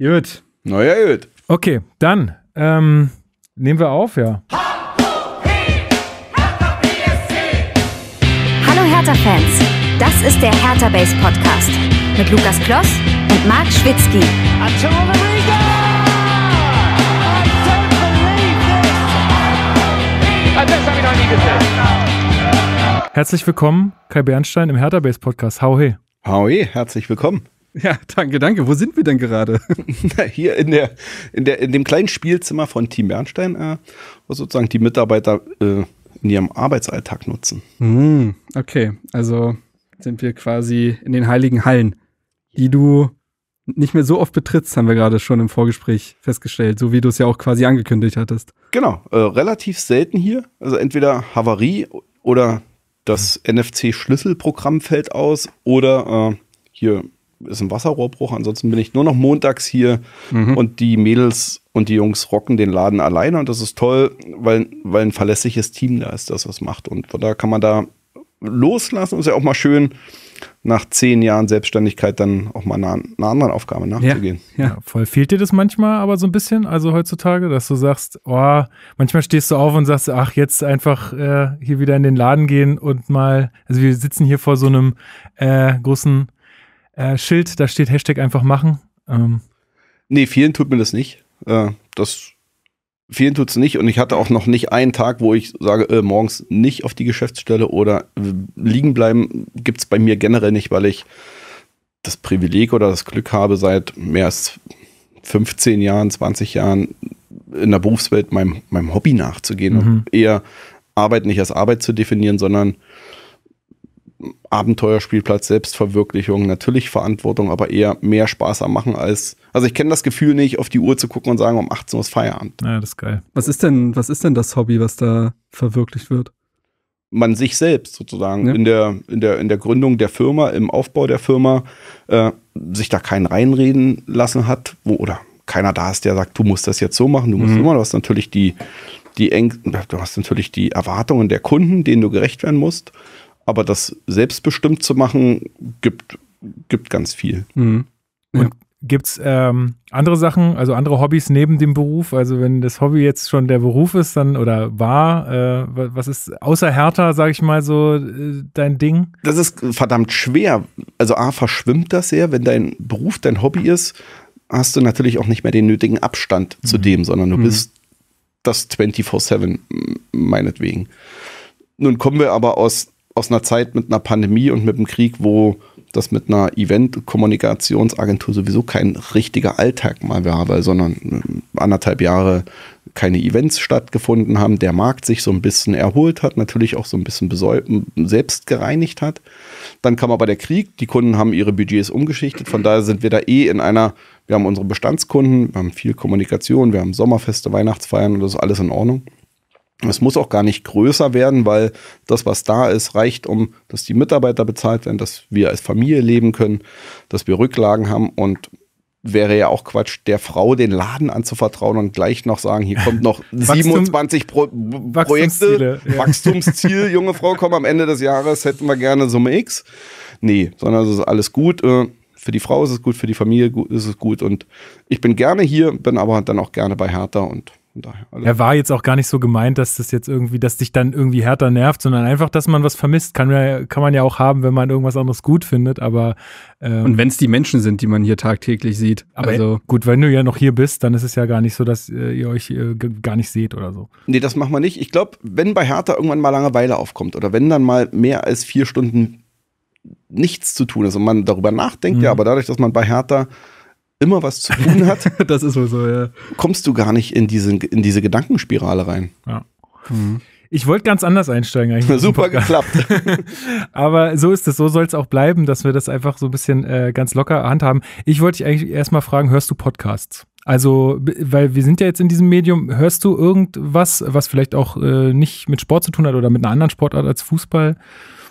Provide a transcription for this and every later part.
Gut. Naja, gut. Okay, dann ähm, nehmen wir auf, ja. Hallo Hertha-Fans, das ist der Hertha Base Podcast mit Lukas Kloss und Marc Schwitzky. Herzlich willkommen, Kai Bernstein im Hertha Base Podcast. Hau he. Hau he, herzlich willkommen. Ja, danke, danke. Wo sind wir denn gerade? Na, hier in, der, in, der, in dem kleinen Spielzimmer von Team Bernstein, äh, wo sozusagen die Mitarbeiter äh, in ihrem Arbeitsalltag nutzen. Hm, okay, also sind wir quasi in den heiligen Hallen, die du nicht mehr so oft betrittst, haben wir gerade schon im Vorgespräch festgestellt, so wie du es ja auch quasi angekündigt hattest. Genau, äh, relativ selten hier. Also entweder Havarie oder das mhm. NFC-Schlüsselprogramm fällt aus oder äh, hier ist ein Wasserrohrbruch. Ansonsten bin ich nur noch montags hier mhm. und die Mädels und die Jungs rocken den Laden alleine und das ist toll, weil, weil ein verlässliches Team da ist, das was macht. Und von da kann man da loslassen. Ist ja auch mal schön, nach zehn Jahren Selbstständigkeit dann auch mal einer, einer anderen Aufgabe nachzugehen. Ja, ja, voll. Fehlt dir das manchmal aber so ein bisschen, also heutzutage, dass du sagst, oh, manchmal stehst du auf und sagst, ach, jetzt einfach äh, hier wieder in den Laden gehen und mal, also wir sitzen hier vor so einem äh, großen äh, Schild, da steht Hashtag einfach machen. Ähm. Nee, vielen tut mir das nicht. Äh, das vielen tut es nicht und ich hatte auch noch nicht einen Tag, wo ich sage, äh, morgens nicht auf die Geschäftsstelle oder äh, liegen bleiben gibt es bei mir generell nicht, weil ich das Privileg oder das Glück habe, seit mehr als 15 Jahren, 20 Jahren in der Berufswelt meinem, meinem Hobby nachzugehen mhm. und eher Arbeit nicht als Arbeit zu definieren, sondern Abenteuerspielplatz, Selbstverwirklichung, natürlich Verantwortung, aber eher mehr Spaß am Machen als. Also ich kenne das Gefühl nicht, auf die Uhr zu gucken und sagen, um 18 Uhr ist Feierabend. Ja, das ist geil. Was ist denn, was ist denn das Hobby, was da verwirklicht wird? Man sich selbst sozusagen ja. in, der, in, der, in der Gründung der Firma, im Aufbau der Firma, äh, sich da keinen reinreden lassen hat, wo, oder keiner da ist, der sagt, du musst das jetzt so machen, du musst mhm. immer, du hast natürlich die, die Eng du hast natürlich die Erwartungen der Kunden, denen du gerecht werden musst. Aber das selbstbestimmt zu machen, gibt, gibt ganz viel. Mhm. Und ja. gibt es ähm, andere Sachen, also andere Hobbys neben dem Beruf? Also wenn das Hobby jetzt schon der Beruf ist, dann oder war, äh, was ist außer Hertha, sag ich mal so, äh, dein Ding? Das ist verdammt schwer. Also A, verschwimmt das sehr, wenn dein Beruf dein Hobby ist, hast du natürlich auch nicht mehr den nötigen Abstand mhm. zu dem, sondern du mhm. bist das 24-7, meinetwegen. Nun kommen wir aber aus aus einer Zeit mit einer Pandemie und mit einem Krieg, wo das mit einer Event-Kommunikationsagentur sowieso kein richtiger Alltag mal war, weil sondern ähm, anderthalb Jahre keine Events stattgefunden haben, der Markt sich so ein bisschen erholt hat, natürlich auch so ein bisschen ähm, selbst gereinigt hat. Dann kam aber der Krieg, die Kunden haben ihre Budgets umgeschichtet, von daher sind wir da eh in einer, wir haben unsere Bestandskunden, wir haben viel Kommunikation, wir haben Sommerfeste, Weihnachtsfeiern und das ist alles in Ordnung. Es muss auch gar nicht größer werden, weil das, was da ist, reicht, um, dass die Mitarbeiter bezahlt werden, dass wir als Familie leben können, dass wir Rücklagen haben und wäre ja auch Quatsch, der Frau den Laden anzuvertrauen und gleich noch sagen, hier kommt noch 27 Pro Projekte, ja. Wachstumsziel, junge Frau, komm, am Ende des Jahres hätten wir gerne Summe X. Nee, sondern es ist alles gut. Äh, für die Frau ist es gut, für die Familie ist es gut und ich bin gerne hier, bin aber dann auch gerne bei Hertha und von daher. Also er war jetzt auch gar nicht so gemeint, dass das jetzt irgendwie, dass dich dann irgendwie härter nervt, sondern einfach, dass man was vermisst. Kann, kann man ja auch haben, wenn man irgendwas anderes gut findet, aber. Ähm, Und wenn es die Menschen sind, die man hier tagtäglich sieht. Aber also. gut, wenn du ja noch hier bist, dann ist es ja gar nicht so, dass äh, ihr euch äh, gar nicht seht oder so. Nee, das machen wir nicht. Ich glaube, wenn bei Hertha irgendwann mal Langeweile aufkommt oder wenn dann mal mehr als vier Stunden nichts zu tun ist und man darüber nachdenkt, mhm. ja, aber dadurch, dass man bei Hertha immer was zu tun hat, das ist wohl so, ja. kommst du gar nicht in diese, in diese Gedankenspirale rein. Ja. Mhm. Ich wollte ganz anders einsteigen eigentlich. Super geklappt. Aber so ist es, so soll es auch bleiben, dass wir das einfach so ein bisschen äh, ganz locker handhaben. Ich wollte dich eigentlich erstmal fragen, hörst du Podcasts? Also, weil wir sind ja jetzt in diesem Medium, hörst du irgendwas, was vielleicht auch äh, nicht mit Sport zu tun hat oder mit einer anderen Sportart als Fußball?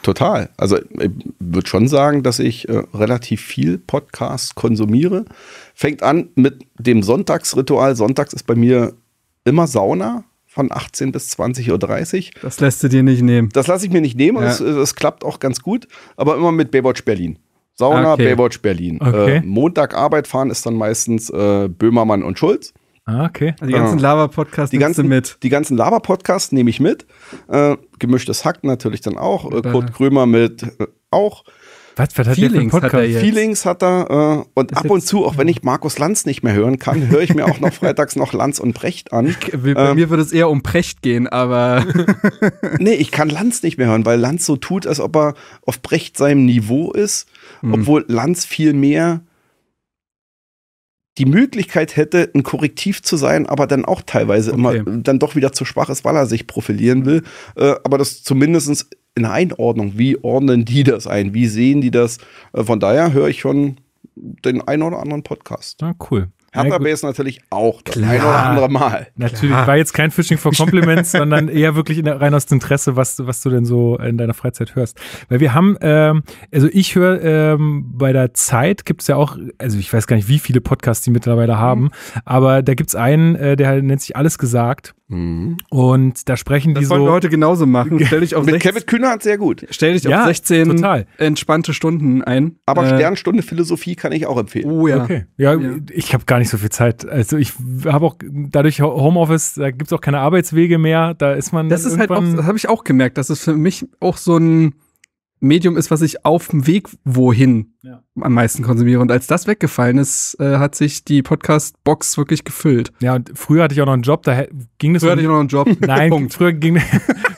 Total. Also ich würde schon sagen, dass ich äh, relativ viel Podcast konsumiere. Fängt an mit dem Sonntagsritual. Sonntags ist bei mir immer Sauna von 18 bis 20.30 Uhr. Das lässt du dir nicht nehmen. Das lasse ich mir nicht nehmen ja. es, es, klappt auch ganz gut, aber immer mit Baywatch Berlin. Sauna, okay. Baywatch Berlin. Okay. Äh, Montag Arbeit fahren ist dann meistens äh, Böhmermann und Schulz. Ah, okay. Also die ganzen ah. Lava-Podcasts die ganzen, mit. Die ganzen Lava-Podcasts nehme ich mit. Äh, gemischtes Hack natürlich dann auch. Äh, Kurt Krömer mit äh, auch. Was, was hat Feelings, Podcast? Hat er jetzt? Feelings hat er. Äh, und ist ab und zu, auch wenn ich Markus Lanz nicht mehr hören kann, höre ich mir auch noch freitags noch Lanz und Brecht an. bei ähm, mir würde es eher um Brecht gehen, aber. nee, ich kann Lanz nicht mehr hören, weil Lanz so tut, als ob er auf Brecht seinem Niveau ist, mhm. obwohl Lanz viel mehr die Möglichkeit hätte, ein Korrektiv zu sein, aber dann auch teilweise okay. immer dann doch wieder zu schwach ist, weil er sich profilieren will. Äh, aber das zumindest in Einordnung, wie ordnen die das ein, wie sehen die das? Äh, von daher höre ich schon den einen oder anderen Podcast. Na, ah, cool. Hertha ja, Base natürlich auch, das Klar. ein oder andere Mal. Natürlich, Klar. war jetzt kein Fishing for Compliments, sondern eher wirklich rein aus dem Interesse, was, was du denn so in deiner Freizeit hörst. Weil wir haben, ähm, also ich höre ähm, bei der Zeit gibt es ja auch, also ich weiß gar nicht, wie viele Podcasts die mittlerweile haben, mhm. aber da gibt es einen, äh, der nennt sich Alles gesagt. Mhm. Und da sprechen das die so. Das wollen wir heute genauso machen. Stell dich auf Mit 16, Kevin Kühnert sehr gut. Stell dich auf 16 total. entspannte Stunden ein. Aber äh, Sternstunde Philosophie kann ich auch empfehlen. Oh ja. Okay. Ja, ja. ich habe gar nicht so viel Zeit. Also ich habe auch dadurch Homeoffice, da gibt es auch keine Arbeitswege mehr. Da ist man. Das ist halt auch, das habe ich auch gemerkt. Das ist für mich auch so ein Medium ist, was ich auf dem Weg wohin ja. am meisten konsumiere. Und als das weggefallen ist, äh, hat sich die Podcast-Box wirklich gefüllt. Ja, und früher hatte ich auch noch einen Job, da ging das. Früher hatte ich auch noch einen Job. Nein, früher ging.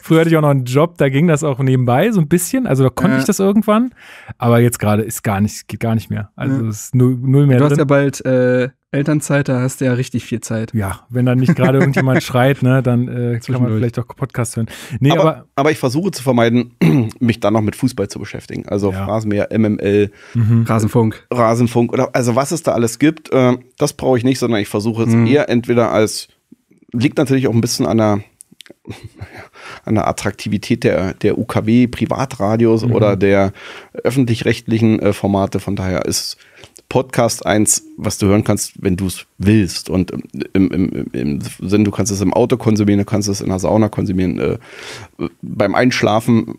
früher hatte ich auch noch einen Job, da ging das auch nebenbei so ein bisschen. Also da konnte ja. ich das irgendwann. Aber jetzt gerade ist gar nicht, geht gar nicht mehr. Also ja. ist null, null mehr. Du drin. hast ja bald äh, Elternzeit, da hast du ja richtig viel Zeit. Ja, wenn dann nicht gerade irgendjemand schreit, ne, dann äh, kann man vielleicht auch Podcast hören. Nee, aber, aber, aber, ich versuche zu vermeiden, mich dann noch mit Fußball zu beschäftigen. Also ja. Rasenmäher, MML, mhm. Rasenfunk. Rasenfunk oder also was es da alles gibt, äh, das brauche ich nicht, sondern ich versuche es mhm. eher entweder als, liegt natürlich auch ein bisschen an der an der Attraktivität der, der UKW-Privatradios mhm. oder der öffentlich-rechtlichen äh, Formate. Von daher ist Podcast eins, was du hören kannst, wenn du es willst. Und im, im, im, Sinn, du kannst es im Auto konsumieren, du kannst es in der Sauna konsumieren, äh, beim Einschlafen,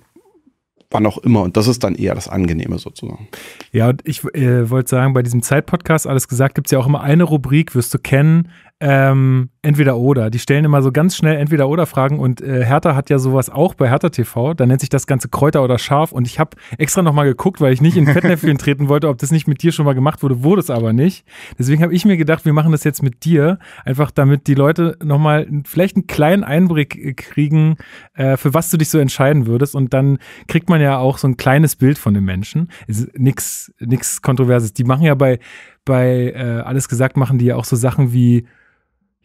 wann auch immer. Und das ist dann eher das Angenehme sozusagen. Ja, und ich äh, wollte sagen, bei diesem Zeitpodcast, alles gesagt, gibt es ja auch immer eine Rubrik, wirst du kennen, ähm, entweder oder. Die stellen immer so ganz schnell entweder oder Fragen und äh, Hertha hat ja sowas auch bei Hertha TV. Da nennt sich das Ganze Kräuter oder Schaf und ich habe extra nochmal geguckt, weil ich nicht in Fettnäpfchen treten wollte, ob das nicht mit dir schon mal gemacht wurde, wurde es aber nicht. Deswegen habe ich mir gedacht, wir machen das jetzt mit dir, einfach damit die Leute nochmal vielleicht einen kleinen Einblick äh, kriegen, äh, für was du dich so entscheiden würdest und dann kriegt man ja auch so ein kleines Bild von den Menschen. Nichts Kontroverses. Die machen ja bei, bei äh, Alles gesagt, machen die ja auch so Sachen wie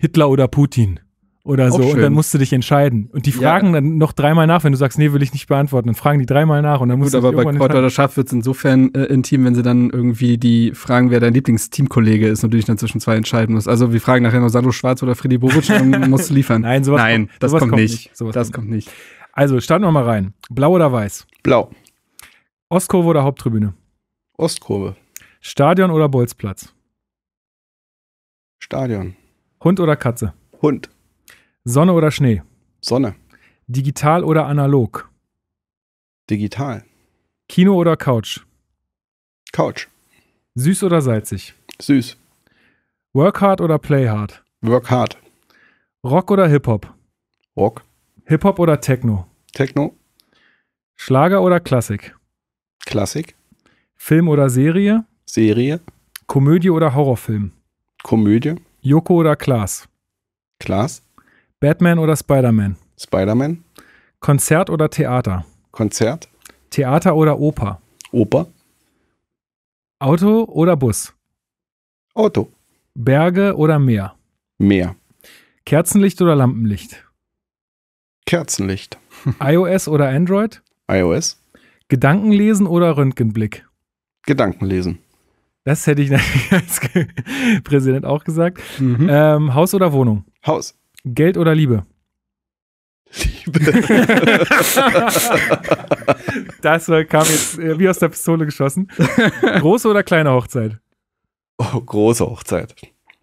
Hitler oder Putin oder so. Und dann musst du dich entscheiden. Und die fragen ja. dann noch dreimal nach, wenn du sagst, nee, will ich nicht beantworten. Dann fragen die dreimal nach und dann musst Gut, du aber bei Quarter oder Schaf wird es insofern äh, intim, wenn sie dann irgendwie die fragen, wer dein Lieblingsteamkollege ist und du dich dann zwischen zwei entscheiden musst. Also wir fragen nachher noch Sandro Schwarz oder Freddy Bobic und dann musst du liefern. Nein, sowas Nein, kommt, das sowas kommt, kommt nicht. nicht. Das kommt nicht. Also, starten wir mal rein. Blau oder weiß? Blau. Ostkurve oder Haupttribüne? Ostkurve. Stadion oder Bolzplatz? Stadion. Hund oder Katze? Hund. Sonne oder Schnee? Sonne. Digital oder analog? Digital. Kino oder Couch? Couch. Süß oder salzig? Süß. Work hard oder play hard? Work hard. Rock oder Hip-Hop? Rock. Hip-Hop oder Techno? Techno. Schlager oder Klassik? Klassik. Film oder Serie? Serie. Komödie oder Horrorfilm? Komödie. Joko oder Klaas? Klaas. Batman oder Spider-Man? Spider-Man. Konzert oder Theater? Konzert. Theater oder Oper? Oper. Auto oder Bus? Auto. Berge oder Meer? Meer. Kerzenlicht oder Lampenlicht? Kerzenlicht. iOS oder Android? iOS. Gedankenlesen oder Röntgenblick? Gedankenlesen. Das hätte ich natürlich als Präsident auch gesagt. Mhm. Ähm, Haus oder Wohnung? Haus. Geld oder Liebe? Liebe. das kam jetzt äh, wie aus der Pistole geschossen. Große oder kleine Hochzeit? Oh, große Hochzeit.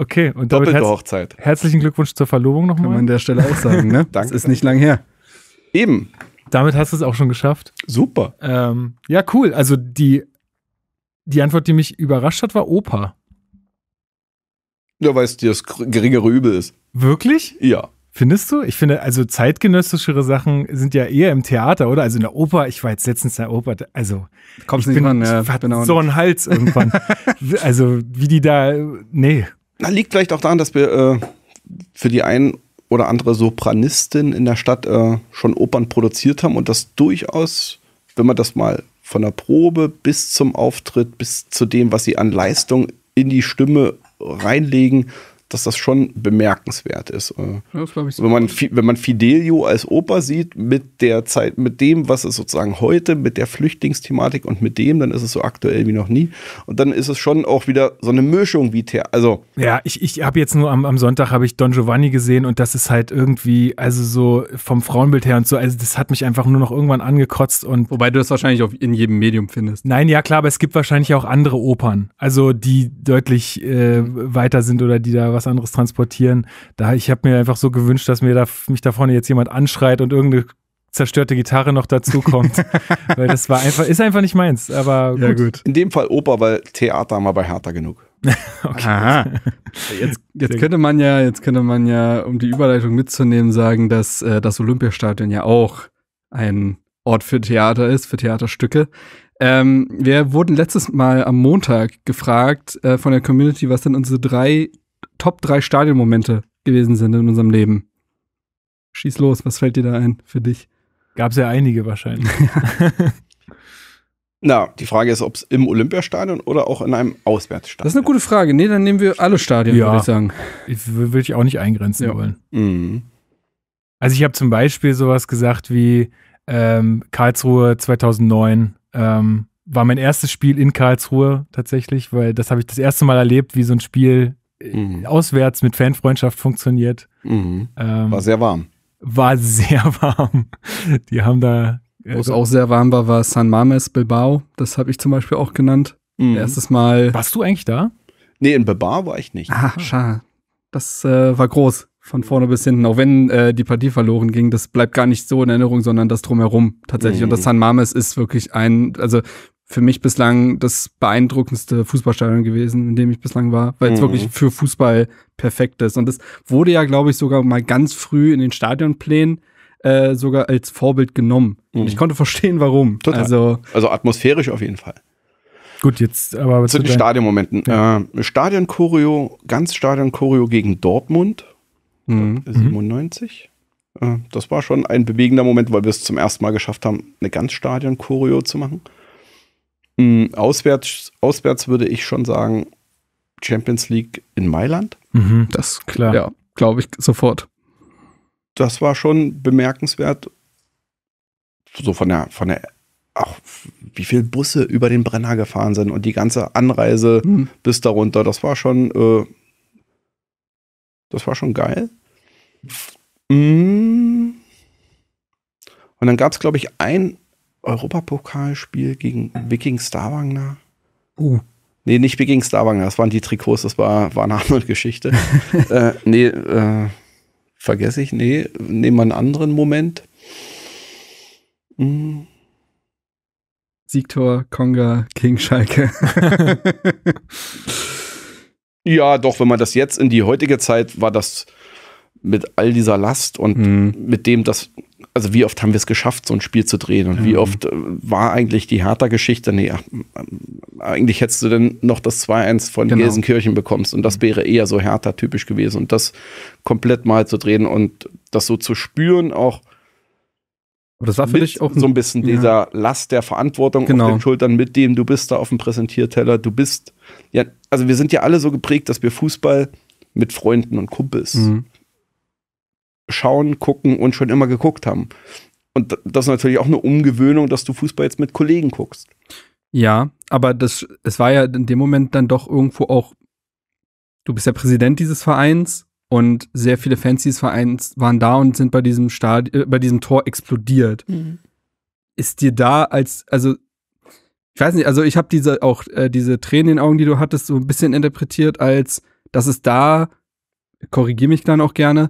Okay, und Doppelte herz Hochzeit. Herzlichen Glückwunsch zur Verlobung nochmal. Kann man an der Stelle auch sagen, ne? Danke. Das ist nicht lang her. Eben. Damit hast du es auch schon geschafft. Super. Ähm, ja, cool. Also die die Antwort, die mich überrascht hat, war Opa. Ja, weil es dir das geringere Übel ist. Wirklich? Ja. Findest du? Ich finde, also zeitgenössischere Sachen sind ja eher im Theater, oder? Also in der Oper, ich war jetzt letztens in der Oper, also Kommst ich nicht bin, mehr, ich genau so einen Hals irgendwann. also wie die da, nee. Na, liegt vielleicht auch daran, dass wir äh, für die einen oder andere Sopranistin in der Stadt äh, schon Opern produziert haben und das durchaus, wenn man das mal von der Probe bis zum Auftritt, bis zu dem, was sie an Leistung in die Stimme reinlegen, dass das schon bemerkenswert ist. Äh, das so. wenn, man, wenn man Fidelio als Oper sieht, mit der Zeit, mit dem, was es sozusagen heute, mit der Flüchtlingsthematik und mit dem, dann ist es so aktuell wie noch nie. Und dann ist es schon auch wieder so eine Mischung wie Theater. Also, ja, ich, ich habe jetzt nur am, am Sonntag habe ich Don Giovanni gesehen und das ist halt irgendwie, also so vom Frauenbild her und so, also das hat mich einfach nur noch irgendwann angekotzt und. Wobei du das wahrscheinlich auch in jedem Medium findest. Nein, ja klar, aber es gibt wahrscheinlich auch andere Opern, also die deutlich äh, weiter sind oder die da was was anderes transportieren. Da ich habe mir einfach so gewünscht, dass mir da, mich da vorne jetzt jemand anschreit und irgendeine zerstörte Gitarre noch dazukommt. weil das war einfach ist einfach nicht meins, aber gut. Ja, gut. In dem Fall Opa, weil Theater haben wir bei Hertha genug. okay. Aha. Jetzt, jetzt, könnte man ja, jetzt könnte man ja, um die Überleitung mitzunehmen, sagen, dass äh, das Olympiastadion ja auch ein Ort für Theater ist, für Theaterstücke. Ähm, wir wurden letztes Mal am Montag gefragt äh, von der Community, was denn unsere drei Top 3 Stadionmomente gewesen sind in unserem Leben. Schieß los, was fällt dir da ein für dich? Gab es ja einige wahrscheinlich. Na, die Frage ist, ob es im Olympiastadion oder auch in einem Auswärtsstadion. Das ist eine gute Frage. Nee, dann nehmen wir alle Stadien, ja. würde ich sagen. Ich, würde ich auch nicht eingrenzen ja. wollen. Mhm. Also ich habe zum Beispiel sowas gesagt wie ähm, Karlsruhe 2009 ähm, war mein erstes Spiel in Karlsruhe tatsächlich, weil das habe ich das erste Mal erlebt, wie so ein Spiel mhm. auswärts mit Fanfreundschaft funktioniert. Mhm. Ähm, war sehr warm. War sehr warm. Die haben da. Äh, Wo es auch sehr warm war, war San Mames Bilbao. Das habe ich zum Beispiel auch genannt. Mhm. Erstes Mal. Warst du eigentlich da? Nee, in Bilbao war ich nicht. Ah, schade. Das äh, war groß von vorne bis hinten, auch wenn äh, die Partie verloren ging, das bleibt gar nicht so in Erinnerung, sondern das drumherum tatsächlich. Mhm. Und das mhm. San Mames ist wirklich ein, also für mich bislang das beeindruckendste Fußballstadion gewesen, in dem ich bislang war, weil es mhm. wirklich für Fußball perfekt ist. Und das wurde ja, glaube ich, sogar mal ganz früh in den Stadionplänen äh, sogar als Vorbild genommen. Mhm. Und ich mhm. konnte verstehen, warum. Total. Also, also atmosphärisch auf jeden Fall. Gut, jetzt aber zu den Stadionmomenten. Ja. Äh, Choreo, ganz Stadion Choreo gegen Dortmund, mhm. 97. Äh, äh, das war schon ein bewegender Moment, weil wir es zum ersten Mal geschafft haben, eine ganz Stadion-Choreo zu machen. Mm, auswärts, auswärts würde ich schon sagen, Champions League in Mailand. Mhm, das klar. Ja, glaube ich sofort. Das war schon bemerkenswert. So von der, von der, auch wie viele Busse über den Brenner gefahren sind und die ganze Anreise mhm. bis darunter, das war schon, äh, das war schon geil. Mhm. Und dann gab es, glaube ich, ein Europapokalspiel gegen mhm. Viking Starwagner. Uh. Nee, nicht Viking Starwagner, das waren die Trikots, das war, war eine andere Geschichte. äh, nee, äh, vergesse ich, nee, nehmen wir einen anderen Moment. Hm. Siegtor, Konga, King Schalke. ja, doch, wenn man das jetzt in die heutige Zeit war, das mit all dieser Last und mhm. mit dem, dass also wie oft haben wir es geschafft, so ein Spiel zu drehen und mhm. wie oft äh, war eigentlich die Hertha-Geschichte, nee, eigentlich hättest du denn noch das 2-1 von genau. Gelsenkirchen bekommst und das mhm. wäre eher so Hertha-typisch gewesen und das komplett mal zu drehen und das so zu spüren auch aber das war für dich auch ein, so ein bisschen ja. dieser Last der Verantwortung genau. auf den Schultern, mit dem du bist da auf dem Präsentierteller. Du bist ja, also wir sind ja alle so geprägt, dass wir Fußball mit Freunden und Kumpels mhm schauen, gucken und schon immer geguckt haben. Und das ist natürlich auch eine Umgewöhnung, dass du Fußball jetzt mit Kollegen guckst. Ja, aber das, es war ja in dem Moment dann doch irgendwo auch, du bist ja Präsident dieses Vereins und sehr viele Fans dieses Vereins waren da und sind bei diesem Stadi äh, bei diesem Tor explodiert. Mhm. Ist dir da als, also ich weiß nicht, also ich habe diese auch äh, diese Tränen in den Augen, die du hattest, so ein bisschen interpretiert als, dass es da, korrigiere mich dann auch gerne,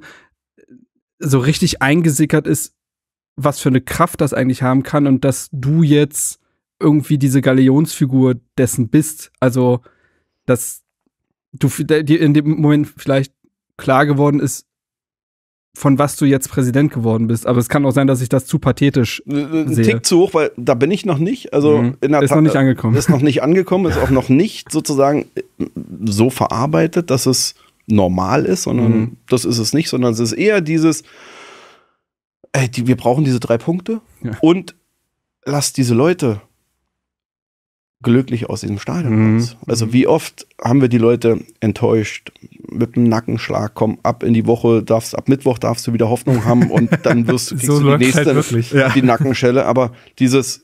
so richtig eingesickert ist, was für eine Kraft das eigentlich haben kann und dass du jetzt irgendwie diese Galionsfigur dessen bist. Also, dass du dir in dem Moment vielleicht klar geworden ist, von was du jetzt Präsident geworden bist. Aber es kann auch sein, dass ich das zu pathetisch Ein sehe. Tick zu hoch, weil da bin ich noch nicht. Also mhm. in der ist noch nicht angekommen. Ist noch nicht angekommen, ist auch noch nicht sozusagen äh, so verarbeitet, dass es normal ist, sondern mhm. das ist es nicht, sondern es ist eher dieses, ey, die, wir brauchen diese drei Punkte ja. und lass diese Leute glücklich aus diesem Stadion mhm. raus. Also mhm. wie oft haben wir die Leute enttäuscht mit einem Nackenschlag, komm ab in die Woche, darfst ab Mittwoch darfst du wieder Hoffnung haben und dann wirst du, so du die nächste halt wirklich, ja. die Nackenschelle, aber dieses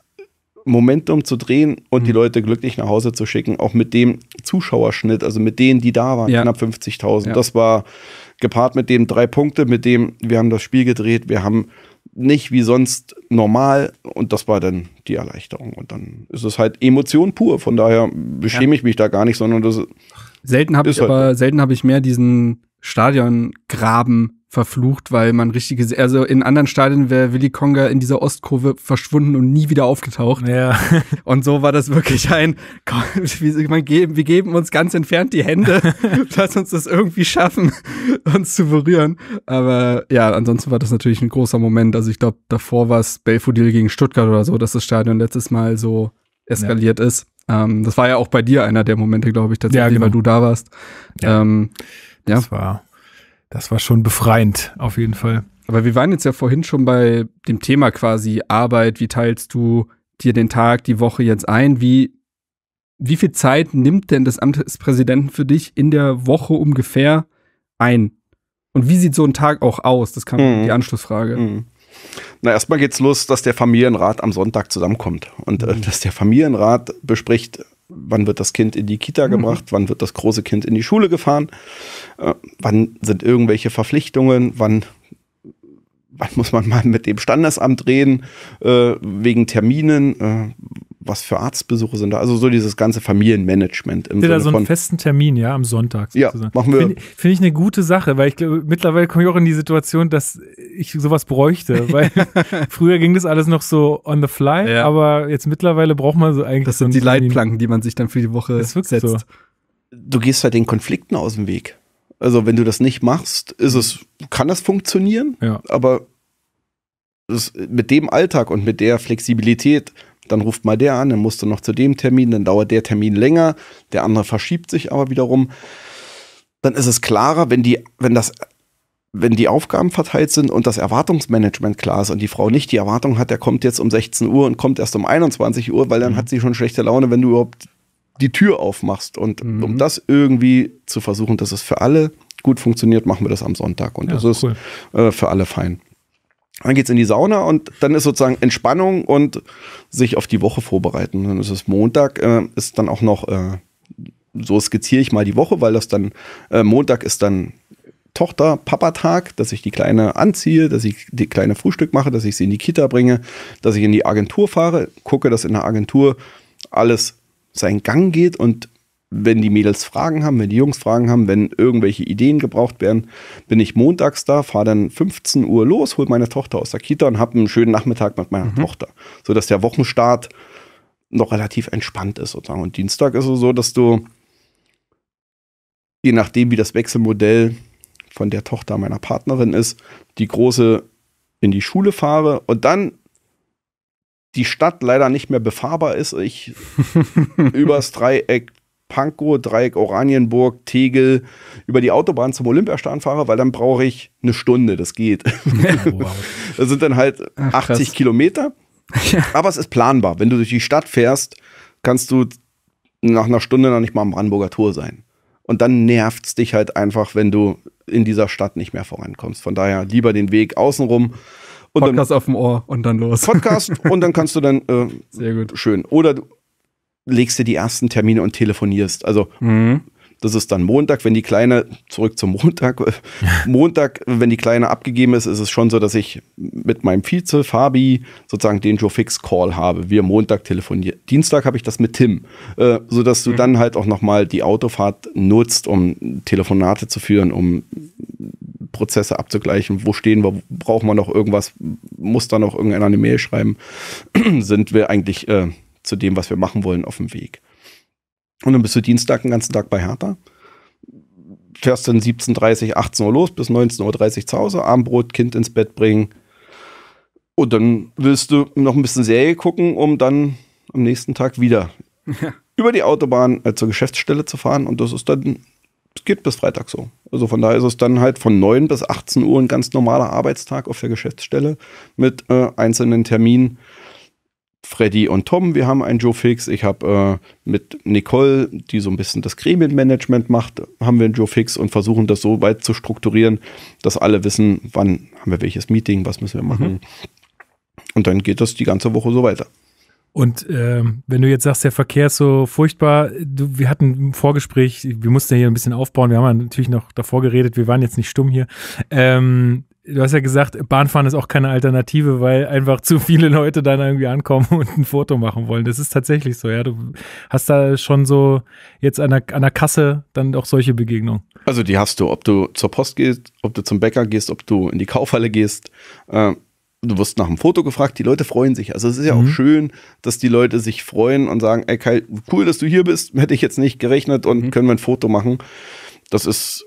Momentum zu drehen und mhm. die Leute glücklich nach Hause zu schicken, auch mit dem Zuschauerschnitt, also mit denen, die da waren, ja. knapp 50.000. Ja. Das war gepaart mit dem drei Punkte, mit dem wir haben das Spiel gedreht, wir haben nicht wie sonst normal und das war dann die Erleichterung und dann ist es halt Emotion pur. Von daher beschäme ja. ich mich da gar nicht, sondern das selten habe ich halt aber selten habe ich mehr diesen Stadiongraben verflucht, weil man richtig richtige, also in anderen Stadien wäre Willy Konga in dieser Ostkurve verschwunden und nie wieder aufgetaucht. Ja. Und so war das wirklich ein, komm, wir geben uns ganz entfernt die Hände, dass uns das irgendwie schaffen, uns zu berühren. Aber ja, ansonsten war das natürlich ein großer Moment. Also ich glaube, davor war es Belfodil gegen Stuttgart oder so, dass das Stadion letztes Mal so eskaliert ja. ist. Ähm, das war ja auch bei dir einer der Momente, glaube ich, tatsächlich, ja, genau. weil du da warst. Ja. Ähm, ja. Das war das war schon befreiend, auf jeden Fall. Aber wir waren jetzt ja vorhin schon bei dem Thema quasi Arbeit. Wie teilst du dir den Tag, die Woche jetzt ein? Wie, wie viel Zeit nimmt denn das Amt des Präsidenten für dich in der Woche ungefähr ein? Und wie sieht so ein Tag auch aus? Das kam mhm. die Anschlussfrage. Mhm. Na, erstmal geht's los, dass der Familienrat am Sonntag zusammenkommt und äh, mhm. dass der Familienrat bespricht, wann wird das Kind in die Kita mhm. gebracht, mhm. wann wird das große Kind in die Schule gefahren, äh, wann sind irgendwelche Verpflichtungen, wann, wann muss man mal mit dem Standesamt reden, äh, wegen Terminen, äh, was für Arztbesuche sind da? Also so dieses ganze Familienmanagement. Im Sinne da so einen festen Termin, ja, am Sonntag. Sozusagen. Ja, machen wir. Finde find ich eine gute Sache, weil ich glaube, mittlerweile komme ich auch in die Situation, dass ich sowas bräuchte, weil früher ging das alles noch so on the fly, ja. aber jetzt mittlerweile braucht man so eigentlich. Das sind die Leitplanken, die man sich dann für die Woche setzt. So. Du gehst halt den Konflikten aus dem Weg. Also wenn du das nicht machst, ist es, kann das funktionieren, ja. aber das, mit dem Alltag und mit der Flexibilität dann ruft mal der an, dann musst du noch zu dem Termin, dann dauert der Termin länger, der andere verschiebt sich aber wiederum. Dann ist es klarer, wenn die, wenn das, wenn die Aufgaben verteilt sind und das Erwartungsmanagement klar ist und die Frau nicht die Erwartung hat, der kommt jetzt um 16 Uhr und kommt erst um 21 Uhr, weil dann mhm. hat sie schon schlechte Laune, wenn du überhaupt die Tür aufmachst. Und mhm. um das irgendwie zu versuchen, dass es für alle gut funktioniert, machen wir das am Sonntag. Und ja, das ist cool. äh, für alle fein. Dann geht's in die Sauna und dann ist sozusagen Entspannung und sich auf die Woche vorbereiten. Dann ist es Montag, äh, ist dann auch noch, äh, so skizziere ich mal die Woche, weil das dann, äh, Montag ist dann Tochter-Papa-Tag, dass ich die Kleine anziehe, dass ich die Kleine Frühstück mache, dass ich sie in die Kita bringe, dass ich in die Agentur fahre, gucke, dass in der Agentur alles seinen Gang geht und wenn die Mädels Fragen haben, wenn die Jungs Fragen haben, wenn irgendwelche Ideen gebraucht werden, bin ich montags da, fahre dann 15 Uhr los, hole meine Tochter aus der Kita und habe einen schönen Nachmittag mit meiner mhm. Tochter, sodass der Wochenstart noch relativ entspannt ist sozusagen. Und Dienstag ist es so, dass du, je nachdem wie das Wechselmodell von der Tochter meiner Partnerin ist, die große in die Schule fahre und dann die Stadt leider nicht mehr befahrbar ist, ich übers Dreieck Pankow, Dreieck Oranienburg, Tegel über die Autobahn zum Olympiastadion fahre, weil dann brauche ich eine Stunde, das geht. wow. Das sind dann halt Ach, 80 krass. Kilometer. Ja. Aber es ist planbar. Wenn du durch die Stadt fährst, kannst du nach einer Stunde noch nicht mal am Brandenburger Tor sein. Und dann nervt es dich halt einfach, wenn du in dieser Stadt nicht mehr vorankommst. Von daher lieber den Weg außenrum. Und Podcast dann, auf dem Ohr und dann los. Podcast und dann kannst du dann äh, Sehr gut. schön. Oder du legst dir die ersten Termine und telefonierst. Also mhm. das ist dann Montag, wenn die Kleine, zurück zum Montag, Montag, wenn die Kleine abgegeben ist, ist es schon so, dass ich mit meinem Vize, Fabi, sozusagen den Joe Fix Call habe. Wir Montag telefonieren. Dienstag habe ich das mit Tim, äh, sodass du mhm. dann halt auch nochmal die Autofahrt nutzt, um Telefonate zu führen, um Prozesse abzugleichen. Wo stehen wir? Brauchen wir noch irgendwas? Muss da noch irgendeiner eine Mail schreiben? Sind wir eigentlich... Äh, zu dem, was wir machen wollen, auf dem Weg. Und dann bist du Dienstag den ganzen Tag bei Hertha. Fährst dann 17.30 18 Uhr los, bis 19.30 Uhr zu Hause, Armbrot, Kind ins Bett bringen. Und dann willst du noch ein bisschen Serie gucken, um dann am nächsten Tag wieder ja. über die Autobahn äh, zur Geschäftsstelle zu fahren. Und das ist dann, das geht bis Freitag so. Also von daher ist es dann halt von 9 bis 18 Uhr ein ganz normaler Arbeitstag auf der Geschäftsstelle mit äh, einzelnen Terminen Freddy und Tom, wir haben einen Joe Fix. Ich habe äh, mit Nicole, die so ein bisschen das Gremienmanagement macht, haben wir einen Joe Fix und versuchen das so weit zu strukturieren, dass alle wissen, wann haben wir welches Meeting, was müssen wir machen. Mhm. Und dann geht das die ganze Woche so weiter. Und ähm, wenn du jetzt sagst, der Verkehr ist so furchtbar, du, wir hatten ein Vorgespräch, wir mussten ja hier ein bisschen aufbauen, wir haben ja natürlich noch davor geredet, wir waren jetzt nicht stumm hier. Ähm, du hast ja gesagt, Bahnfahren ist auch keine Alternative, weil einfach zu viele Leute dann irgendwie ankommen und ein Foto machen wollen. Das ist tatsächlich so, ja. Du hast da schon so jetzt an der, an der Kasse dann auch solche Begegnungen. Also die hast du, ob du zur Post gehst, ob du zum Bäcker gehst, ob du in die Kaufhalle gehst. Äh, du wirst nach einem Foto gefragt, die Leute freuen sich. Also es ist ja mhm. auch schön, dass die Leute sich freuen und sagen, ey Kai, cool, dass du hier bist, hätte ich jetzt nicht gerechnet und mhm. können wir ein Foto machen. Das ist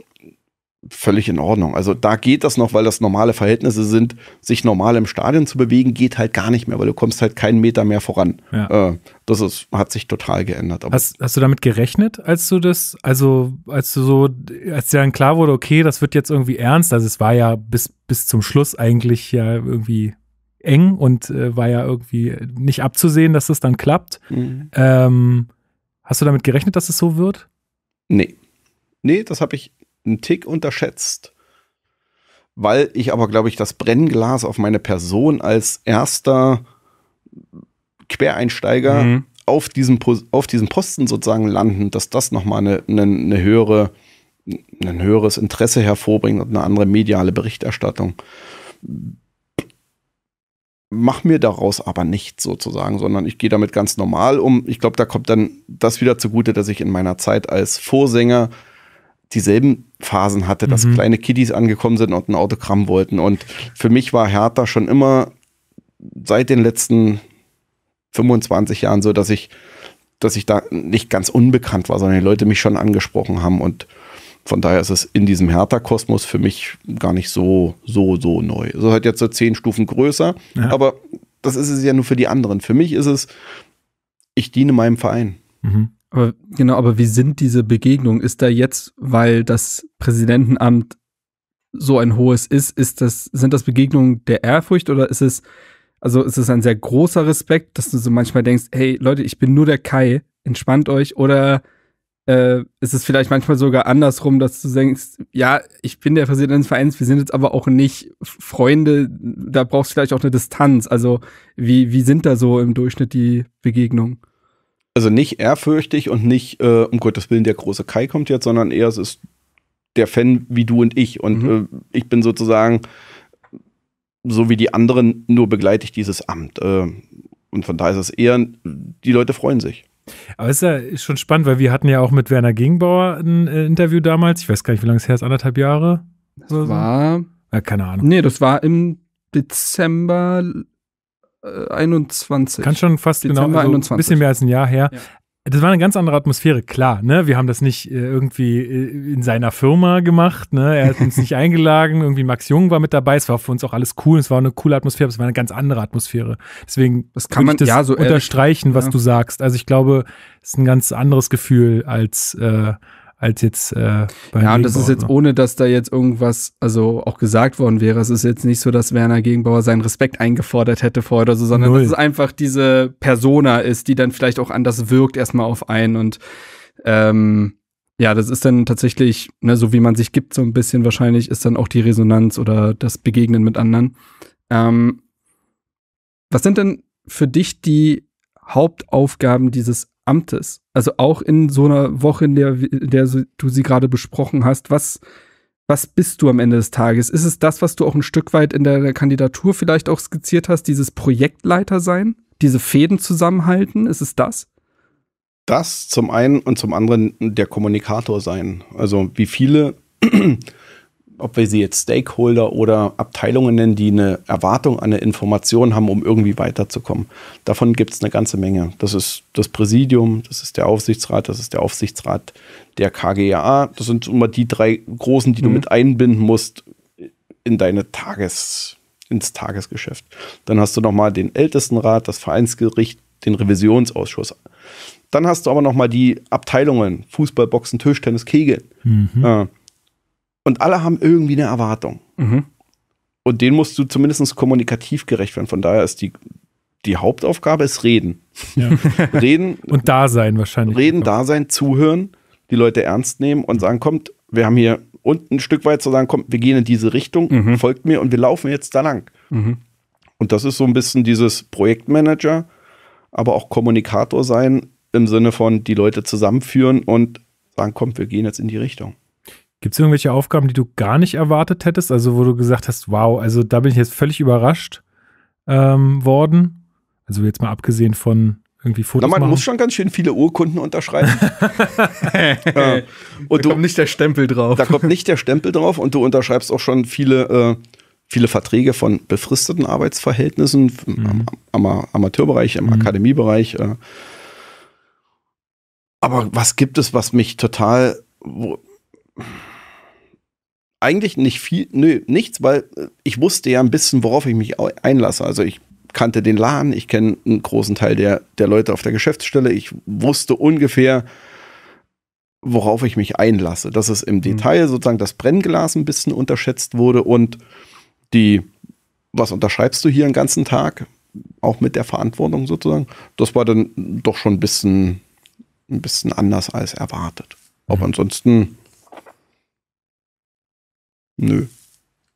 völlig in Ordnung. Also da geht das noch, weil das normale Verhältnisse sind. Sich normal im Stadion zu bewegen, geht halt gar nicht mehr, weil du kommst halt keinen Meter mehr voran. Ja. Äh, das ist, hat sich total geändert. Hast, hast, du damit gerechnet, als du das, also als du so, als dir dann klar wurde, okay, das wird jetzt irgendwie ernst, also es war ja bis, bis zum Schluss eigentlich ja irgendwie eng und äh, war ja irgendwie nicht abzusehen, dass das dann klappt. Mhm. Ähm, hast du damit gerechnet, dass es so wird? Nee. Nee, das habe ich einen Tick unterschätzt, weil ich aber, glaube ich, das Brennglas auf meine Person als erster Quereinsteiger mhm. auf, diesem, auf diesem Posten sozusagen landen, dass das nochmal eine, eine, eine höhere, ein höheres Interesse hervorbringt und eine andere mediale Berichterstattung. Mach mir daraus aber nichts sozusagen, sondern ich gehe damit ganz normal um. Ich glaube, da kommt dann das wieder zugute, dass ich in meiner Zeit als Vorsänger dieselben Phasen hatte, dass mhm. kleine Kiddies angekommen sind und ein Autogramm wollten. Und für mich war Hertha schon immer seit den letzten 25 Jahren so, dass ich, dass ich da nicht ganz unbekannt war, sondern die Leute mich schon angesprochen haben. Und von daher ist es in diesem Hertha-Kosmos für mich gar nicht so, so, so neu. So ist halt jetzt so zehn Stufen größer, ja. aber das ist es ja nur für die anderen. Für mich ist es, ich diene meinem Verein. Mhm. Aber genau, aber wie sind diese Begegnungen? Ist da jetzt, weil das Präsidentenamt so ein hohes ist, ist das, sind das Begegnungen der Ehrfurcht oder ist es, also ist es ein sehr großer Respekt, dass du so manchmal denkst, hey Leute, ich bin nur der Kai, entspannt euch oder äh, ist es vielleicht manchmal sogar andersrum, dass du denkst, ja, ich bin der Präsident des Vereins, wir sind jetzt aber auch nicht Freunde, da brauchst du vielleicht auch eine Distanz. Also wie, wie sind da so im Durchschnitt die Begegnungen? also nicht ehrfürchtig und nicht, äh, um Gottes Willen, der große Kai kommt jetzt, sondern eher es ist der Fan wie du und ich. Und mhm. äh, ich bin sozusagen, so wie die anderen, nur begleite ich dieses Amt. Äh, und von daher ist es eher, die Leute freuen sich. Aber es ist ja schon spannend, weil wir hatten ja auch mit Werner Gegenbauer ein äh, Interview damals. Ich weiß gar nicht, wie lange es her ist, anderthalb Jahre. Das war. Ja, keine Ahnung. Nee, das war im Dezember 21. Äh, kann schon fast Dezember genau, also 21. ein bisschen mehr als ein Jahr her. Ja. Das war eine ganz andere Atmosphäre, klar. Ne? Wir haben das nicht äh, irgendwie äh, in seiner Firma gemacht. Ne? Er hat uns nicht eingeladen. Irgendwie Max Jung war mit dabei. Es war für uns auch alles cool. Es war eine coole Atmosphäre. Aber es war eine ganz andere Atmosphäre. Deswegen das kann man das ja, so unterstreichen, ehrlich, was ja. du sagst. Also ich glaube, es ist ein ganz anderes Gefühl als äh, als jetzt äh, bei Ja, und das ist jetzt ne? ohne, dass da jetzt irgendwas, also auch gesagt worden wäre. Es ist jetzt nicht so, dass Werner Gegenbauer seinen Respekt eingefordert hätte vor oder so, sondern Null. dass es einfach diese Persona ist, die dann vielleicht auch anders wirkt erstmal auf einen und ähm, ja, das ist dann tatsächlich, ne, so wie man sich gibt, so ein bisschen wahrscheinlich, ist dann auch die Resonanz oder das Begegnen mit anderen. Ähm, was sind denn für dich die Hauptaufgaben dieses Amtes. Also auch in so einer Woche, in der, in der du sie gerade besprochen hast, was, was bist du am Ende des Tages? Ist es das, was du auch ein Stück weit in der Kandidatur vielleicht auch skizziert hast, dieses Projektleiter sein, diese Fäden zusammenhalten? Ist es das? Das zum einen und zum anderen der Kommunikator sein. Also wie viele ob wir sie jetzt Stakeholder oder Abteilungen nennen, die eine Erwartung an eine Information haben, um irgendwie weiterzukommen. Davon gibt es eine ganze Menge. Das ist das Präsidium, das ist der Aufsichtsrat, das ist der Aufsichtsrat der KGAA. Das sind immer die drei großen, die mhm. du mit einbinden musst in deine Tages, ins Tagesgeschäft. Dann hast du nochmal den Ältestenrat, das Vereinsgericht, den Revisionsausschuss. Dann hast du aber nochmal die Abteilungen, Fußball, Boxen, Tischtennis, Kegeln. Mhm. Äh, und alle haben irgendwie eine Erwartung. Mhm. Und den musst du zumindest kommunikativ gerecht werden. Von daher ist die, die Hauptaufgabe ist Reden. Ja. reden. Und Dasein wahrscheinlich. Reden, da sein, zuhören, die Leute ernst nehmen und sagen, kommt, wir haben hier unten ein Stück weit zu sagen, kommt, wir gehen in diese Richtung, mhm. folgt mir und wir laufen jetzt da lang. Mhm. Und das ist so ein bisschen dieses Projektmanager, aber auch Kommunikator sein im Sinne von die Leute zusammenführen und sagen, kommt, wir gehen jetzt in die Richtung. Gibt es irgendwelche Aufgaben, die du gar nicht erwartet hättest? Also, wo du gesagt hast, wow, also da bin ich jetzt völlig überrascht ähm, worden. Also jetzt mal abgesehen von irgendwie Fotos. Na, man machen. muss schon ganz schön viele Urkunden unterschreiben. ja. Und da kommt nicht der Stempel drauf. Da kommt nicht der Stempel drauf und du unterschreibst auch schon viele, äh, viele Verträge von befristeten Arbeitsverhältnissen mhm. am, am, Amateurbereich, im mhm. Akademiebereich. Äh. Aber was gibt es, was mich total, wo, eigentlich nicht viel, nö, nichts, weil äh, ich wusste ja ein bisschen, worauf ich mich einlasse. Also ich kannte den Laden, ich kenne einen großen Teil der, der Leute auf der Geschäftsstelle, ich wusste ungefähr, worauf ich mich einlasse. Dass es im mhm. Detail sozusagen das Brennglas ein bisschen unterschätzt wurde und die, was unterschreibst du hier den ganzen Tag, auch mit der Verantwortung sozusagen, das war dann doch schon ein bisschen, ein bisschen anders als erwartet. Aber mhm. ansonsten Nö.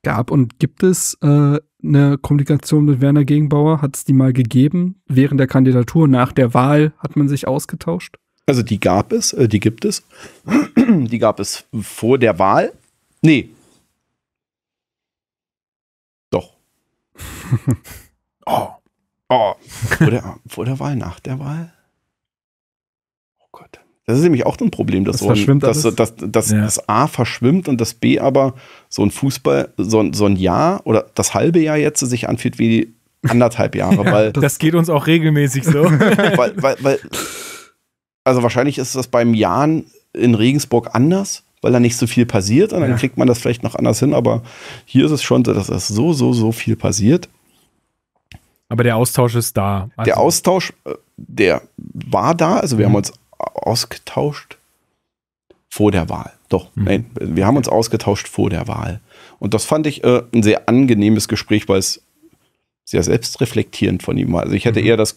Gab und gibt es äh, eine Kommunikation mit Werner Gegenbauer? Hat es die mal gegeben? Während der Kandidatur, nach der Wahl hat man sich ausgetauscht? Also die gab es, äh, die gibt es. die gab es vor der Wahl. Nee. Doch. oh. Oh. Vor der, vor der Wahl, nach der Wahl? Oh Gott. Das ist nämlich auch ein Problem, dass, das so ein, dass, dass, dass, ja. das A verschwimmt und das B aber so ein Fußball, so, so ein Jahr oder das halbe Jahr jetzt sich anfühlt wie anderthalb Jahre. ja, weil, das, geht uns auch regelmäßig so. weil, weil, weil, also wahrscheinlich ist das beim Jahren in Regensburg anders, weil da nicht so viel passiert und dann ja. kriegt man das vielleicht noch anders hin, aber hier ist es schon so, dass es so, so, so viel passiert. Aber der Austausch ist da. Also der Austausch, äh, der war da. Also wir mhm. haben uns ausgetauscht vor der Wahl. Doch, mhm. nein, wir haben uns ausgetauscht vor der Wahl. Und das fand ich äh, ein sehr angenehmes Gespräch, weil es sehr selbstreflektierend von ihm war. Also ich hätte mhm. eher das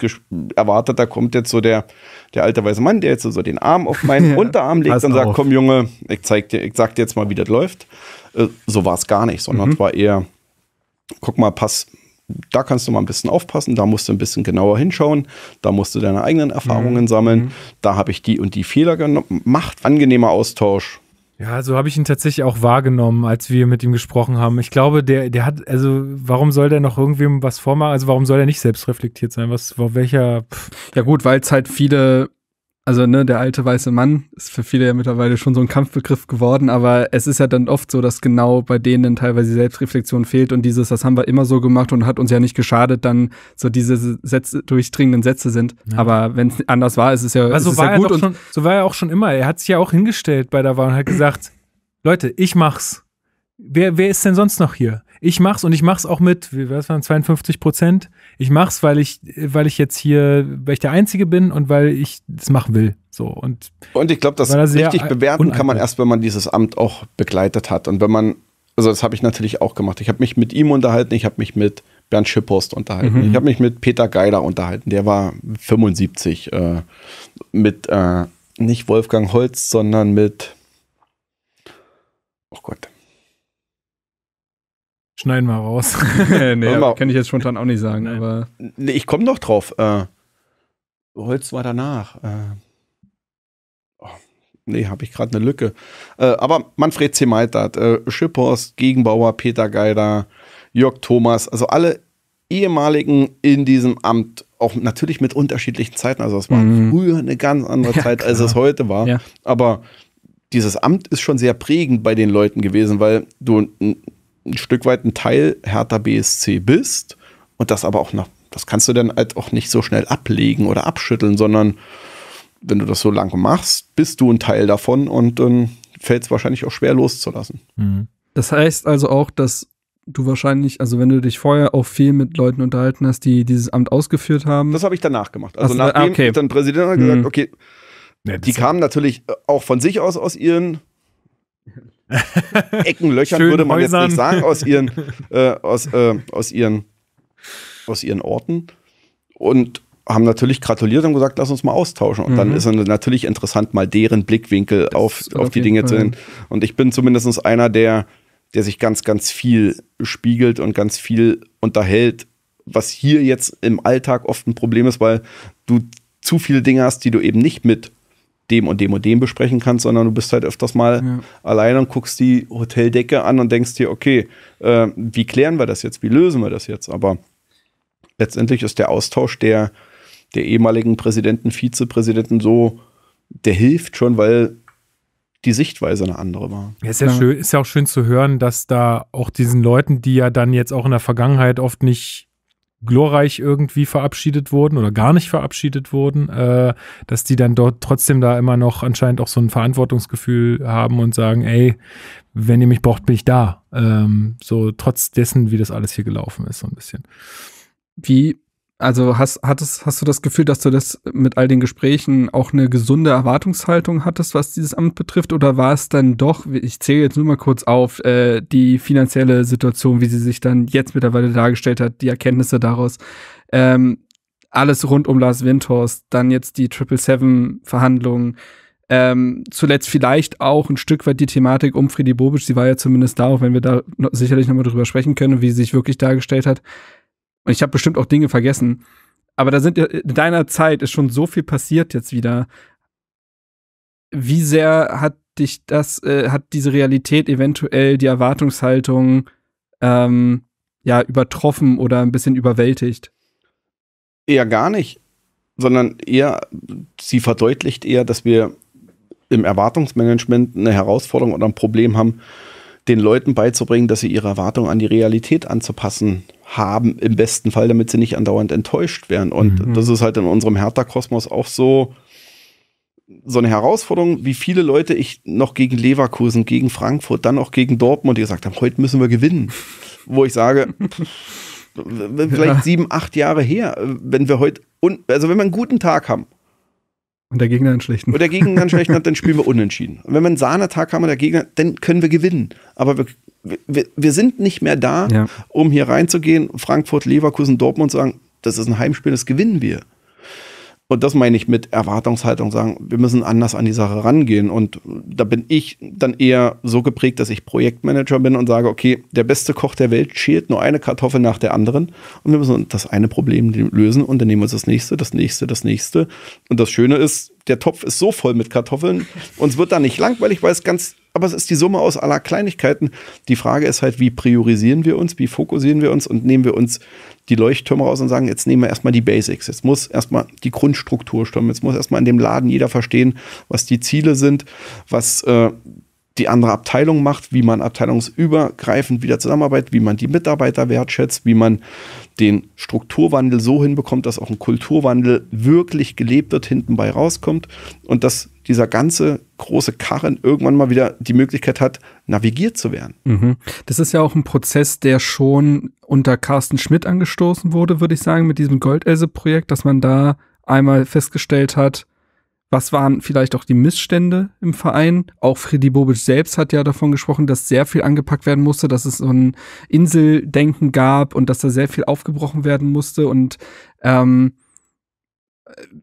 erwartet, da kommt jetzt so der, der alte weiße Mann, der jetzt so den Arm auf meinen ja, Unterarm legt und sagt, auf. komm Junge, ich zeig dir, ich sag dir jetzt mal, wie das läuft. Äh, so war es gar nicht, sondern mhm. es mhm. war eher, guck mal, pass, da kannst du mal ein bisschen aufpassen, da musst du ein bisschen genauer hinschauen, da musst du deine eigenen Erfahrungen mhm. sammeln, mhm. da habe ich die und die Fehler gemacht, angenehmer Austausch. Ja, so habe ich ihn tatsächlich auch wahrgenommen, als wir mit ihm gesprochen haben. Ich glaube, der, der hat, also warum soll der noch irgendwem was vormachen? Also warum soll er nicht selbstreflektiert sein? Was, auf welcher? Pff. Ja gut, weil es halt viele also ne, der alte weiße Mann ist für viele ja mittlerweile schon so ein Kampfbegriff geworden, aber es ist ja dann oft so, dass genau bei denen dann teilweise Selbstreflexion fehlt und dieses, das haben wir immer so gemacht und hat uns ja nicht geschadet, dann so diese Sätze, durchdringenden Sätze sind. Ja. Aber wenn es anders war, ist es ja, also ist so war ja gut. Er schon, so war er auch schon immer. Er hat sich ja auch hingestellt bei der Wahl und hat gesagt, Leute, ich mach's. Wer, wer ist denn sonst noch hier? Ich mach's und ich mach's auch mit, wie was waren 52 Prozent? ich mach's, weil ich, weil ich jetzt hier, weil ich der Einzige bin und weil ich es machen will. So und, und ich glaube, das richtig bewerten kann man erst, wenn man dieses Amt auch begleitet hat und wenn man, also das habe ich natürlich auch gemacht. Ich habe mich mit ihm unterhalten, ich habe mich mit Bernd Schipphorst unterhalten, mhm. ich habe mich mit Peter Geiler unterhalten. Der war 75 äh, mit äh, nicht Wolfgang Holz, sondern mit Oh Gott. Schneiden wir raus. nee, kann ich jetzt spontan auch nicht sagen. Nein. Aber nee, ich komme noch drauf. Äh, Holz war danach. Äh, oh, nee, habe ich gerade eine Lücke. Äh, aber Manfred C. Meitert, äh, Schipphorst, Gegenbauer, Peter Geider, Jörg Thomas, also alle ehemaligen in diesem Amt, auch natürlich mit unterschiedlichen Zeiten. Also es war mhm. früher eine ganz andere ja, Zeit, klar. als es heute war. Ja. Aber dieses Amt ist schon sehr prägend bei den Leuten gewesen, weil du ein Stück weit ein Teil Hertha BSC bist und das aber auch noch, das kannst du dann halt auch nicht so schnell ablegen oder abschütteln, sondern wenn du das so lange machst, bist du ein Teil davon und dann fällt es wahrscheinlich auch schwer loszulassen. Mhm. Das heißt also auch, dass du wahrscheinlich, also wenn du dich vorher auch viel mit Leuten unterhalten hast, die dieses Amt ausgeführt haben. Das habe ich danach gemacht. Also nachdem ah, okay. dann Präsident hat mhm. gesagt, hm. okay, ja, die kamen natürlich auch von sich aus aus ihren Eckenlöchern Schön würde man Häusern. jetzt nicht sagen, aus ihren, äh, aus, äh, aus, ihren, aus ihren Orten. Und haben natürlich gratuliert und gesagt, lass uns mal austauschen. Und mhm. dann ist natürlich interessant, mal deren Blickwinkel auf, auf die Dinge Fall. zu sehen. Und ich bin zumindest einer, der, der sich ganz, ganz viel spiegelt und ganz viel unterhält, was hier jetzt im Alltag oft ein Problem ist, weil du zu viele Dinge hast, die du eben nicht mit dem und dem und dem besprechen kannst, sondern du bist halt öfters mal ja. alleine und guckst die Hoteldecke an und denkst dir, okay, äh, wie klären wir das jetzt, wie lösen wir das jetzt? Aber letztendlich ist der Austausch der, der ehemaligen Präsidenten, Vizepräsidenten so, der hilft schon, weil die Sichtweise eine andere war. Ja, ist ja, ja. Schön, ist ja auch schön zu hören, dass da auch diesen Leuten, die ja dann jetzt auch in der Vergangenheit oft nicht glorreich irgendwie verabschiedet wurden oder gar nicht verabschiedet wurden, äh, dass die dann dort trotzdem da immer noch anscheinend auch so ein Verantwortungsgefühl haben und sagen, ey, wenn ihr mich braucht, bin ich da. Ähm, so trotz dessen, wie das alles hier gelaufen ist, so ein bisschen. Wie also hast, hattest, hast du das Gefühl, dass du das mit all den Gesprächen auch eine gesunde Erwartungshaltung hattest, was dieses Amt betrifft? Oder war es dann doch, ich zähle jetzt nur mal kurz auf, äh, die finanzielle Situation, wie sie sich dann jetzt mittlerweile dargestellt hat, die Erkenntnisse daraus, ähm, alles rund um Lars Windhorst, dann jetzt die Triple Seven Verhandlungen, ähm, zuletzt vielleicht auch ein Stück weit die Thematik um Friedi Bobic, sie war ja zumindest da, auch wenn wir da sicherlich nochmal drüber sprechen können, wie sie sich wirklich dargestellt hat. Und ich habe bestimmt auch Dinge vergessen. Aber da sind äh, in deiner Zeit ist schon so viel passiert jetzt wieder. Wie sehr hat dich das, äh, hat diese Realität eventuell die Erwartungshaltung ähm, ja übertroffen oder ein bisschen überwältigt? Eher gar nicht, sondern eher, sie verdeutlicht eher, dass wir im Erwartungsmanagement eine Herausforderung oder ein Problem haben, den Leuten beizubringen, dass sie ihre Erwartungen an die Realität anzupassen haben, im besten Fall, damit sie nicht andauernd enttäuscht werden. Und mhm. das ist halt in unserem Hertha-Kosmos auch so, so eine Herausforderung, wie viele Leute ich noch gegen Leverkusen, gegen Frankfurt, dann auch gegen Dortmund, die gesagt haben, heute müssen wir gewinnen. Wo ich sage, vielleicht ja. sieben, acht Jahre her, wenn wir heute, also wenn wir einen guten Tag haben und der Gegner einen schlechten. Und der Gegner einen schlechten hat, dann spielen wir unentschieden. Und wenn wir einen Sahnetag haben und der Gegner, dann können wir gewinnen. Aber wir, wir, wir sind nicht mehr da, ja. um hier reinzugehen, Frankfurt, Leverkusen, Dortmund und sagen, das ist ein Heimspiel, das gewinnen wir. Und das meine ich mit Erwartungshaltung sagen, wir müssen anders an die Sache rangehen. Und da bin ich dann eher so geprägt, dass ich Projektmanager bin und sage, okay, der beste Koch der Welt schält nur eine Kartoffel nach der anderen und wir müssen das eine Problem lösen und dann nehmen wir uns das nächste, das nächste, das nächste. Und das Schöne ist, der Topf ist so voll mit Kartoffeln, uns wird da nicht langweilig, weil es ganz aber es ist die Summe aus aller Kleinigkeiten. Die Frage ist halt, wie priorisieren wir uns, wie fokussieren wir uns und nehmen wir uns die Leuchttürme raus und sagen, jetzt nehmen wir erstmal die Basics, jetzt muss erstmal die Grundstruktur stimmen, jetzt muss erstmal in dem Laden jeder verstehen, was die Ziele sind, was äh, die andere Abteilung macht, wie man abteilungsübergreifend wieder zusammenarbeitet, wie man die Mitarbeiter wertschätzt, wie man den Strukturwandel so hinbekommt, dass auch ein Kulturwandel wirklich gelebt wird, hinten bei rauskommt und dass dieser ganze große Karren irgendwann mal wieder die Möglichkeit hat, navigiert zu werden. Mhm. Das ist ja auch ein Prozess, der schon unter Carsten Schmidt angestoßen wurde, würde ich sagen, mit diesem Goldelse-Projekt, dass man da einmal festgestellt hat, was waren vielleicht auch die Missstände im Verein? Auch Freddy Bobic selbst hat ja davon gesprochen, dass sehr viel angepackt werden musste, dass es so ein Inseldenken gab und dass da sehr viel aufgebrochen werden musste. Und ähm,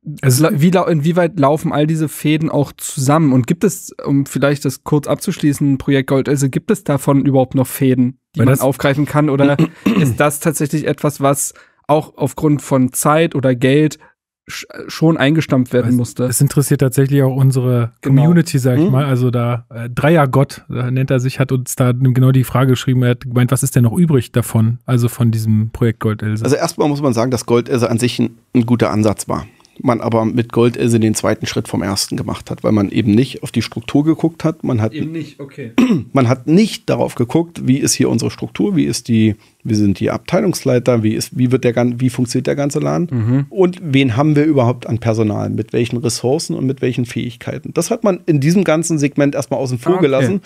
wie, inwieweit laufen all diese Fäden auch zusammen? Und gibt es, um vielleicht das kurz abzuschließen, Projekt Gold, also gibt es davon überhaupt noch Fäden, die Weil man aufgreifen kann? Oder ist das tatsächlich etwas, was auch aufgrund von Zeit oder Geld äh, schon eingestampft werden musste. Es interessiert tatsächlich auch unsere genau. Community, genau. sag ich hm? mal. Also da äh, Dreiergott äh, nennt er sich, hat uns da genau die Frage geschrieben. Er hat gemeint, was ist denn noch übrig davon, also von diesem Projekt Gold Else? Also erstmal muss man sagen, dass Gold Else an sich ein, ein guter Ansatz war man aber mit Goldelse also den zweiten Schritt vom ersten gemacht hat, weil man eben nicht auf die Struktur geguckt hat. Man hat eben nicht, okay. Man hat nicht darauf geguckt, wie ist hier unsere Struktur, wie ist die, wie sind die Abteilungsleiter, wie ist, wie wird der wie funktioniert der ganze Laden mhm. und wen haben wir überhaupt an Personal, mit welchen Ressourcen und mit welchen Fähigkeiten. Das hat man in diesem ganzen Segment erstmal außen vor ah, okay. gelassen.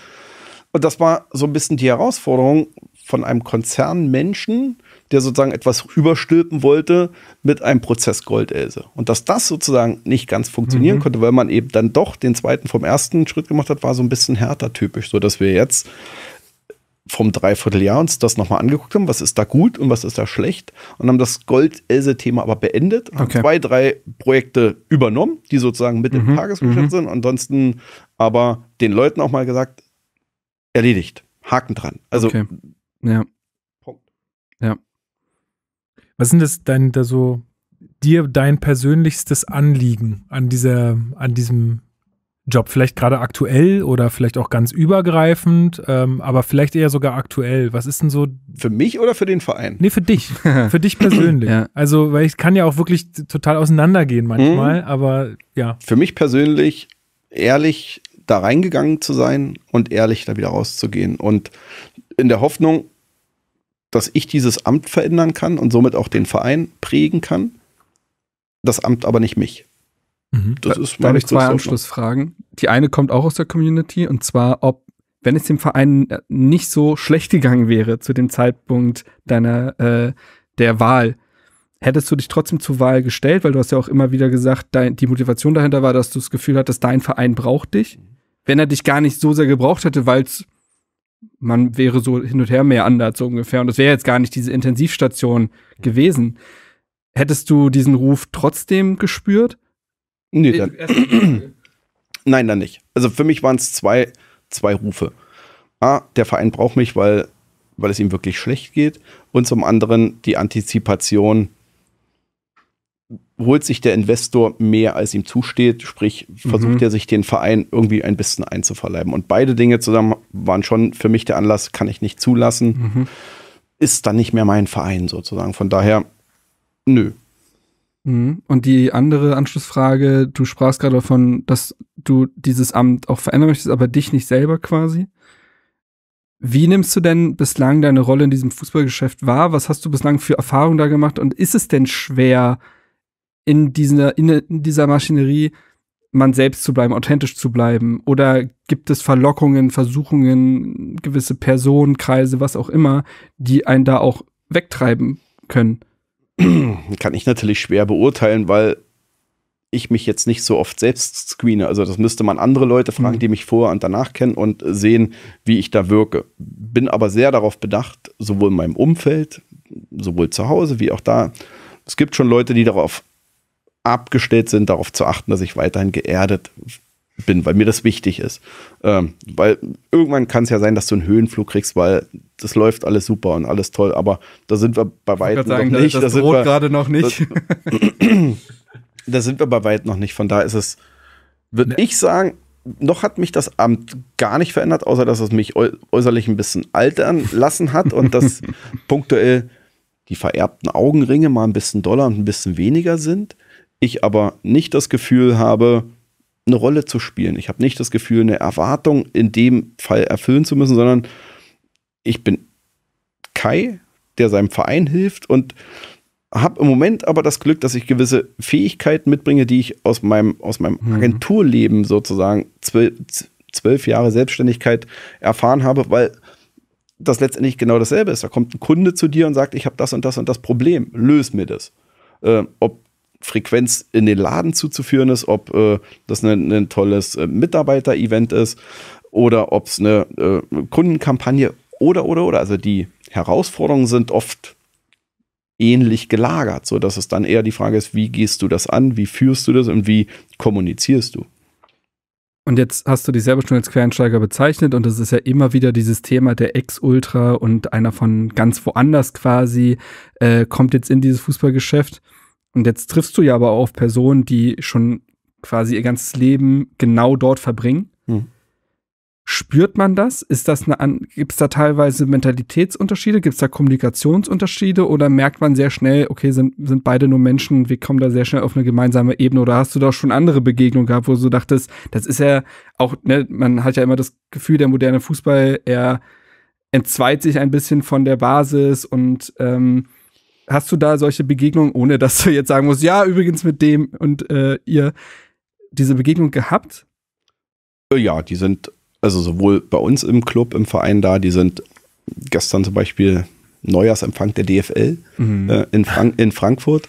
Und das war so ein bisschen die Herausforderung von einem Konzern Menschen, der sozusagen etwas überstülpen wollte mit einem Prozess Goldelse. Und dass das sozusagen nicht ganz funktionieren mhm. konnte, weil man eben dann doch den zweiten vom ersten Schritt gemacht hat, war so ein bisschen härter typisch, sodass wir jetzt vom Dreivierteljahr uns das nochmal angeguckt haben, was ist da gut und was ist da schlecht und haben das Gold-Else-Thema aber beendet, okay. zwei, drei Projekte übernommen, die sozusagen mit mhm. im Tagesgeschäft mhm. sind, ansonsten aber den Leuten auch mal gesagt, erledigt, Haken dran. Also okay. ja. Was sind das dein, da so, dir dein persönlichstes Anliegen an dieser, an diesem Job? Vielleicht gerade aktuell oder vielleicht auch ganz übergreifend, ähm, aber vielleicht eher sogar aktuell. Was ist denn so? Für mich oder für den Verein? Nee, für dich. für dich persönlich. ja. Also, weil ich kann ja auch wirklich total auseinandergehen manchmal, mhm. aber ja. Für mich persönlich, ehrlich da reingegangen zu sein und ehrlich da wieder rauszugehen. Und in der Hoffnung, dass ich dieses Amt verändern kann und somit auch den Verein prägen kann. Das Amt aber nicht mich. Mhm. Das ist meine da ich zwei ne? Anschlussfragen. Die eine kommt auch aus der Community und zwar, ob, wenn es dem Verein äh, nicht so schlecht gegangen wäre zu dem Zeitpunkt deiner äh, der Wahl, hättest du dich trotzdem zur Wahl gestellt, weil du hast ja auch immer wieder gesagt, dein, die Motivation dahinter war, dass du das Gefühl hattest, dein Verein braucht dich. Mhm. Wenn er dich gar nicht so sehr gebraucht hätte, weil es man wäre so hin und her mehr anders so ungefähr. Und das wäre jetzt gar nicht diese Intensivstation gewesen. Hättest du diesen Ruf trotzdem gespürt? Nee, äh, dann. Nein, dann nicht. Also für mich waren es zwei, zwei Rufe. A, der Verein braucht mich, weil, weil es ihm wirklich schlecht geht. Und zum anderen die Antizipation, holt sich der Investor mehr, als ihm zusteht, sprich versucht mhm. er sich den Verein irgendwie ein bisschen einzuverleiben. Und beide Dinge zusammen waren schon für mich der Anlass, kann ich nicht zulassen, mhm. ist dann nicht mehr mein Verein sozusagen. Von daher, nö. Mhm. Und die andere Anschlussfrage, du sprachst gerade davon, dass du dieses Amt auch verändern möchtest, aber dich nicht selber quasi. Wie nimmst du denn bislang deine Rolle in diesem Fußballgeschäft wahr? Was hast du bislang für Erfahrungen da gemacht? Und ist es denn schwer, in dieser, in, in dieser Maschinerie man selbst zu bleiben, authentisch zu bleiben? Oder gibt es Verlockungen, Versuchungen, gewisse Personen, Kreise, was auch immer, die einen da auch wegtreiben können? Kann ich natürlich schwer beurteilen, weil ich mich jetzt nicht so oft selbst screene. Also das müsste man andere Leute fragen, mhm. die mich vorher und danach kennen und sehen, wie ich da wirke. Bin aber sehr darauf bedacht, sowohl in meinem Umfeld, sowohl zu Hause wie auch da. Es gibt schon Leute, die darauf abgestellt sind, darauf zu achten, dass ich weiterhin geerdet bin, weil mir das wichtig ist. Ähm, weil irgendwann kann es ja sein, dass du einen Höhenflug kriegst, weil das läuft alles super und alles toll, aber da sind wir bei weitem sagen, noch nicht. Das, das da gerade noch nicht. Das, da sind wir bei weitem noch nicht. Von da ist es, würde nee. ich sagen, noch hat mich das Amt gar nicht verändert, außer dass es mich äußerlich ein bisschen altern lassen hat und dass punktuell die vererbten Augenringe mal ein bisschen doller und ein bisschen weniger sind ich aber nicht das Gefühl habe, eine Rolle zu spielen. Ich habe nicht das Gefühl, eine Erwartung in dem Fall erfüllen zu müssen, sondern ich bin Kai, der seinem Verein hilft und habe im Moment aber das Glück, dass ich gewisse Fähigkeiten mitbringe, die ich aus meinem, aus meinem mhm. Agenturleben sozusagen zwölf, zwölf Jahre Selbstständigkeit erfahren habe, weil das letztendlich genau dasselbe ist. Da kommt ein Kunde zu dir und sagt, ich habe das und das und das Problem, löse mir das. Äh, ob Frequenz in den Laden zuzuführen ist, ob äh, das ein ne, ne tolles äh, Mitarbeiter-Event ist oder ob es eine äh, Kundenkampagne oder, oder, oder. Also die Herausforderungen sind oft ähnlich gelagert, sodass es dann eher die Frage ist, wie gehst du das an, wie führst du das und wie kommunizierst du. Und jetzt hast du dich selber schon als Quereinsteiger bezeichnet und das ist ja immer wieder dieses Thema der Ex-Ultra und einer von ganz woanders quasi äh, kommt jetzt in dieses Fußballgeschäft. Und jetzt triffst du ja aber auf Personen, die schon quasi ihr ganzes Leben genau dort verbringen. Hm. Spürt man das? Ist das eine gibt es da teilweise Mentalitätsunterschiede? Gibt es da Kommunikationsunterschiede oder merkt man sehr schnell, okay, sind, sind beide nur Menschen, wir kommen da sehr schnell auf eine gemeinsame Ebene? Oder hast du da schon andere Begegnungen gehabt, wo du dachtest, das ist ja auch, ne, man hat ja immer das Gefühl, der moderne Fußball, er entzweit sich ein bisschen von der Basis und ähm, hast du da solche Begegnungen, ohne dass du jetzt sagen musst, ja, übrigens mit dem und äh, ihr diese Begegnung gehabt? Äh, ja, die sind also sowohl bei uns im Club, im Verein da, die sind gestern zum Beispiel Neujahrsempfang der DFL mhm. äh, in, Frank in Frankfurt.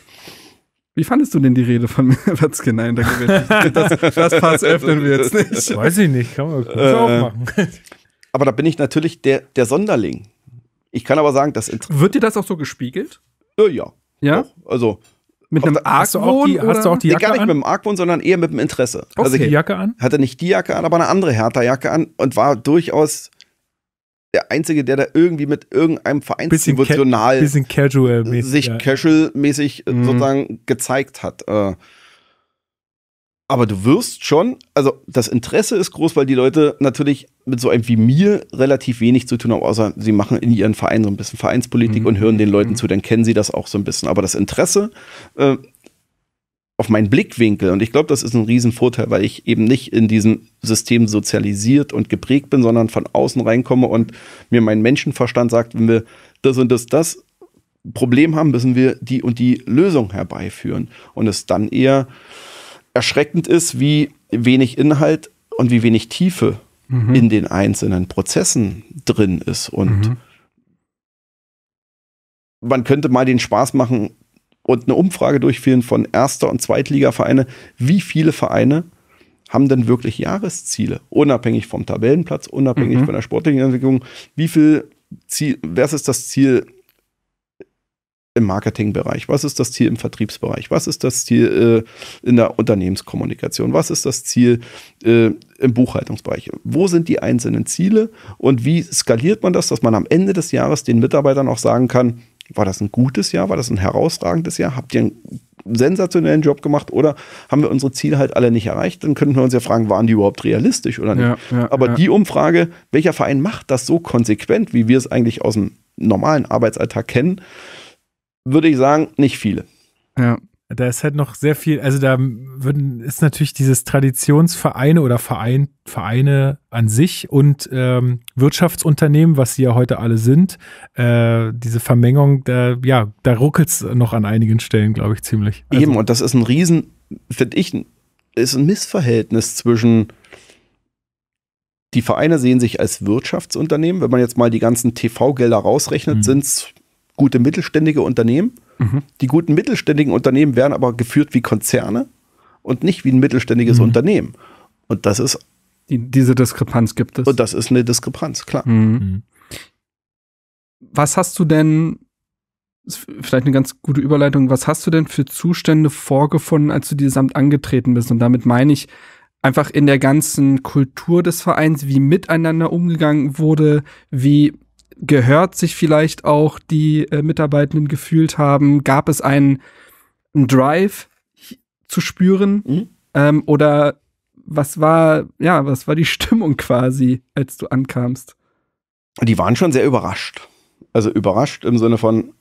Wie fandest du denn die Rede von Watzke? Nein, danke. Das, das Fass öffnen wir jetzt nicht. Weiß ich nicht, kann man äh, auch machen. Aber da bin ich natürlich der, der Sonderling. Ich kann aber sagen, das Wird dir das auch so gespiegelt? Äh, ja. Ja? Auch. Also. Mit einem Argwohn? Hast du auch die, hast du auch die Jacke nee, Gar nicht an? mit dem Argwohn, sondern eher mit dem Interesse. Auch also, die Jacke an? Hatte nicht die Jacke an, aber eine andere Hertha-Jacke an und war durchaus der Einzige, der da irgendwie mit irgendeinem Verein bisschen emotional bisschen casual -mäßig, sich ja. casual-mäßig äh, mhm. sozusagen gezeigt hat. Äh, aber du wirst schon, also das Interesse ist groß, weil die Leute natürlich mit so einem wie mir relativ wenig zu tun haben, außer sie machen in ihren Vereinen so ein bisschen Vereinspolitik mhm. und hören den Leuten mhm. zu, dann kennen sie das auch so ein bisschen. Aber das Interesse äh, auf meinen Blickwinkel, und ich glaube, das ist ein Riesenvorteil, weil ich eben nicht in diesem System sozialisiert und geprägt bin, sondern von außen reinkomme und mir mein Menschenverstand sagt, wenn wir das und das, das Problem haben, müssen wir die und die Lösung herbeiführen. Und es dann eher erschreckend ist, wie wenig Inhalt und wie wenig Tiefe mhm. in den einzelnen Prozessen drin ist. Und mhm. man könnte mal den Spaß machen und eine Umfrage durchführen von Erster- und Zweitligavereine, wie viele Vereine haben denn wirklich Jahresziele, unabhängig vom Tabellenplatz, unabhängig mhm. von der sportlichen Entwicklung, wie viel Ziel, was ist das Ziel im Marketingbereich? Was ist das Ziel im Vertriebsbereich? Was ist das Ziel äh, in der Unternehmenskommunikation? Was ist das Ziel äh, im Buchhaltungsbereich? Wo sind die einzelnen Ziele und wie skaliert man das, dass man am Ende des Jahres den Mitarbeitern auch sagen kann, war das ein gutes Jahr? War das ein herausragendes Jahr? Habt ihr einen sensationellen Job gemacht oder haben wir unsere Ziele halt alle nicht erreicht? Dann könnten wir uns ja fragen, waren die überhaupt realistisch oder nicht? Ja, ja, Aber ja. die Umfrage, welcher Verein macht das so konsequent, wie wir es eigentlich aus dem normalen Arbeitsalltag kennen, würde ich sagen, nicht viele. Ja. Da ist halt noch sehr viel, also da würden, ist natürlich dieses Traditionsvereine oder Verein, Vereine an sich und ähm, Wirtschaftsunternehmen, was sie ja heute alle sind, äh, diese Vermengung, da, ja, da ruckelt es noch an einigen Stellen, glaube ich, ziemlich. Also, Eben, und das ist ein Riesen, finde ich, ist ein Missverhältnis zwischen die Vereine sehen sich als Wirtschaftsunternehmen. Wenn man jetzt mal die ganzen TV-Gelder rausrechnet, mhm. sind es gute mittelständige Unternehmen. Mhm. Die guten mittelständigen Unternehmen werden aber geführt wie Konzerne und nicht wie ein mittelständiges mhm. Unternehmen. Und das ist. Die, diese Diskrepanz gibt es. Und das ist eine Diskrepanz, klar. Mhm. mhm. Was hast du denn, vielleicht eine ganz gute Überleitung, was hast du denn für Zustände vorgefunden, als du dieses samt angetreten bist? Und damit meine ich einfach in der ganzen Kultur des Vereins, wie miteinander umgegangen wurde, wie gehört sich vielleicht auch die äh, Mitarbeitenden gefühlt haben? Gab es einen, einen Drive zu spüren? Mhm. Ähm, oder was war, ja, was war die Stimmung quasi, als du ankamst? Die waren schon sehr überrascht. Also überrascht im Sinne von,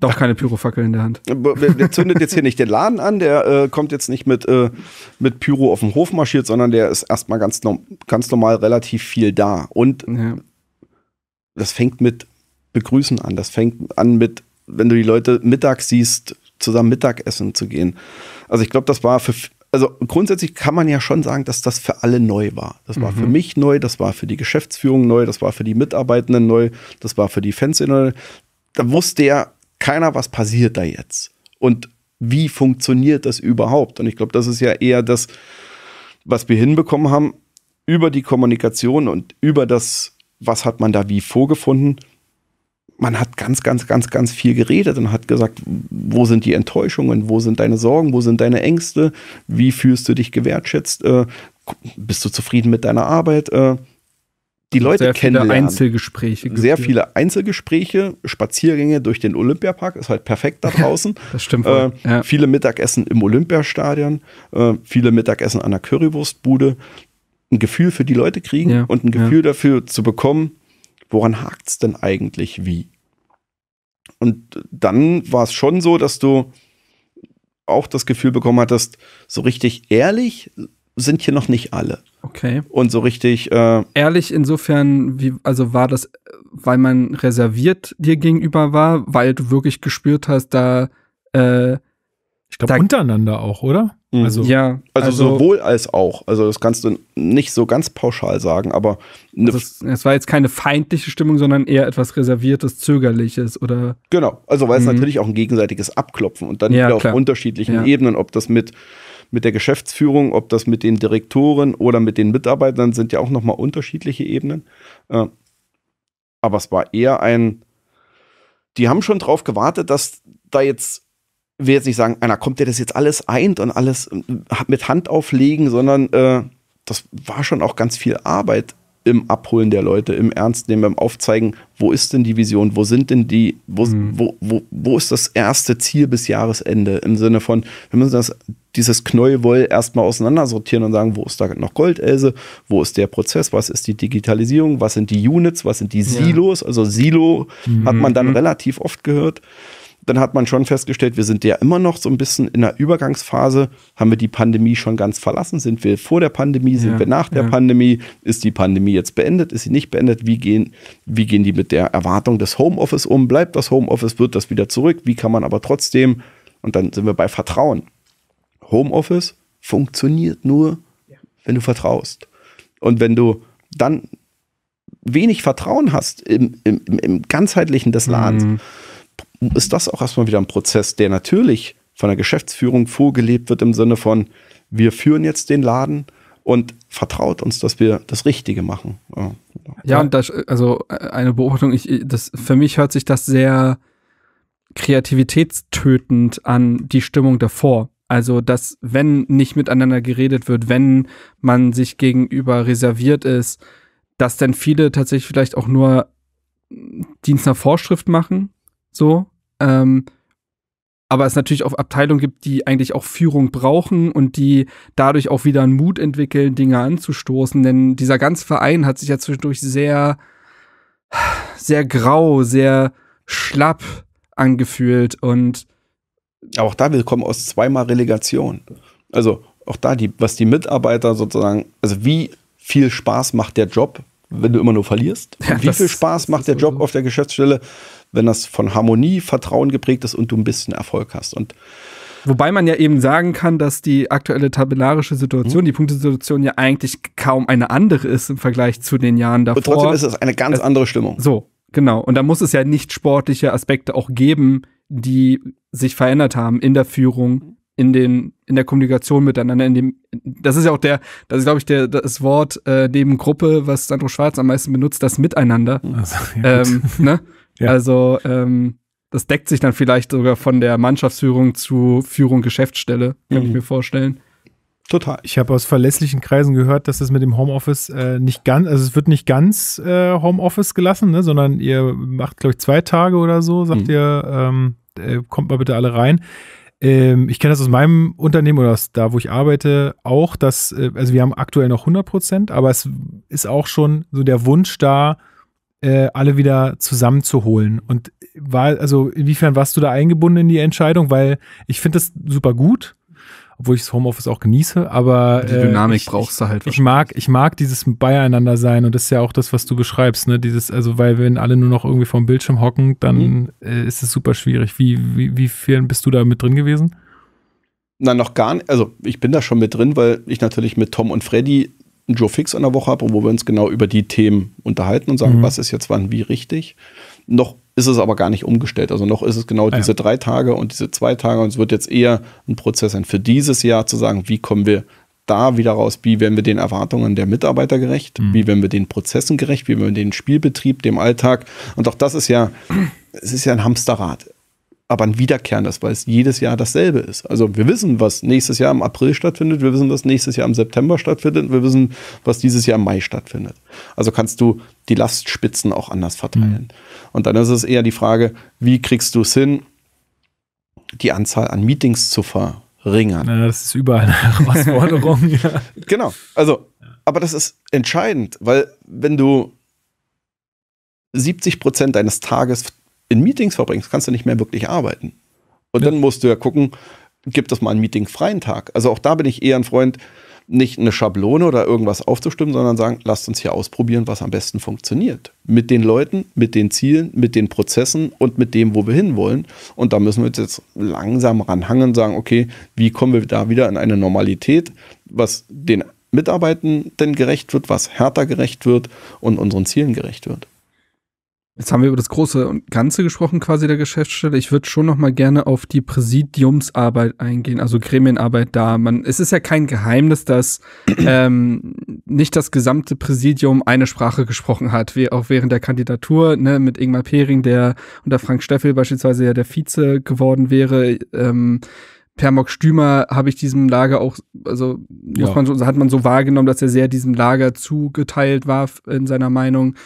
doch keine Pyrofackel in der Hand. Äh, der zündet jetzt hier nicht den Laden an, der äh, kommt jetzt nicht mit, äh, mit Pyro auf den Hof marschiert, sondern der ist erstmal ganz, ganz normal relativ viel da. Und ja das fängt mit Begrüßen an. Das fängt an mit, wenn du die Leute mittags siehst, zusammen Mittagessen zu gehen. Also ich glaube, das war für, also grundsätzlich kann man ja schon sagen, dass das für alle neu war. Das war mhm. für mich neu, das war für die Geschäftsführung neu, das war für die Mitarbeitenden neu, das war für die Fans neu. Da wusste ja keiner, was passiert da jetzt. Und wie funktioniert das überhaupt? Und ich glaube, das ist ja eher das, was wir hinbekommen haben, über die Kommunikation und über das was hat man da wie vorgefunden? Man hat ganz, ganz, ganz, ganz viel geredet und hat gesagt, wo sind die Enttäuschungen, wo sind deine Sorgen, wo sind deine Ängste, wie fühlst du dich gewertschätzt, äh, bist du zufrieden mit deiner Arbeit? Äh, die also Leute kennen sehr viele Einzelgespräche. Sehr geführt. viele Einzelgespräche, Spaziergänge durch den Olympiapark, ist halt perfekt da draußen. das stimmt. Äh, ja. Viele Mittagessen im Olympiastadion, äh, viele Mittagessen an der Currywurstbude ein Gefühl für die Leute kriegen ja, und ein Gefühl ja. dafür zu bekommen, woran hakt es denn eigentlich wie? Und dann war es schon so, dass du auch das Gefühl bekommen hattest, so richtig ehrlich sind hier noch nicht alle. Okay. Und so richtig. Äh, ehrlich insofern, wie, also war das, weil man reserviert dir gegenüber war, weil du wirklich gespürt hast, da. Äh, ich glaube, untereinander auch, oder? Mhm. Also, ja, also, also, sowohl als auch. Also das kannst du nicht so ganz pauschal sagen, aber ne also es, es, war jetzt keine feindliche Stimmung, sondern eher etwas reserviertes, zögerliches oder genau. Also weil es mhm. natürlich auch ein gegenseitiges Abklopfen und dann ja, wieder auf klar. unterschiedlichen ja. Ebenen, ob das mit mit der Geschäftsführung, ob das mit den Direktoren oder mit den Mitarbeitern sind ja auch nochmal unterschiedliche Ebenen. Äh, aber es war eher ein, die haben schon drauf gewartet, dass da jetzt ich will jetzt nicht sagen, einer kommt dir das jetzt alles eint und alles ähm, mit Hand auflegen, sondern äh, das war schon auch ganz viel Arbeit im Abholen der Leute, im Ernst nehmen, beim Aufzeigen, wo ist denn die Vision, wo sind denn die, wo, mhm. wo, wo, wo ist das erste Ziel bis Jahresende? Im Sinne von, wir müssen das, dieses Knäuelwoll erstmal auseinandersortieren und sagen, wo ist da noch Goldelse, wo ist der Prozess, was ist die Digitalisierung, was sind die Units, was sind die Silos? Ja. Also Silo mhm. hat man dann mhm. relativ oft gehört dann hat man schon festgestellt, wir sind ja immer noch so ein bisschen in einer Übergangsphase. Haben wir die Pandemie schon ganz verlassen? Sind wir vor der Pandemie? Sind ja, wir nach der ja. Pandemie? Ist die Pandemie jetzt beendet? Ist sie nicht beendet? Wie gehen, wie gehen die mit der Erwartung des Homeoffice um? Bleibt das Homeoffice? Wird das wieder zurück? Wie kann man aber trotzdem, und dann sind wir bei Vertrauen. Homeoffice funktioniert nur, wenn du vertraust. Und wenn du dann wenig Vertrauen hast im, im, im ganzheitlichen des Ladens, mhm ist das auch erstmal wieder ein Prozess, der natürlich von der Geschäftsführung vorgelebt wird im Sinne von, wir führen jetzt den Laden und vertraut uns, dass wir das Richtige machen. Ja, ja und das, also äh, eine Beobachtung, ich, äh, das, für mich hört sich das sehr kreativitätstötend an die Stimmung davor. Also, dass wenn nicht miteinander geredet wird, wenn man sich gegenüber reserviert ist, dass dann viele tatsächlich vielleicht auch nur hm, Dienst nach Vorschrift machen so. Ähm, aber es natürlich auch Abteilungen gibt, die eigentlich auch Führung brauchen und die dadurch auch wieder einen Mut entwickeln, Dinge anzustoßen. Denn dieser ganze Verein hat sich ja zwischendurch sehr, sehr grau, sehr schlapp angefühlt und auch da willkommen aus zweimal Relegation. Also auch da, die, was die Mitarbeiter sozusagen, also wie viel Spaß macht der Job, wenn du immer nur verlierst? Ja, wie viel Spaß macht der Job auf der Geschäftsstelle, wenn das von Harmonie, Vertrauen geprägt ist und du ein bisschen Erfolg hast. Und Wobei man ja eben sagen kann, dass die aktuelle tabellarische Situation, mhm. die Punktesituation ja eigentlich kaum eine andere ist im Vergleich zu den Jahren davor. Und trotzdem ist es eine ganz also, andere Stimmung. So, genau. Und da muss es ja nicht sportliche Aspekte auch geben, die sich verändert haben in der Führung, in den in der Kommunikation miteinander. In dem, das ist ja auch der, das ist glaube ich der das Wort äh, neben Gruppe, was Sandro Schwarz am meisten benutzt, das Miteinander. Also, ja ähm, ne? Ja. Also ähm, das deckt sich dann vielleicht sogar von der Mannschaftsführung zu Führung Geschäftsstelle, kann mhm. ich mir vorstellen. Total. Ich habe aus verlässlichen Kreisen gehört, dass das mit dem Homeoffice äh, nicht ganz, also es wird nicht ganz äh, Homeoffice gelassen, ne, sondern ihr macht, glaube ich, zwei Tage oder so, sagt mhm. ihr, ähm, äh, kommt mal bitte alle rein. Ähm, ich kenne das aus meinem Unternehmen oder aus da, wo ich arbeite, auch, dass, äh, also wir haben aktuell noch 100 Prozent, aber es ist auch schon so der Wunsch da, äh, alle wieder zusammenzuholen. Und war, also inwiefern warst du da eingebunden in die Entscheidung? Weil ich finde das super gut, obwohl ich das Homeoffice auch genieße, aber die äh, Dynamik äh, brauchst du halt. Ich mag, ich mag dieses Beieinander sein und das ist ja auch das, was du beschreibst, ne? Dieses, also weil wenn alle nur noch irgendwie vorm Bildschirm hocken, dann mhm. äh, ist es super schwierig. Wie, wie, wie viel bist du da mit drin gewesen? Na, noch gar nicht. Also ich bin da schon mit drin, weil ich natürlich mit Tom und Freddy einen Joe Fix in der Woche habe, wo wir uns genau über die Themen unterhalten und sagen, mhm. was ist jetzt wann wie richtig. Noch ist es aber gar nicht umgestellt. Also noch ist es genau ah, ja. diese drei Tage und diese zwei Tage und es wird jetzt eher ein Prozess sein für dieses Jahr zu sagen, wie kommen wir da wieder raus, wie werden wir den Erwartungen der Mitarbeiter gerecht, mhm. wie werden wir den Prozessen gerecht, wie werden wir den Spielbetrieb, dem Alltag und auch das ist ja, es ist ja ein Hamsterrad aber ein wiederkehrendes, weil es jedes Jahr dasselbe ist. Also wir wissen, was nächstes Jahr im April stattfindet, wir wissen, was nächstes Jahr im September stattfindet, wir wissen, was dieses Jahr im Mai stattfindet. Also kannst du die Lastspitzen auch anders verteilen. Mhm. Und dann ist es eher die Frage, wie kriegst du es hin, die Anzahl an Meetings zu verringern? Ja, das ist überall eine Herausforderung. ja. Genau. Also, aber das ist entscheidend, weil wenn du 70 Prozent deines Tages in Meetings verbringst, kannst du nicht mehr wirklich arbeiten. Und ja. dann musst du ja gucken, gibt es mal einen Meeting-freien Tag? Also auch da bin ich eher ein Freund, nicht eine Schablone oder irgendwas aufzustimmen, sondern sagen, lasst uns hier ausprobieren, was am besten funktioniert. Mit den Leuten, mit den Zielen, mit den Prozessen und mit dem, wo wir hinwollen. Und da müssen wir uns jetzt langsam ranhangen und sagen, okay, wie kommen wir da wieder in eine Normalität, was den Mitarbeitenden gerecht wird, was härter gerecht wird und unseren Zielen gerecht wird. Jetzt haben wir über das Große und Ganze gesprochen, quasi der Geschäftsstelle. Ich würde schon noch mal gerne auf die Präsidiumsarbeit eingehen, also Gremienarbeit da. Man, es ist ja kein Geheimnis, dass ähm, nicht das gesamte Präsidium eine Sprache gesprochen hat, wie auch während der Kandidatur ne, mit Ingmar Pering, der unter Frank Steffel beispielsweise ja der Vize geworden wäre. Ähm, Permok Stümer habe ich diesem Lager auch, also ja. man so, hat man so wahrgenommen, dass er sehr diesem Lager zugeteilt war in seiner Meinung.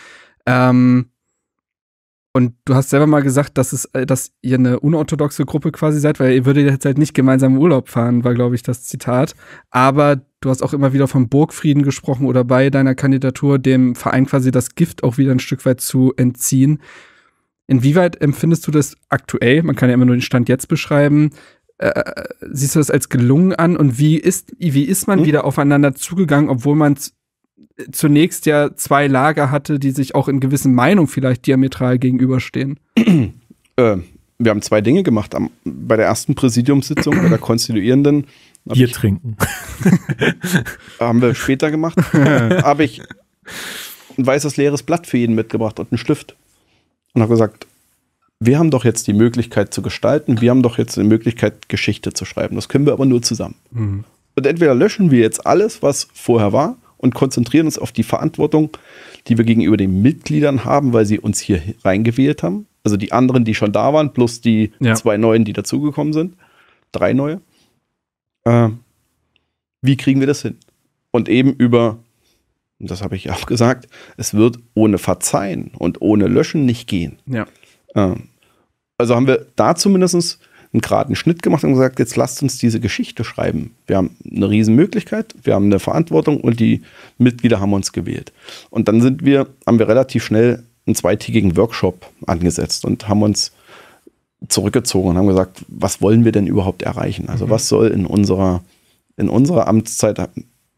Ähm, und du hast selber mal gesagt, dass, es, äh, dass ihr eine unorthodoxe Gruppe quasi seid, weil ihr würdet jetzt halt nicht gemeinsam Urlaub fahren, war, glaube ich, das Zitat. Aber du hast auch immer wieder vom Burgfrieden gesprochen oder bei deiner Kandidatur dem Verein quasi das Gift auch wieder ein Stück weit zu entziehen. Inwieweit empfindest du das aktuell? Man kann ja immer nur den Stand jetzt beschreiben. Äh, äh siehst du das als gelungen an und wie ist, wie ist man hm? wieder aufeinander zugegangen, obwohl man es zunächst ja zwei Lager hatte, die sich auch in gewissen Meinungen vielleicht diametral gegenüberstehen. Äh, wir haben zwei Dinge gemacht. Am, bei der ersten Präsidiumssitzung, bei der konstituierenden. Bier ich, trinken. haben wir später gemacht. habe ich ein weißes leeres Blatt für jeden mitgebracht und einen Stift. Und habe gesagt, wir haben doch jetzt die Möglichkeit zu gestalten, wir haben doch jetzt die Möglichkeit, Geschichte zu schreiben. Das können wir aber nur zusammen. Mhm. Und entweder löschen wir jetzt alles, was vorher war, und konzentrieren uns auf die Verantwortung, die wir gegenüber den Mitgliedern haben, weil sie uns hier reingewählt haben. Also die anderen, die schon da waren, plus die ja. zwei neuen, die dazugekommen sind. Drei neue. Äh, wie kriegen wir das hin? Und eben über, das habe ich auch gesagt, es wird ohne Verzeihen und ohne Löschen nicht gehen. Ja. Äh, also haben wir da zumindest einen geraden Schnitt gemacht und gesagt, jetzt lasst uns diese Geschichte schreiben. Wir haben eine Riesenmöglichkeit, wir haben eine Verantwortung und die Mitglieder haben uns gewählt. Und dann sind wir, haben wir relativ schnell einen zweitägigen Workshop angesetzt und haben uns zurückgezogen und haben gesagt, was wollen wir denn überhaupt erreichen? Also mhm. was soll in unserer, in unserer Amtszeit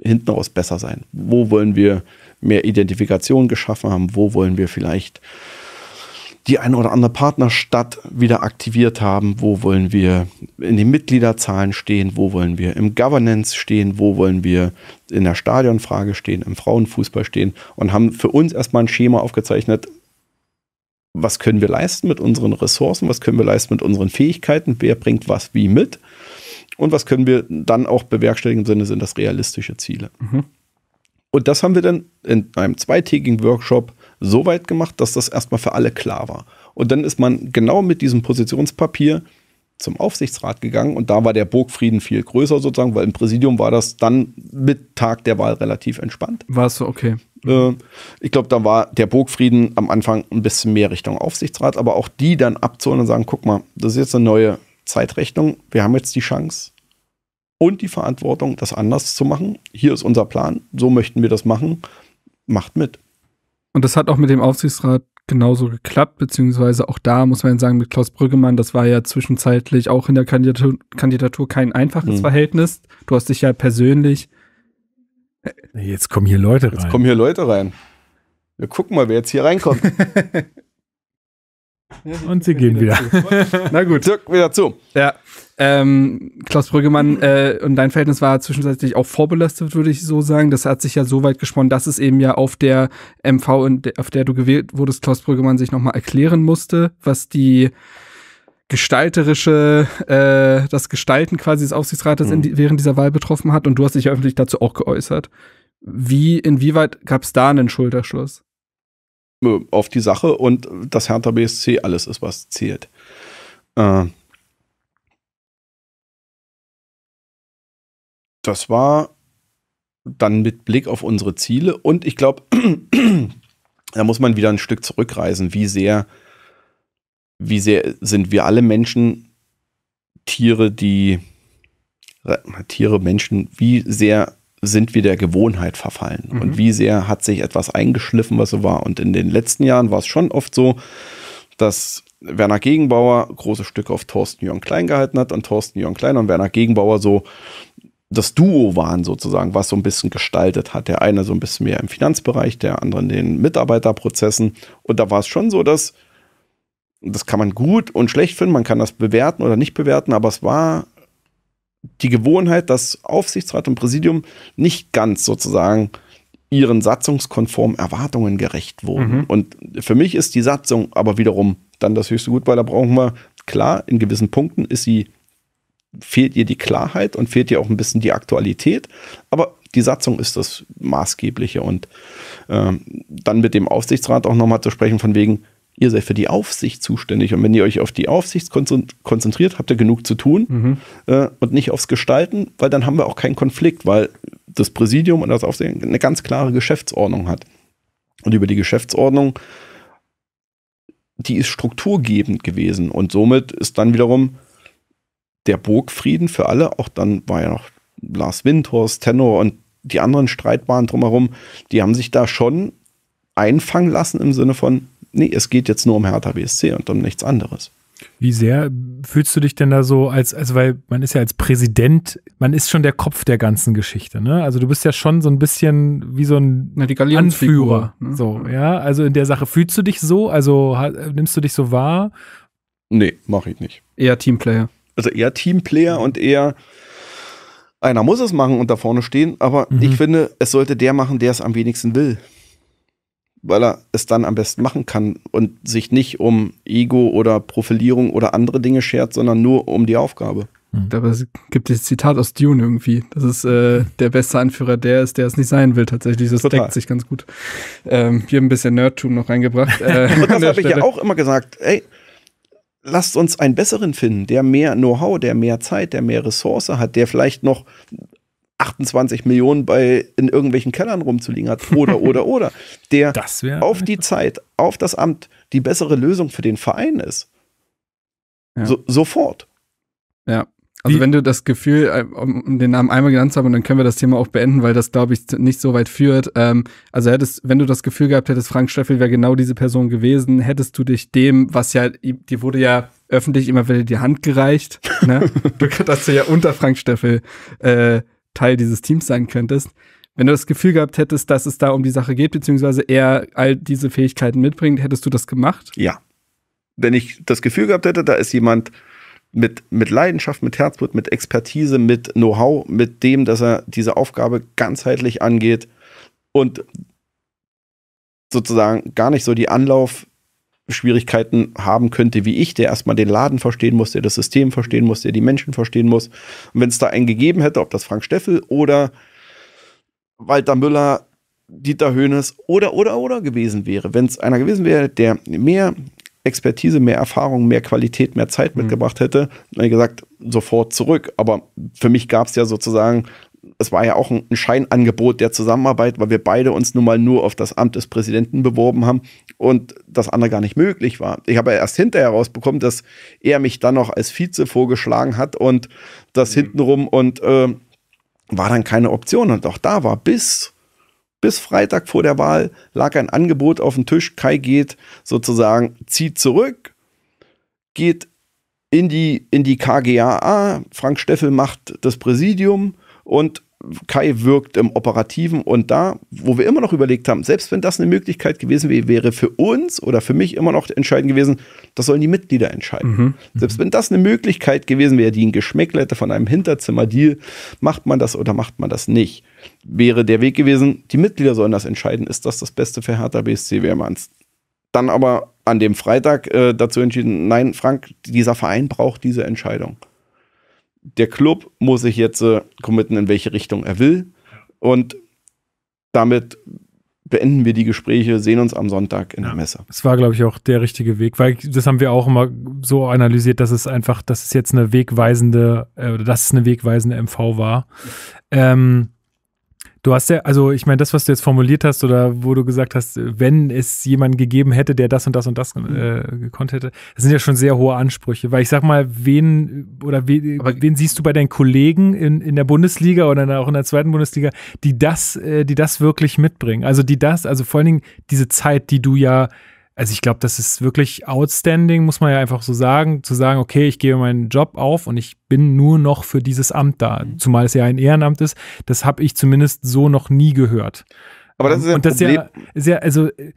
hinten raus besser sein? Wo wollen wir mehr Identifikation geschaffen haben? Wo wollen wir vielleicht die ein oder andere Partnerstadt wieder aktiviert haben, wo wollen wir in den Mitgliederzahlen stehen, wo wollen wir im Governance stehen, wo wollen wir in der Stadionfrage stehen, im Frauenfußball stehen und haben für uns erstmal ein Schema aufgezeichnet, was können wir leisten mit unseren Ressourcen, was können wir leisten mit unseren Fähigkeiten, wer bringt was wie mit und was können wir dann auch bewerkstelligen im Sinne, sind das realistische Ziele. Mhm. Und das haben wir dann in einem zweitägigen Workshop so weit gemacht, dass das erstmal für alle klar war. Und dann ist man genau mit diesem Positionspapier zum Aufsichtsrat gegangen und da war der Burgfrieden viel größer sozusagen, weil im Präsidium war das dann mit Tag der Wahl relativ entspannt. War es so, okay. Äh, ich glaube, da war der Burgfrieden am Anfang ein bisschen mehr Richtung Aufsichtsrat, aber auch die dann abzuholen und sagen, guck mal, das ist jetzt eine neue Zeitrechnung, wir haben jetzt die Chance und die Verantwortung, das anders zu machen. Hier ist unser Plan, so möchten wir das machen, macht mit. Und das hat auch mit dem Aufsichtsrat genauso geklappt, beziehungsweise auch da muss man sagen, mit Klaus Brüggemann, das war ja zwischenzeitlich auch in der Kandidatur, Kandidatur kein einfaches mhm. Verhältnis. Du hast dich ja persönlich. Jetzt kommen hier Leute rein. Jetzt kommen hier Leute rein. Wir gucken mal, wer jetzt hier reinkommt. Und sie gehen wieder. Na gut. Dirk, wieder zu. Ja. Ähm, Klaus Brüggemann mhm. äh, und dein Verhältnis war zwischenzeitlich auch vorbelastet, würde ich so sagen. Das hat sich ja so weit gesponnen, dass es eben ja auf der MV, auf der du gewählt wurdest, Klaus Brüggemann sich nochmal erklären musste, was die gestalterische, äh, das Gestalten quasi des Aufsichtsrates mhm. in, während dieser Wahl betroffen hat. Und du hast dich ja öffentlich dazu auch geäußert. Wie, inwieweit gab es da einen Schulterschluss? Äh, auf die Sache und das Hertha BSC alles ist, was zählt. Äh, das war dann mit Blick auf unsere Ziele und ich glaube, da muss man wieder ein Stück zurückreisen, wie sehr, wie sehr sind wir alle Menschen Tiere, die äh, Tiere, Menschen, wie sehr sind wir der Gewohnheit verfallen mhm. und wie sehr hat sich etwas eingeschliffen, was so war. Und in den letzten Jahren war es schon oft so, dass Werner Gegenbauer große Stücke auf Thorsten Jörn Klein gehalten hat und Thorsten Jörn Klein und Werner Gegenbauer so das Duo waren sozusagen, was so ein bisschen gestaltet hat. Der eine so ein bisschen mehr im Finanzbereich, der andere in den Mitarbeiterprozessen. Und da war es schon so, dass das kann man gut und schlecht finden, man kann das bewerten oder nicht bewerten, aber es war die Gewohnheit, dass Aufsichtsrat und Präsidium nicht ganz sozusagen ihren satzungskonformen Erwartungen gerecht wurden. Mhm. Und für mich ist die Satzung aber wiederum dann das höchste Gut, weil da brauchen wir, klar, in gewissen Punkten ist sie fehlt ihr die Klarheit und fehlt ihr auch ein bisschen die Aktualität. Aber die Satzung ist das Maßgebliche. Und äh, dann mit dem Aufsichtsrat auch nochmal zu sprechen, von wegen, ihr seid für die Aufsicht zuständig. Und wenn ihr euch auf die Aufsicht konzentriert, habt ihr genug zu tun mhm. äh, und nicht aufs Gestalten, weil dann haben wir auch keinen Konflikt, weil das Präsidium und das Aufsehen eine ganz klare Geschäftsordnung hat. Und über die Geschäftsordnung, die ist strukturgebend gewesen. Und somit ist dann wiederum der Burgfrieden für alle. Auch dann war ja noch Lars Windhorst, Tenor und die anderen Streitbaren drumherum. Die haben sich da schon einfangen lassen im Sinne von, nee, es geht jetzt nur um Hertha BSC und um nichts anderes. Wie sehr fühlst du dich denn da so als, also weil man ist ja als Präsident, man ist schon der Kopf der ganzen Geschichte, ne? Also du bist ja schon so ein bisschen wie so ein Na, Anführer, ne? so, ja? Also in der Sache fühlst du dich so, also nimmst du dich so wahr? Nee, mache ich nicht. Eher Teamplayer. Also eher Teamplayer und eher einer muss es machen und da vorne stehen, aber mhm. ich finde, es sollte der machen, der es am wenigsten will. Weil er es dann am besten machen kann und sich nicht um Ego oder Profilierung oder andere Dinge schert, sondern nur um die Aufgabe. Mhm. Dabei gibt es Zitat aus Dune irgendwie. Das ist äh, der beste Anführer, der ist, der es nicht sein will, tatsächlich. Das Total. deckt sich ganz gut. Ähm, hier ein bisschen Nerdtum noch reingebracht. Äh, und das habe ich ja auch immer gesagt. Ey, lasst uns einen besseren finden, der mehr Know-how, der mehr Zeit, der mehr Ressource hat, der vielleicht noch 28 Millionen bei in irgendwelchen Kellern rumzuliegen hat oder oder oder der auf die Zeit, auf das Amt die bessere Lösung für den Verein ist. Ja. So, sofort. Ja. Also wenn du das Gefühl, äh, um den Namen einmal genannt zu haben, dann können wir das Thema auch beenden, weil das, glaube ich, nicht so weit führt. Ähm, also hättest, wenn du das Gefühl gehabt hättest, Frank Steffel wäre genau diese Person gewesen, hättest du dich dem, was ja, die wurde ja öffentlich immer wieder die Hand gereicht, ne? du, dass du ja unter Frank Steffel äh, Teil dieses Teams sein könntest. Wenn du das Gefühl gehabt hättest, dass es da um die Sache geht, beziehungsweise er all diese Fähigkeiten mitbringt, hättest du das gemacht? Ja. Wenn ich das Gefühl gehabt hätte, da ist jemand, mit, mit Leidenschaft, mit Herzblut, mit Expertise, mit Know-how, mit dem, dass er diese Aufgabe ganzheitlich angeht und sozusagen gar nicht so die Anlaufschwierigkeiten haben könnte wie ich, der erstmal den Laden verstehen muss, der das System verstehen muss, der die Menschen verstehen muss. Und wenn es da einen gegeben hätte, ob das Frank Steffel oder Walter Müller, Dieter Höhnes oder, oder, oder gewesen wäre, wenn es einer gewesen wäre, der mehr Expertise, mehr Erfahrung, mehr Qualität, mehr Zeit mhm. mitgebracht hätte, dann hätte gesagt, sofort zurück. Aber für mich gab es ja sozusagen, es war ja auch ein Scheinangebot der Zusammenarbeit, weil wir beide uns nun mal nur auf das Amt des Präsidenten beworben haben und das andere gar nicht möglich war. Ich habe ja erst hinterher herausbekommen, dass er mich dann noch als Vize vorgeschlagen hat und das mhm. hintenrum und äh, war dann keine Option. Und auch da war bis bis Freitag vor der Wahl lag ein Angebot auf dem Tisch. Kai geht sozusagen, zieht zurück, geht in die, in die KGAA. Frank Steffel macht das Präsidium und Kai wirkt im Operativen und da, wo wir immer noch überlegt haben, selbst wenn das eine Möglichkeit gewesen wäre, wäre für uns oder für mich immer noch entscheidend gewesen, das sollen die Mitglieder entscheiden. Mhm. Selbst wenn das eine Möglichkeit gewesen wäre, die ein Geschmäckle hätte von einem Hinterzimmerdeal, macht man das oder macht man das nicht wäre der Weg gewesen, die Mitglieder sollen das entscheiden, ist das das Beste für Hertha BSC, wäre man dann aber an dem Freitag äh, dazu entschieden, nein, Frank, dieser Verein braucht diese Entscheidung. Der Club muss sich jetzt äh, committen, in welche Richtung er will. Und damit beenden wir die Gespräche, sehen uns am Sonntag in ja, der Messe. Das war, glaube ich, auch der richtige Weg, weil das haben wir auch immer so analysiert, dass es einfach, dass es jetzt eine wegweisende, äh, dass es eine wegweisende MV war. Ähm, Du hast ja, also ich meine, das, was du jetzt formuliert hast oder wo du gesagt hast, wenn es jemanden gegeben hätte, der das und das und das mhm. äh, gekonnt hätte, das sind ja schon sehr hohe Ansprüche. Weil ich sag mal, wen oder we, Aber wen siehst du bei deinen Kollegen in, in der Bundesliga oder in, auch in der zweiten Bundesliga, die das, äh, die das wirklich mitbringen? Also die das, also vor allen Dingen diese Zeit, die du ja also ich glaube, das ist wirklich outstanding, muss man ja einfach so sagen, zu sagen, okay, ich gebe meinen Job auf und ich bin nur noch für dieses Amt da, mhm. zumal es ja ein Ehrenamt ist. Das habe ich zumindest so noch nie gehört. Aber das ist ja, und das Problem. ja, ist ja also äh,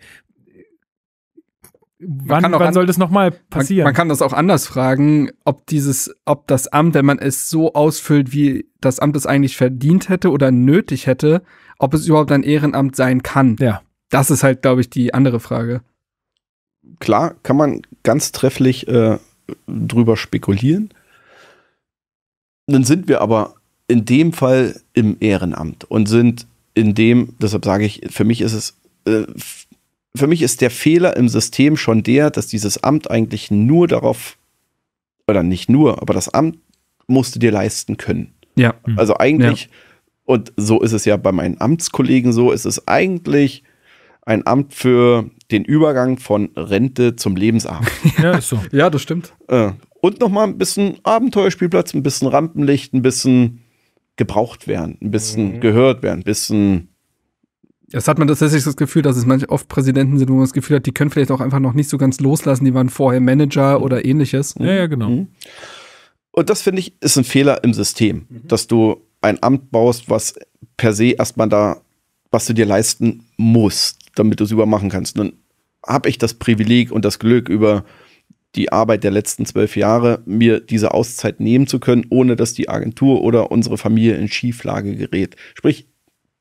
man wann, wann soll das nochmal passieren? Man, man, kann das auch anders fragen, ob dieses, ob das Amt, wenn man es so ausfüllt, wie das Amt es eigentlich verdient hätte oder nötig hätte, ob es überhaupt ein Ehrenamt sein kann. Ja. Das ist halt, glaube ich, die andere Frage klar, kann man ganz trefflich äh, drüber spekulieren. Dann sind wir aber in dem Fall im Ehrenamt und sind in dem, deshalb sage ich, für mich ist es, äh, für mich ist der Fehler im System schon der, dass dieses Amt eigentlich nur darauf, oder nicht nur, aber das Amt musst du dir leisten können. Ja. Mhm. Also eigentlich, ja. und so ist es ja bei meinen Amtskollegen so, ist es eigentlich ein Amt für den Übergang von Rente zum Lebensabend. Ja, ist so. ja das stimmt. Äh, und nochmal ein bisschen Abenteuerspielplatz, ein bisschen Rampenlicht, ein bisschen gebraucht werden, ein bisschen mhm. gehört werden, ein bisschen. Jetzt hat man tatsächlich das Gefühl, dass es manche oft Präsidenten sind, wo man das Gefühl hat, die können vielleicht auch einfach noch nicht so ganz loslassen, die waren vorher Manager mhm. oder ähnliches. Mhm. Ja, ja, genau. Mhm. Und das finde ich, ist ein Fehler im System, mhm. dass du ein Amt baust, was per se erstmal da, was du dir leisten musst, damit du es übermachen kannst. Und habe ich das Privileg und das Glück, über die Arbeit der letzten zwölf Jahre mir diese Auszeit nehmen zu können, ohne dass die Agentur oder unsere Familie in Schieflage gerät. Sprich,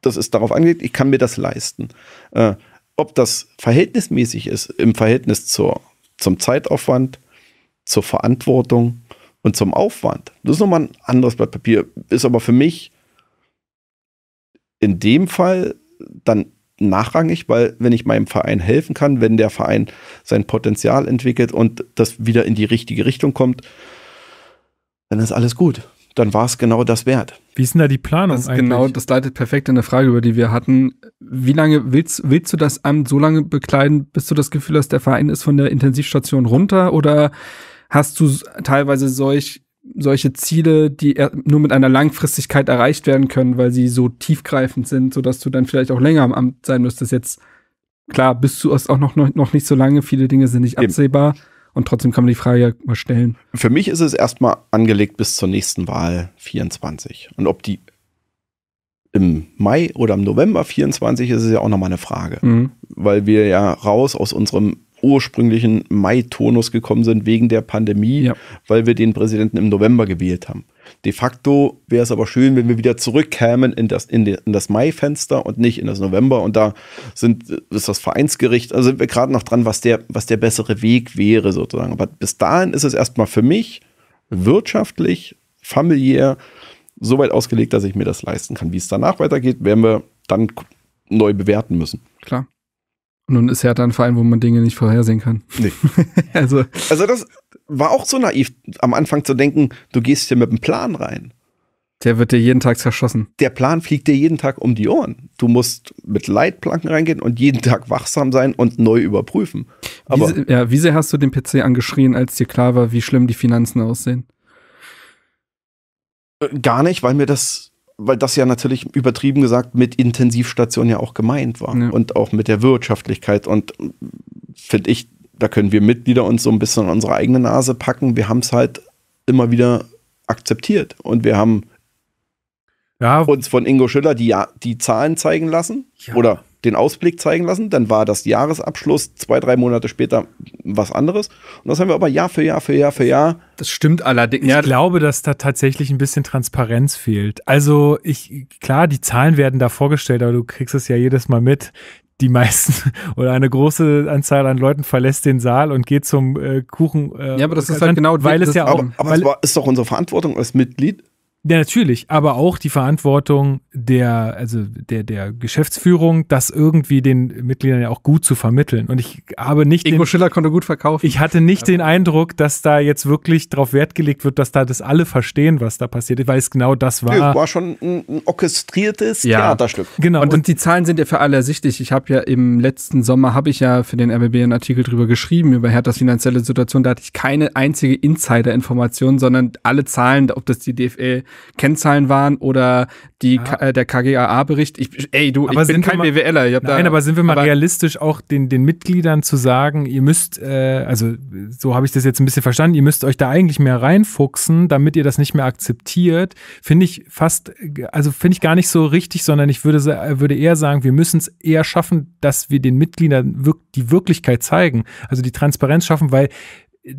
das ist darauf angelegt, ich kann mir das leisten. Äh, ob das verhältnismäßig ist im Verhältnis zur, zum Zeitaufwand, zur Verantwortung und zum Aufwand, das ist nochmal ein anderes Blatt Papier. Ist aber für mich in dem Fall dann nachrangig, weil wenn ich meinem Verein helfen kann, wenn der Verein sein Potenzial entwickelt und das wieder in die richtige Richtung kommt, dann ist alles gut. Dann war es genau das wert. Wie ist denn da die Planung das genau, eigentlich? Genau, das leitet perfekt in eine Frage, über die wir hatten. Wie lange willst, willst du das Amt so lange bekleiden, bis du das Gefühl hast, der Verein ist von der Intensivstation runter? Oder hast du teilweise solch solche Ziele, die nur mit einer Langfristigkeit erreicht werden können, weil sie so tiefgreifend sind, sodass du dann vielleicht auch länger am Amt sein müsstest. Jetzt, klar, bist du es auch noch, noch, nicht so lange, viele Dinge sind nicht absehbar. Eben. Und trotzdem kann man die Frage ja mal stellen. Für mich ist es erstmal angelegt bis zur nächsten Wahl 24. Und ob die im Mai oder im November 24 ist ist ja auch nochmal eine Frage, mhm. weil wir ja raus aus unserem ursprünglichen mai turnus gekommen sind wegen der Pandemie, ja. weil wir den Präsidenten im November gewählt haben. De facto wäre es aber schön, wenn wir wieder zurückkämen in das, in, in das Mai-Fenster und nicht in das November. Und da sind, ist das Vereinsgericht, also sind wir gerade noch dran, was der, was der bessere Weg wäre sozusagen. Aber bis dahin ist es erstmal für mich wirtschaftlich, familiär so weit ausgelegt, dass ich mir das leisten kann. Wie es danach weitergeht, werden wir dann neu bewerten müssen. Klar. Nun ist Hertha ein Verein, wo man Dinge nicht vorhersehen kann. Nee. also, also das war auch so naiv, am Anfang zu denken, du gehst hier mit einem Plan rein. Der wird dir jeden Tag zerschossen. Der Plan fliegt dir jeden Tag um die Ohren. Du musst mit Leitplanken reingehen und jeden Tag wachsam sein und neu überprüfen. Aber wie, ja, wie sehr hast du den PC angeschrien, als dir klar war, wie schlimm die Finanzen aussehen? Äh, gar nicht, weil mir das weil das ja natürlich übertrieben gesagt mit Intensivstation ja auch gemeint war ja. und auch mit der Wirtschaftlichkeit und finde ich, da können wir Mitglieder uns so ein bisschen an unsere eigene Nase packen. Wir haben es halt immer wieder akzeptiert und wir haben ja. uns von Ingo Schiller die, die Zahlen zeigen lassen ja. oder den Ausblick zeigen lassen, dann war das Jahresabschluss zwei, drei Monate später was anderes. Und das haben wir aber Jahr für Jahr für Jahr für Jahr. Das stimmt allerdings. Ich glaube, dass da tatsächlich ein bisschen Transparenz fehlt. Also ich, klar, die Zahlen werden da vorgestellt, aber du kriegst es ja jedes Mal mit die meisten oder eine große Anzahl an Leuten verlässt den Saal und geht zum äh, Kuchen. Äh, ja, aber das ist halt genau, weil es ja auch. Aber, aber es war, ist doch unsere Verantwortung als Mitglied, ja, natürlich, aber auch die Verantwortung der, also der, der Geschäftsführung, das irgendwie den Mitgliedern ja auch gut zu vermitteln. Und ich habe nicht. Ingo den, Schiller konnte gut verkaufen. Ich hatte nicht ja. den Eindruck, dass da jetzt wirklich darauf Wert gelegt wird, dass da das alle verstehen, was da passiert ist, weil es genau das war. Ja, war schon ein, ein orchestriertes ja. Theaterstück. Genau. Und, und, die Zahlen sind ja für alle ersichtlich. Ich habe ja im letzten Sommer, habe ich ja für den RBB einen Artikel drüber geschrieben, über Herthas finanzielle Situation. Da hatte ich keine einzige Insider-Information, sondern alle Zahlen, ob das die DFL Kennzahlen waren oder die, ja. K, äh, der KGAA-Bericht. Ey, du, aber ich bin kein mal, BWLer. nein, da, aber sind wir mal realistisch, auch den, den Mitgliedern zu sagen, ihr müsst, äh, also so habe ich das jetzt ein bisschen verstanden, ihr müsst euch da eigentlich mehr reinfuchsen, damit ihr das nicht mehr akzeptiert, finde ich fast, also finde ich gar nicht so richtig, sondern ich würde, würde eher sagen, wir müssen es eher schaffen, dass wir den Mitgliedern wirk die Wirklichkeit zeigen, also die Transparenz schaffen, weil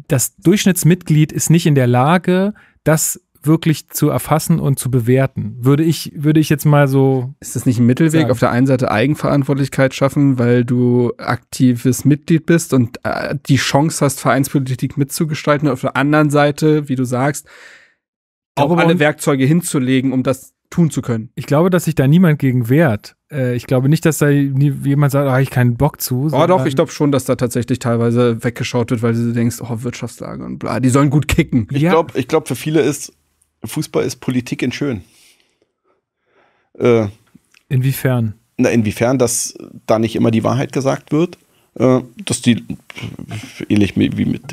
das Durchschnittsmitglied ist nicht in der Lage, das wirklich zu erfassen und zu bewerten. Würde ich, würde ich jetzt mal so. Ist das nicht ein Mittelweg? Sagen. Auf der einen Seite Eigenverantwortlichkeit schaffen, weil du aktives Mitglied bist und äh, die Chance hast, Vereinspolitik mitzugestalten. Auf der anderen Seite, wie du sagst, auch alle Werkzeuge hinzulegen, um das tun zu können. Ich glaube, dass sich da niemand gegen wehrt. Äh, ich glaube nicht, dass da jemand sagt, da ah, habe ich keinen Bock zu. Aber oh, doch, ich glaube schon, dass da tatsächlich teilweise weggeschaut wird, weil du denkst, oh, Wirtschaftslage und bla, die sollen gut kicken. Ich ja. glaube, ich glaub, für viele ist Fußball ist Politik in schön. Äh, inwiefern? Na, inwiefern, dass da nicht immer die Wahrheit gesagt wird äh, dass die ähnlich wie mit.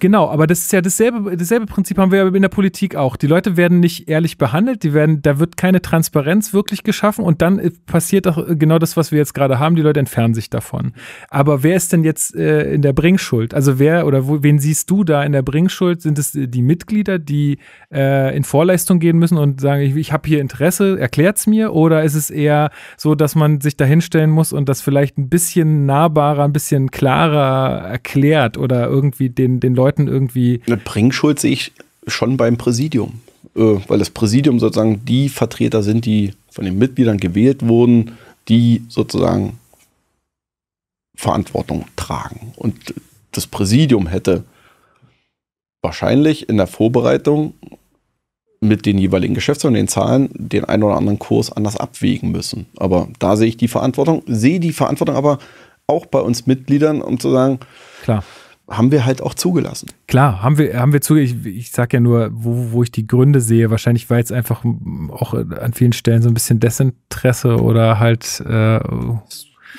Genau, aber das ist ja dasselbe, dasselbe Prinzip haben wir ja in der Politik auch. Die Leute werden nicht ehrlich behandelt, die werden, da wird keine Transparenz wirklich geschaffen und dann äh, passiert auch äh, genau das, was wir jetzt gerade haben. Die Leute entfernen sich davon. Aber wer ist denn jetzt äh, in der Bringschuld? Also wer oder wo, wen siehst du da in der Bringschuld? Sind es die Mitglieder, die äh, in Vorleistung gehen müssen und sagen, ich, ich habe hier Interesse, erklärt es mir? Oder ist es eher so, dass man sich dahinstellen muss und das vielleicht ein bisschen nahbarer Lehrer ein bisschen klarer erklärt oder irgendwie den, den Leuten irgendwie. Eine Bringschuld sehe ich schon beim Präsidium, äh, weil das Präsidium sozusagen die Vertreter sind, die von den Mitgliedern gewählt wurden, die sozusagen Verantwortung tragen. Und das Präsidium hätte wahrscheinlich in der Vorbereitung mit den jeweiligen Geschäftsführern, den Zahlen, den einen oder anderen Kurs anders abwägen müssen. Aber da sehe ich die Verantwortung, sehe die Verantwortung aber auch bei uns Mitgliedern, um zu sagen, klar haben wir halt auch zugelassen. Klar, haben wir, haben wir zugelassen. Ich, ich sage ja nur, wo, wo ich die Gründe sehe. Wahrscheinlich war jetzt einfach auch an vielen Stellen so ein bisschen Desinteresse oder halt. Äh,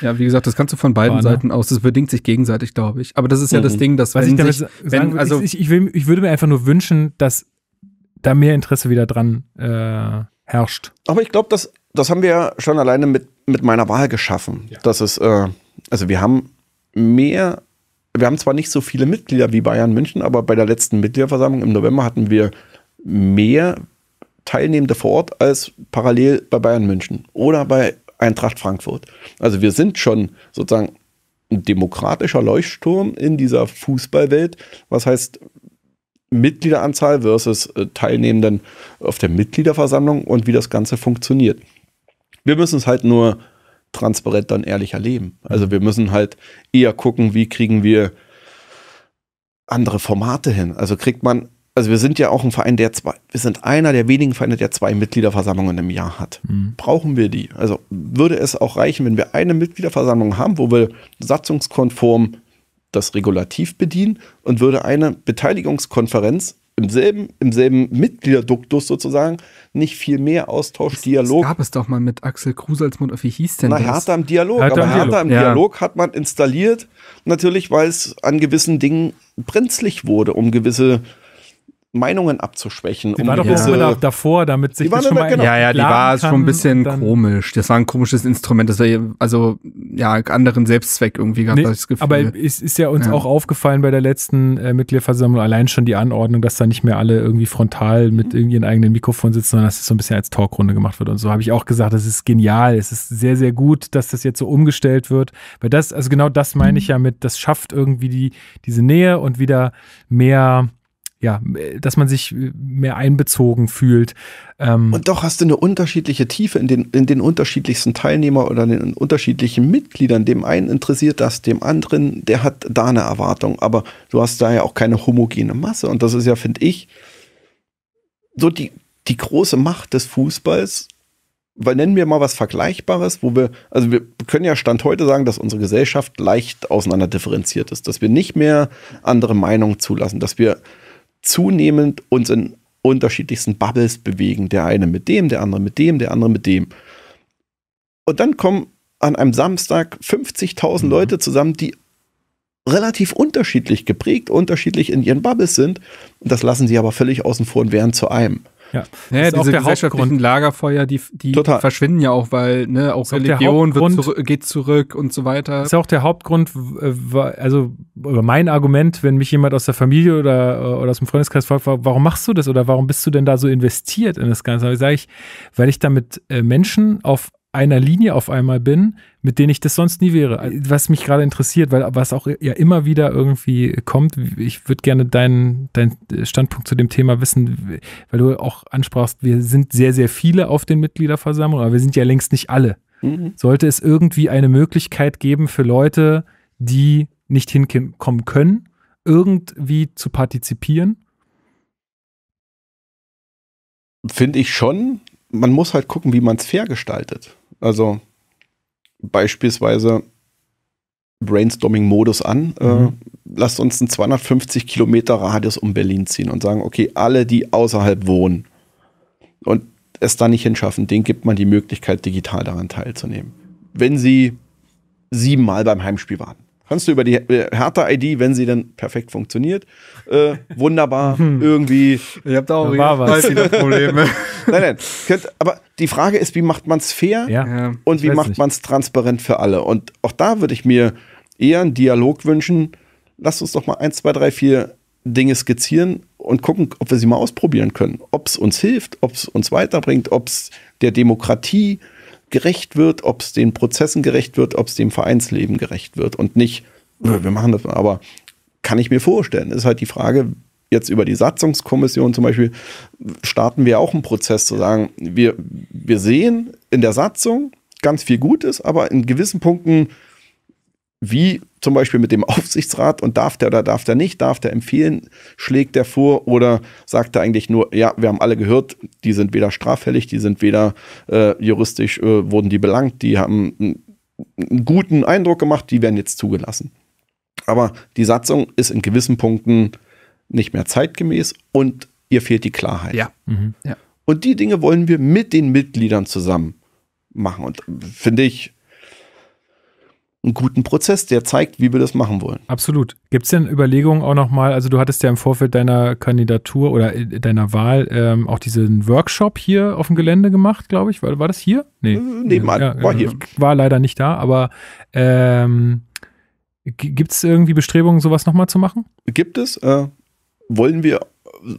ja, wie gesagt, das kannst du von beiden Bahne. Seiten aus. Das bedingt sich gegenseitig, glaube ich. Aber das ist ja mhm. das Ding, dass wenn ich sich, sagen, wenn, also ich, ich, will, ich, würde mir einfach nur wünschen, dass da mehr Interesse wieder dran äh, herrscht. Aber ich glaube, das, das haben wir ja schon alleine mit, mit meiner Wahl geschaffen. Ja. Dass es äh, also wir haben mehr, wir haben zwar nicht so viele Mitglieder wie Bayern München, aber bei der letzten Mitgliederversammlung im November hatten wir mehr Teilnehmende vor Ort als parallel bei Bayern München oder bei Eintracht Frankfurt. Also wir sind schon sozusagen ein demokratischer Leuchtturm in dieser Fußballwelt. Was heißt Mitgliederanzahl versus äh, Teilnehmenden auf der Mitgliederversammlung und wie das Ganze funktioniert. Wir müssen es halt nur transparenter und ehrlicher leben. Mhm. Also wir müssen halt eher gucken, wie kriegen wir andere Formate hin. Also kriegt man, also wir sind ja auch ein Verein, der zwei, wir sind einer der wenigen Vereine, der zwei Mitgliederversammlungen im Jahr hat. Mhm. Brauchen wir die? Also würde es auch reichen, wenn wir eine Mitgliederversammlung haben, wo wir satzungskonform das Regulativ bedienen und würde eine Beteiligungskonferenz im selben, im selben Mitgliederduktus sozusagen nicht viel mehr Austausch, es, Dialog. Das gab es doch mal mit Axel Kruselsmund, wie hieß denn Na, das? Na, Hertha im Dialog. Hertha aber im Dialog. Hertha im ja. Dialog hat man installiert, natürlich, weil es an gewissen Dingen brenzlig wurde, um gewisse Meinungen abzuschwächen. Die um war doch diese, ja. davor, damit sich die das schon mal genau. Ja, ja, die war schon ein bisschen komisch. Das war ein komisches Instrument, das wir also ja anderen Selbstzweck irgendwie gab. Nee, das Gefühl. Aber es ist ja uns ja. auch aufgefallen bei der letzten äh, Mitgliederversammlung allein schon die Anordnung, dass da nicht mehr alle irgendwie frontal mit mhm. irgendwie ihren eigenen Mikrofon sitzen, sondern dass es das so ein bisschen als Talkrunde gemacht wird. Und so habe ich auch gesagt, das ist genial. Es ist sehr, sehr gut, dass das jetzt so umgestellt wird. Weil das, also genau das meine mhm. ich ja mit, das schafft irgendwie die, diese Nähe und wieder mehr ja, dass man sich mehr einbezogen fühlt. Ähm und doch hast du eine unterschiedliche Tiefe in den, in den unterschiedlichsten Teilnehmer oder den unterschiedlichen Mitgliedern. Dem einen interessiert das, dem anderen, der hat da eine Erwartung. Aber du hast da ja auch keine homogene Masse. Und das ist ja, finde ich, so die, die große Macht des Fußballs. Weil nennen wir mal was Vergleichbares, wo wir, also wir können ja Stand heute sagen, dass unsere Gesellschaft leicht auseinander differenziert ist, dass wir nicht mehr andere Meinungen zulassen, dass wir zunehmend uns in unterschiedlichsten Bubbles bewegen. Der eine mit dem, der andere mit dem, der andere mit dem. Und dann kommen an einem Samstag 50.000 mhm. Leute zusammen, die relativ unterschiedlich geprägt, unterschiedlich in ihren Bubbles sind. Das lassen sie aber völlig außen vor und werden zu einem. Ja, naja, ne, diese der Hauptgrund. Lagerfeuer, die, die verschwinden ja auch, weil ne, auch Religion auch zurück, geht zurück und so weiter. Ist auch der Hauptgrund, also mein Argument, wenn mich jemand aus der Familie oder, äh, oder aus dem Freundeskreis fragt, warum machst du das oder warum bist du denn da so investiert in das Ganze? Dann sage ich, weil ich damit äh, Menschen auf einer Linie auf einmal bin, mit denen ich das sonst nie wäre. Also, was mich gerade interessiert, weil was auch ja immer wieder irgendwie kommt, ich würde gerne deinen, deinen Standpunkt zu dem Thema wissen, weil du auch ansprachst, wir sind sehr, sehr viele auf den Mitgliederversammlungen, aber wir sind ja längst nicht alle. Mhm. Sollte es irgendwie eine Möglichkeit geben für Leute, die nicht hinkommen können, irgendwie zu partizipieren? Finde ich schon. Man muss halt gucken, wie man es fair gestaltet. Also beispielsweise Brainstorming-Modus an. Äh, mhm. Äh, lasst uns einen 250 Kilometer Radius um Berlin ziehen und sagen, okay, alle, die außerhalb wohnen und es da nicht hinschaffen, denen gibt man die Möglichkeit, digital daran teilzunehmen. Wenn sie siebenmal beim Heimspiel waren. Kannst du über die äh, Hertha-ID, wenn sie dann perfekt funktioniert, äh, wunderbar hm. irgendwie. Ihr habt auch war was. viele halt Probleme. nein, nein. Könnt, aber die Frage ist, wie macht man es fair ja. und wie macht man es transparent für alle? Und auch da würde ich mir eher einen Dialog wünschen. Lasst uns doch mal eins, zwei, drei, vier Dinge skizzieren und gucken, ob wir sie mal ausprobieren können. Ob es uns hilft, ob es uns weiterbringt, ob es der Demokratie äh, gerecht wird, ob es den Prozessen gerecht wird, ob es dem Vereinsleben gerecht wird und nicht, wir machen das, aber kann ich mir vorstellen. Ist halt die Frage, jetzt über die Satzungskommission zum Beispiel, starten wir auch einen Prozess zu sagen, wir, wir sehen in der Satzung ganz viel Gutes, aber in gewissen Punkten wie zum Beispiel mit dem Aufsichtsrat und darf der oder darf der nicht, darf der empfehlen, schlägt der vor oder sagt er eigentlich nur, ja, wir haben alle gehört, die sind weder straffällig, die sind weder äh, juristisch, äh, wurden die belangt, die haben einen, guten Eindruck gemacht, die werden jetzt zugelassen. Aber die Satzung ist in gewissen Punkten nicht mehr zeitgemäß und ihr fehlt die Klarheit. Ja. Mhm. ja. Und die Dinge wollen wir mit den Mitgliedern zusammen machen. Und äh, finde ich, einen guten Prozess, der zeigt, wie wir das machen wollen. Absolut. Gibt es denn Überlegungen auch nochmal, also du hattest ja im Vorfeld deiner Kandidatur oder äh, deiner Wahl ähm, auch diesen Workshop hier auf dem Gelände gemacht, glaube ich. War, war das hier? Nee. Äh, Nebenan, ja, war hier. Genau. War leider nicht da, aber ähm, gibt es irgendwie Bestrebungen, sowas nochmal zu machen? Gibt es. Äh, wollen wir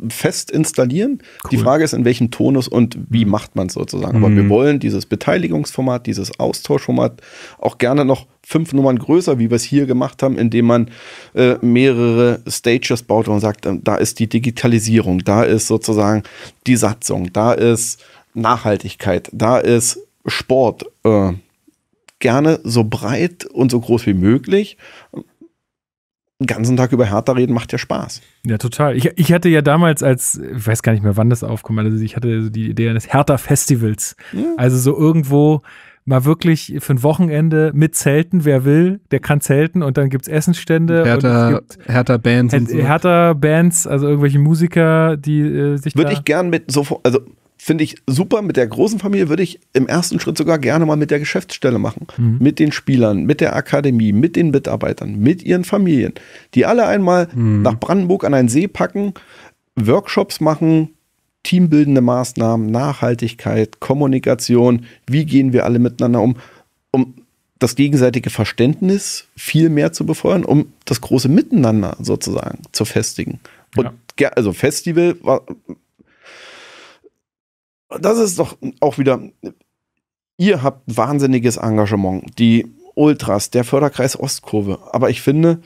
fest installieren. Cool. Die Frage ist, in welchem Tonus und wie mhm. macht man es sozusagen. Mhm. Aber wir mhm. wollen dieses Beteiligungsformat, dieses Austauschformat auch gerne noch fünf Nummern größer, wie wir es hier gemacht haben, indem man äh, mehrere Stages baut und sagt, äh, da ist die Digitalisierung, da ist sozusagen die Satzung, da ist Nachhaltigkeit, da ist Sport. Äh, gerne so breit und so groß wie möglich den ganzen Tag über Hertha reden macht ja Spaß. Ja, total. Ich, ich hatte ja damals als, ich weiß gar nicht mehr, wann das aufkommt, also ich hatte die Idee eines Hertha-Festivals. Mhm. Also so irgendwo mal wirklich für ein Wochenende mit Zelten, wer will, der kann zelten und dann gibt's Essensstände. Hertha, und es Hertha Bands. und so. Hertha Bands, also irgendwelche Musiker, die äh, sich. Würde ich gern mit so, also finde ich super. Mit der großen Familie würde ich im ersten Schritt sogar gerne mal mit der Geschäftsstelle machen. Mhm. Mit den Spielern, mit der Akademie, mit den Mitarbeitern, mit ihren Familien. Die alle einmal mhm. nach Brandenburg an einen See packen, Workshops machen, teambildende Maßnahmen, Nachhaltigkeit, Kommunikation. Wie gehen wir alle miteinander um? Um das gegenseitige Verständnis viel mehr zu befeuern, um das große Miteinander sozusagen zu festigen. Und ja. also Festival war das ist doch auch wieder, ihr habt wahnsinniges Engagement, die Ultras, der Förderkreis Ostkurve. Aber ich finde,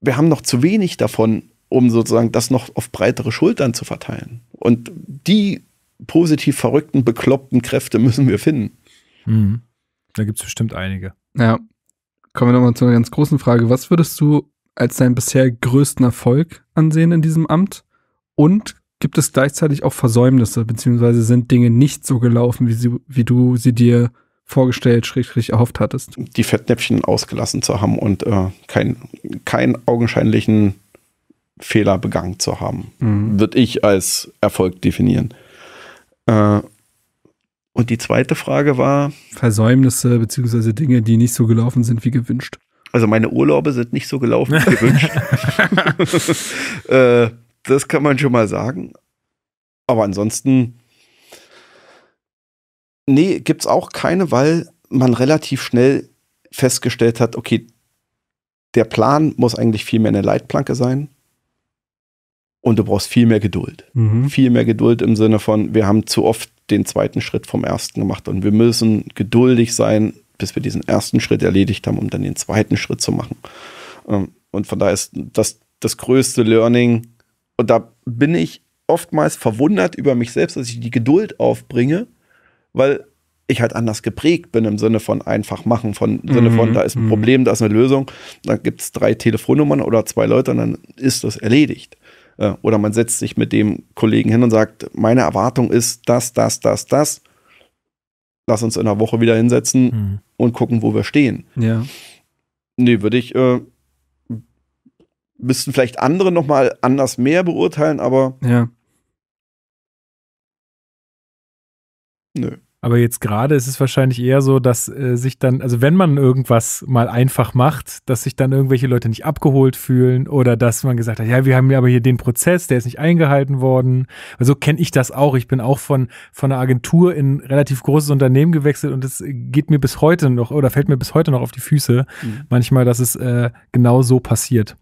wir haben noch zu wenig davon, um sozusagen das noch auf breitere Schultern zu verteilen. Und die positiv verrückten, bekloppten Kräfte müssen wir finden. Mhm. Da gibt es bestimmt einige. Ja. Kommen wir nochmal zu einer ganz großen Frage. Was würdest du als deinen bisher größten Erfolg ansehen in diesem Amt? Und gibt es gleichzeitig auch Versäumnisse, beziehungsweise sind Dinge nicht so gelaufen, wie, sie, wie du sie dir vorgestellt, schrägstrich erhofft hattest? Die Fettnäpfchen ausgelassen zu haben und äh, keinen augenscheinlichen Fehler begangen zu haben, mhm. würde ich als Erfolg definieren. Äh, und die zweite Frage war. Versäumnisse beziehungsweise Dinge, die nicht so gelaufen sind wie gewünscht. Also meine Urlaube sind nicht so gelaufen wie gewünscht. äh, das kann man schon mal sagen. Aber ansonsten, nee, gibt es auch keine, weil man relativ schnell festgestellt hat, okay, der Plan muss eigentlich viel mehr eine Leitplanke sein. Und du brauchst viel mehr Geduld. Mhm. Viel mehr Geduld im Sinne von, wir haben zu oft den zweiten Schritt vom ersten gemacht und wir müssen geduldig sein, bis wir diesen ersten Schritt erledigt haben, um dann den zweiten Schritt zu machen. Ähm, und von daher ist das das größte Learning, und da bin ich oftmals verwundert über mich selbst, dass ich die Geduld aufbringe, weil ich halt anders geprägt bin im Sinne von einfach machen, von im Sinne von, mhm, da ist ein mhm. Problem, da ist eine Lösung, da gibt es drei Telefonnummern oder zwei Leute und dann ist das erledigt. Äh, oder man setzt sich mit dem Kollegen hin und sagt, meine Erwartung ist das, das, das, das. Lass uns in einer Woche wieder hinsetzen mhm. und gucken, wo wir stehen. Ja. Nee, würde ich äh, müssten vielleicht andere noch mal anders mehr beurteilen, aber ja. Nö. Aber jetzt gerade ist es wahrscheinlich eher so, dass äh, sich dann, also wenn man irgendwas mal einfach macht, dass sich dann irgendwelche Leute nicht abgeholt fühlen oder dass man gesagt hat, ja, wir haben ja aber hier den Prozess, der ist nicht eingehalten worden. Also kenne ich das auch. Ich bin auch von, von einer Agentur in ein relativ großes Unternehmen gewechselt und es geht mir bis heute noch oder fällt mir bis heute noch auf die Füße mhm. manchmal, dass es äh, genau so passiert.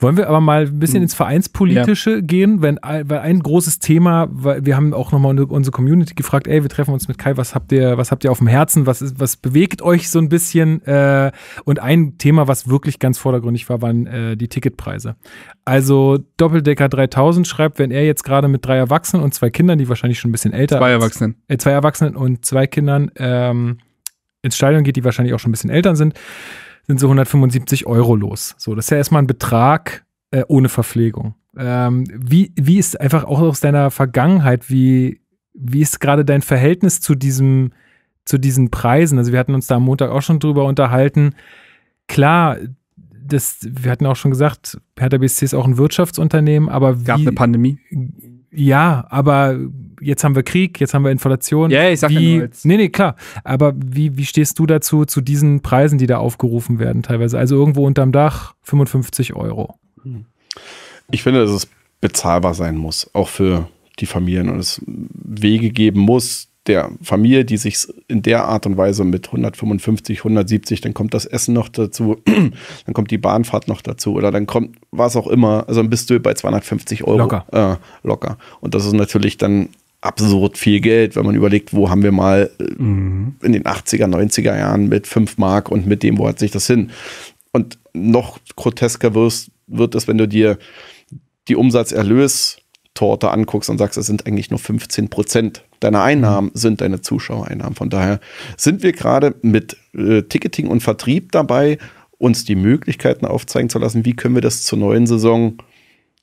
Wollen wir aber mal ein bisschen hm. ins Vereinspolitische ja. gehen, wenn weil ein großes Thema, weil wir haben auch nochmal unsere Community gefragt, ey, wir treffen uns mit Kai, was habt ihr, was habt ihr auf dem Herzen, was ist, was bewegt euch so ein bisschen? Äh, und ein Thema, was wirklich ganz vordergründig war, waren äh, die Ticketpreise. Also Doppeldecker 3000 schreibt, wenn er jetzt gerade mit drei Erwachsenen und zwei Kindern, die wahrscheinlich schon ein bisschen älter, sind. zwei Erwachsenen, äh, zwei Erwachsenen und zwei Kindern ähm, ins Stadion geht, die wahrscheinlich auch schon ein bisschen älter sind sind so 175 Euro los. So, das ist ja erstmal ein Betrag äh, ohne Verpflegung. Ähm, wie, wie ist einfach auch aus deiner Vergangenheit, wie, wie ist gerade dein Verhältnis zu diesem, zu diesen Preisen? Also wir hatten uns da am Montag auch schon drüber unterhalten. Klar, das, wir hatten auch schon gesagt, Hertha BSC ist auch ein Wirtschaftsunternehmen, aber wie. Gab eine Pandemie? Ja, aber jetzt haben wir Krieg, jetzt haben wir Inflation. Ja, ich sag wie, ja nur jetzt. Nee, nee, klar. Aber wie, wie stehst du dazu, zu diesen Preisen, die da aufgerufen werden teilweise? Also irgendwo unterm Dach 55 Euro. Hm. Ich finde, dass es bezahlbar sein muss, auch für die Familien und es Wege geben muss, der Familie, die sich in der Art und Weise mit 155, 170, dann kommt das Essen noch dazu, dann kommt die Bahnfahrt noch dazu oder dann kommt was auch immer, also dann bist du bei 250 Euro locker. Äh, locker. Und das ist natürlich dann absurd viel Geld, wenn man überlegt, wo haben wir mal äh, mhm. in den 80er, 90er Jahren mit 5 Mark und mit dem, wo hat sich das hin? Und noch grotesker wirst, wird es, wenn du dir die Umsatzerlöstorte anguckst und sagst, es sind eigentlich nur 15 Prozent deiner Einnahmen, mhm. sind deine Zuschauereinnahmen. Von daher sind wir gerade mit äh, Ticketing und Vertrieb dabei, uns die Möglichkeiten aufzeigen zu lassen, wie können wir das zur neuen Saison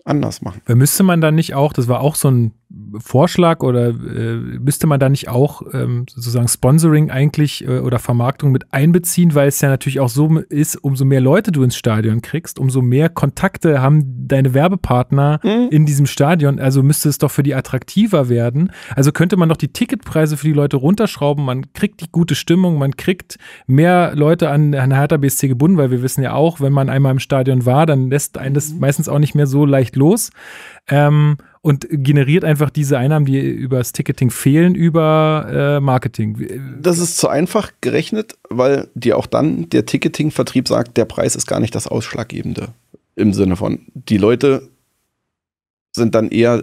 anders machen. Müsste man dann nicht auch, das war auch so ein Vorschlag oder äh, müsste man da nicht auch ähm, sozusagen Sponsoring eigentlich äh, oder Vermarktung mit einbeziehen, weil es ja natürlich auch so ist, umso mehr Leute du ins Stadion kriegst, umso mehr Kontakte haben deine Werbepartner mhm. in diesem Stadion. Also müsste es doch für die attraktiver werden. Also könnte man doch die Ticketpreise für die Leute runterschrauben. Man kriegt die gute Stimmung, man kriegt mehr Leute an, an Hertha BSC gebunden, weil wir wissen ja auch, wenn man einmal im Stadion war, dann lässt einen das mhm. meistens auch nicht mehr so leicht los. Ähm, und generiert einfach diese Einnahmen, die übers Ticketing fehlen, über äh, Marketing. Äh, das ist zu einfach gerechnet, weil dir auch dann der Ticketing-Vertrieb sagt, der Preis ist gar nicht das Ausschlaggebende. Im Sinne von, die Leute sind dann eher,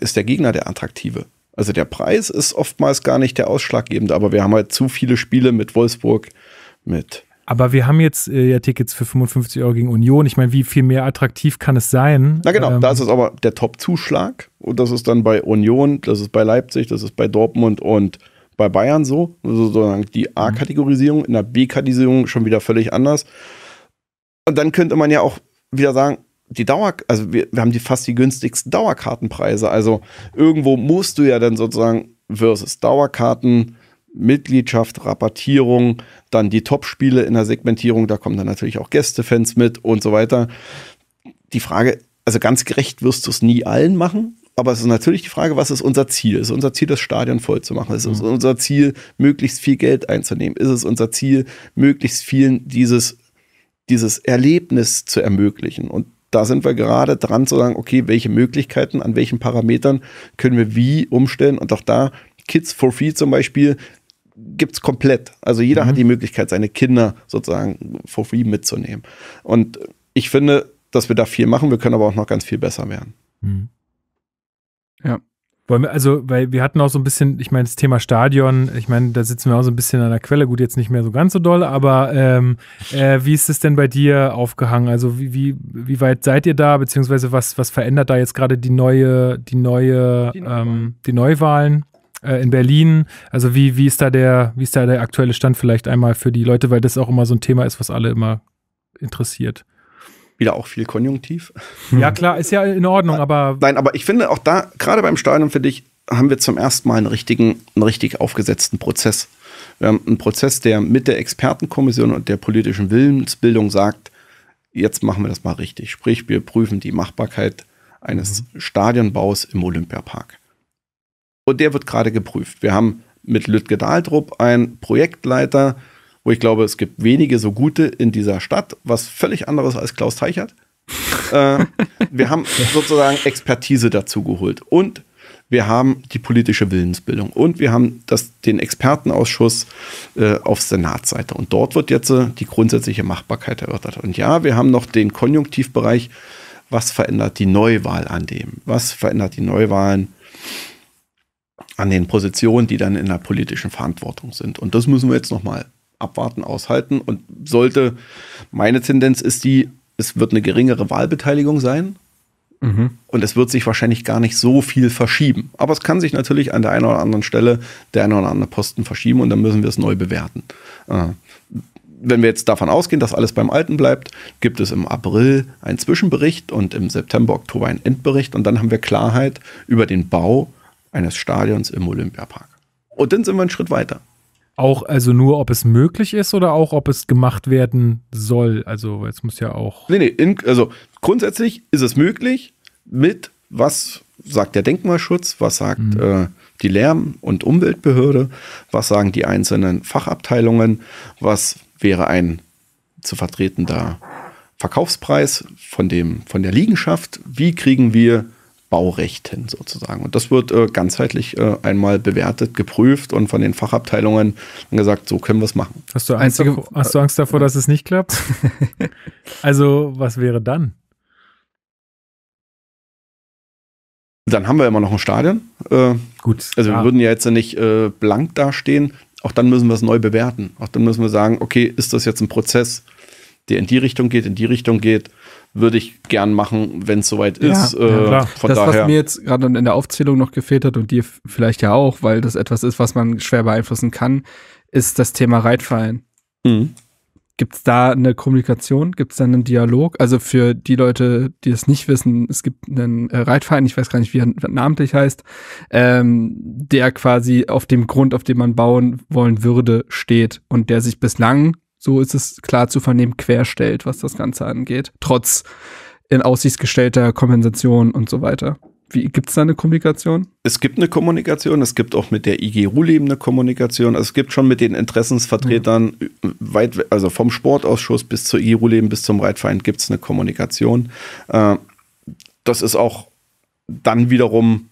ist der Gegner der attraktive. Also der Preis ist oftmals gar nicht der ausschlaggebende, aber wir haben halt zu viele Spiele mit Wolfsburg, mit aber wir haben jetzt äh, ja Tickets für 55 Euro gegen Union. Ich meine, wie viel mehr attraktiv kann es sein? Na genau, ähm, da ist es aber der Top-Zuschlag. Und das ist dann bei Union, das ist bei Leipzig, das ist bei Dortmund und bei Bayern so. Also sozusagen die mhm. A-Kategorisierung, in der B-Kategorisierung schon wieder völlig anders. Und dann könnte man ja auch wieder sagen, die Dauer, also wir, wir haben die fast die günstigsten Dauerkartenpreise. Also irgendwo musst du ja dann sozusagen versus Dauerkarten Mitgliedschaft, Rabattierung, dann die Top-Spiele in der Segmentierung, da kommen dann natürlich auch Gästefans mit und so weiter. Die Frage, also ganz gerecht wirst du es nie allen machen, aber es ist natürlich die Frage, was ist unser Ziel? Ist unser Ziel, das Stadion voll zu machen? Ist es mhm. unser Ziel, möglichst viel Geld einzunehmen? Ist es unser Ziel, möglichst vielen dieses, dieses Erlebnis zu ermöglichen? Und da sind wir gerade dran zu sagen, okay, welche Möglichkeiten, an welchen Parametern können wir wie umstellen? Und auch da Kids for Free zum Beispiel, gibt es komplett. Also jeder mhm. hat die Möglichkeit, seine Kinder sozusagen for free mitzunehmen. Und ich finde, dass wir da viel machen, wir können aber auch noch ganz viel besser werden. Mhm. Ja. Wollen wir, also, weil wir hatten auch so ein bisschen, ich meine, das Thema Stadion, ich meine, da sitzen wir auch so ein bisschen an der Quelle, gut, jetzt nicht mehr so ganz so doll, aber ähm, äh, wie ist es denn bei dir aufgehangen? Also wie, wie, wie weit seid ihr da, beziehungsweise was, was verändert da jetzt gerade die neue, die neue, die, ähm, die Neuwahlen? äh, in Berlin? Also wie, wie ist da der, wie ist da der aktuelle Stand vielleicht einmal für die Leute, weil das auch immer so ein Thema ist, was alle immer interessiert. Wieder auch viel Konjunktiv. Ja, klar, ist ja in Ordnung, aber. Nein, aber ich finde auch da, gerade beim Stadion, finde ich, haben wir zum ersten Mal einen richtigen, einen richtig aufgesetzten Prozess. Wir haben einen Prozess, der mit der Expertenkommission und der politischen Willensbildung sagt, jetzt machen wir das mal richtig. Sprich, wir prüfen die Machbarkeit eines mhm. Stadionbaus im Olympiapark. Und der wird gerade geprüft. Wir haben mit Lütke Dahltrup einen Projektleiter, wo ich glaube, es gibt wenige so gute in dieser Stadt, was völlig anderes als Klaus Teichert. äh, wir haben sozusagen Expertise dazu geholt und wir haben die politische Willensbildung und wir haben das, den Expertenausschuss äh, auf Senatsseite. Und dort wird jetzt äh, die grundsätzliche Machbarkeit erörtert. Und ja, wir haben noch den Konjunktivbereich, was verändert die Neuwahl an dem? Was verändert die Neuwahlen an den Positionen, die dann in der politischen Verantwortung sind. Und das müssen wir jetzt nochmal abwarten, aushalten. Und sollte, meine Tendenz ist die, es wird eine geringere Wahlbeteiligung sein. Mhm. Und es wird sich wahrscheinlich gar nicht so viel verschieben. Aber es kann sich natürlich an der einen oder anderen Stelle der eine oder andere Posten verschieben und dann müssen wir es neu bewerten. Äh, wenn wir jetzt davon ausgehen, dass alles beim Alten bleibt, gibt es im April einen Zwischenbericht und im September, Oktober einen Endbericht und dann haben wir Klarheit über den Bau eines Stadions im Olympiapark. Und dann sind wir einen Schritt weiter. Auch also nur, ob es möglich ist oder auch, ob es gemacht werden soll. Also jetzt muss ja auch. Nee, nee, in, also grundsätzlich ist es möglich mit, was sagt der Denkmalschutz, was sagt mhm. äh, die Lärm- und Umweltbehörde, was sagen die einzelnen Fachabteilungen, was wäre ein zu vertretender Verkaufspreis von, dem, von der Liegenschaft, wie kriegen wir Baurechten sozusagen. Und das wird äh, ganzheitlich äh, einmal bewertet, geprüft und von den Fachabteilungen gesagt, so können wir es machen. Hast du Angst, Einzige, davor, hast du Angst davor, dass es nicht klappt? also, was wäre dann? Dann haben wir immer noch ein Stadion. Äh, Gut. Also, ja. wir würden ja jetzt nicht äh, blank dastehen. Auch dann müssen wir es neu bewerten. Auch dann müssen wir sagen, okay, ist das jetzt ein Prozess, der in die Richtung geht, in die Richtung geht? würde ich gern machen, wenn es soweit ist. Ja, äh, von das, daher. was mir jetzt gerade in der Aufzählung noch gefehlt hat und dir vielleicht ja auch, weil das etwas ist, was man schwer beeinflussen kann, ist das Thema Reitverein. Mhm. Gibt es da eine Kommunikation? Gibt es da einen Dialog? Also für die Leute, die es nicht wissen, es gibt einen äh, Reitverein, ich weiß gar nicht, wie er namentlich heißt, ähm, der quasi auf dem Grund, auf dem man bauen wollen würde, steht und der sich bislang so ist es klar zu vernehmen, querstellt, was das Ganze angeht, trotz in Aussicht gestellter Kompensation und so weiter. gibt es da eine Kommunikation? Es gibt eine Kommunikation, es gibt auch mit der IG Ruhleben eine Kommunikation, also es gibt schon mit den Interessensvertretern ja. weit, also vom Sportausschuss bis zur IG Ruhleben, bis zum Reitverein gibt es eine Kommunikation. Äh, das ist auch dann wiederum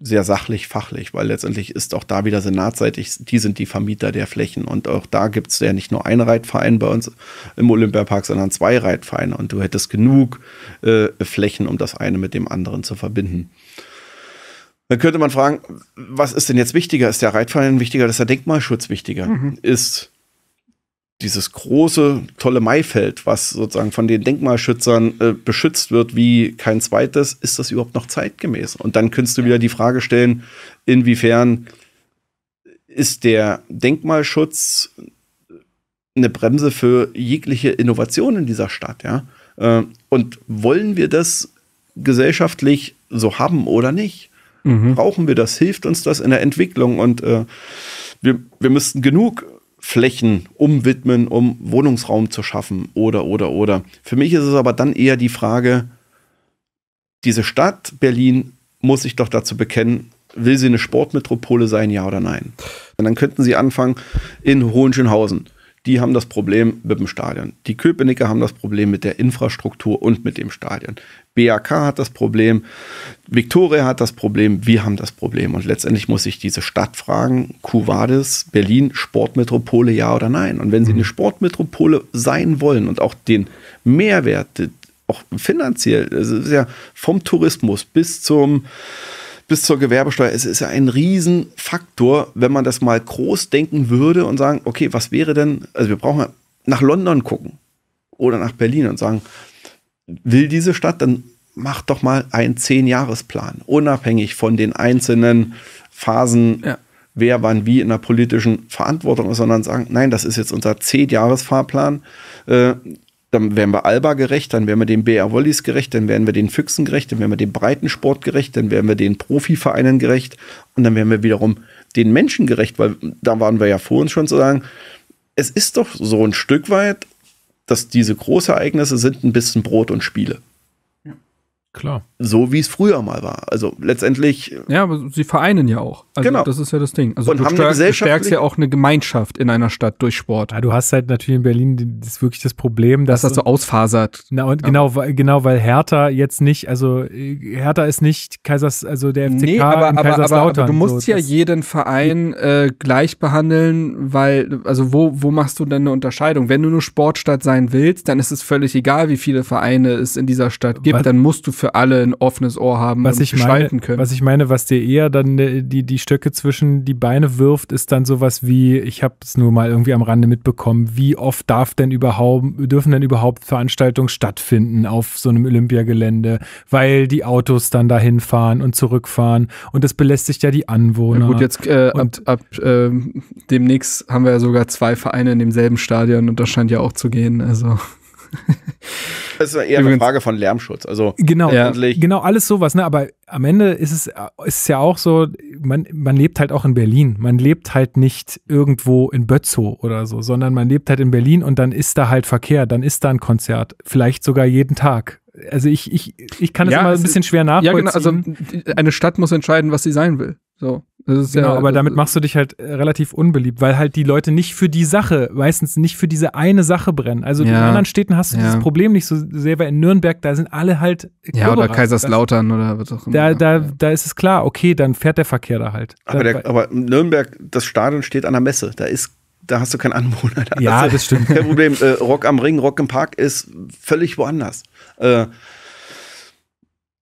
sehr sachlich, fachlich, weil letztendlich ist auch da wieder senatsseitig, die sind die Vermieter der Flächen. Und auch da gibt es ja nicht nur einen Reitverein bei uns im Olympiapark, sondern zwei Reitvereine. Und du hättest genug äh, Flächen, um das eine mit dem anderen zu verbinden. Dann könnte man fragen, was ist denn jetzt wichtiger? Ist der Reitverein wichtiger? Ist der Denkmalschutz wichtiger? Mhm. Ist dieses große tolle Maifeld, was sozusagen von den Denkmalschützern äh, beschützt wird wie kein zweites, ist das überhaupt noch zeitgemäß? Und dann könntest du wieder die Frage stellen, inwiefern ist der Denkmalschutz eine Bremse für jegliche Innovation in dieser Stadt, ja? Äh, und wollen wir das gesellschaftlich so haben oder nicht? Mhm. Brauchen wir das? Hilft uns das in der Entwicklung? Und äh, wir, wir müssten genug Flächen umwidmen, um Wohnungsraum zu schaffen oder, oder, oder. Für mich ist es aber dann eher die Frage, diese Stadt Berlin muss sich doch dazu bekennen, will sie eine Sportmetropole sein, ja oder nein? Und dann könnten sie anfangen in Hohenschönhausen die haben das Problem mit dem Stadion. Die Köpenicker haben das Problem mit der Infrastruktur und mit dem Stadion. BAK hat das Problem, Viktoria hat das Problem, wir haben das Problem. Und letztendlich muss sich diese Stadt fragen, Kuwades, Berlin, Sportmetropole, ja oder nein? Und wenn sie mhm. eine Sportmetropole sein wollen und auch den Mehrwert, auch finanziell, also ja vom Tourismus bis zum bis zur Gewerbesteuer. Es ist ja ein Riesenfaktor, wenn man das mal groß denken würde und sagen, okay, was wäre denn, also wir brauchen nach London gucken oder nach Berlin und sagen, will diese Stadt, dann mach doch mal einen Zehn-Jahres-Plan, unabhängig von den einzelnen Phasen, ja. wer wann wie in der politischen Verantwortung ist, sondern sagen, nein, das ist jetzt unser Zehn-Jahres-Fahrplan. Äh, dann wären wir Alba gerecht, dann wären wir den BR Wollis gerecht, dann wären wir den Füchsen gerecht, dann wären wir dem Breitensport gerecht, dann wären wir den Profivereinen gerecht und dann wären wir wiederum den Menschen gerecht, weil da waren wir ja vor uns schon zu sagen, es ist doch so ein Stück weit, dass diese Großereignisse sind ein bisschen Brot und Spiele. Ja, klar so wie es früher mal war. Also letztendlich. Äh, ja, aber sie vereinen ja auch. Also genau. das ist ja das Ding. Also und du, stärk, du stärkst ja auch eine Gemeinschaft in einer Stadt durch Sport. Ja, du hast halt natürlich in Berlin das wirklich das Problem, dass, dass das so ausfasert. Na, und ja. genau, weil, genau, weil Hertha jetzt nicht, also äh, Hertha ist nicht Kaisers, also der FCK nee, aber, aber, Kaiserslautern. Aber, aber du musst so, ja jeden Verein äh, gleich behandeln, weil, also wo, wo machst du denn eine Unterscheidung? Wenn du nur Sportstadt sein willst, dann ist es völlig egal, wie viele Vereine es in dieser Stadt gibt, Was? dann musst du für alle ein offenes Ohr haben was und ich gestalten meine, können. Was ich meine, was dir eher dann äh, die, die Stöcke zwischen die Beine wirft, ist dann sowas wie, ich habe es nur mal irgendwie am Rande mitbekommen, wie oft darf denn überhaupt, dürfen denn überhaupt Veranstaltungen stattfinden auf so einem Olympiagelände, weil die Autos dann dahin fahren und zurückfahren und das belästigt ja die Anwohner. Ja gut, jetzt äh, ab, ab äh, demnächst haben wir ja sogar zwei Vereine in demselben Stadion und das scheint ja auch zu gehen, also Das ist eher Übrigens, eine Frage von Lärmschutz. Also genau, ja. genau alles sowas. Ne? Aber am Ende ist es, ist es ja auch so, man, man lebt halt auch in Berlin. Man lebt halt nicht irgendwo in Bötzow oder so, sondern man lebt halt in Berlin und dann ist da halt Verkehr, dann ist da ein Konzert. Vielleicht sogar jeden Tag also ich, ich, ich kann das ja, immer ein bisschen schwer nachvollziehen. Ja, genau, also eine Stadt muss entscheiden, was sie sein will. So. das genau, ja, aber damit machst du dich halt äh, relativ unbeliebt, weil halt die Leute nicht für die Sache, meistens nicht für diese eine Sache brennen. Also ja, in anderen Städten hast du dieses Problem nicht so sehr, weil in Nürnberg, da sind alle halt. Ja, Körper oder Kaiserslautern das, oder was auch immer. Da, da, da ist es klar, okay, dann fährt der Verkehr da halt. Aber, da, der, aber Nürnberg, das Stadion steht an der Messe. Da ist da hast du keinen Anwohner. Da ja, das stimmt. Kein Problem. Äh, Rock am Ring, Rock im Park ist völlig woanders. Äh,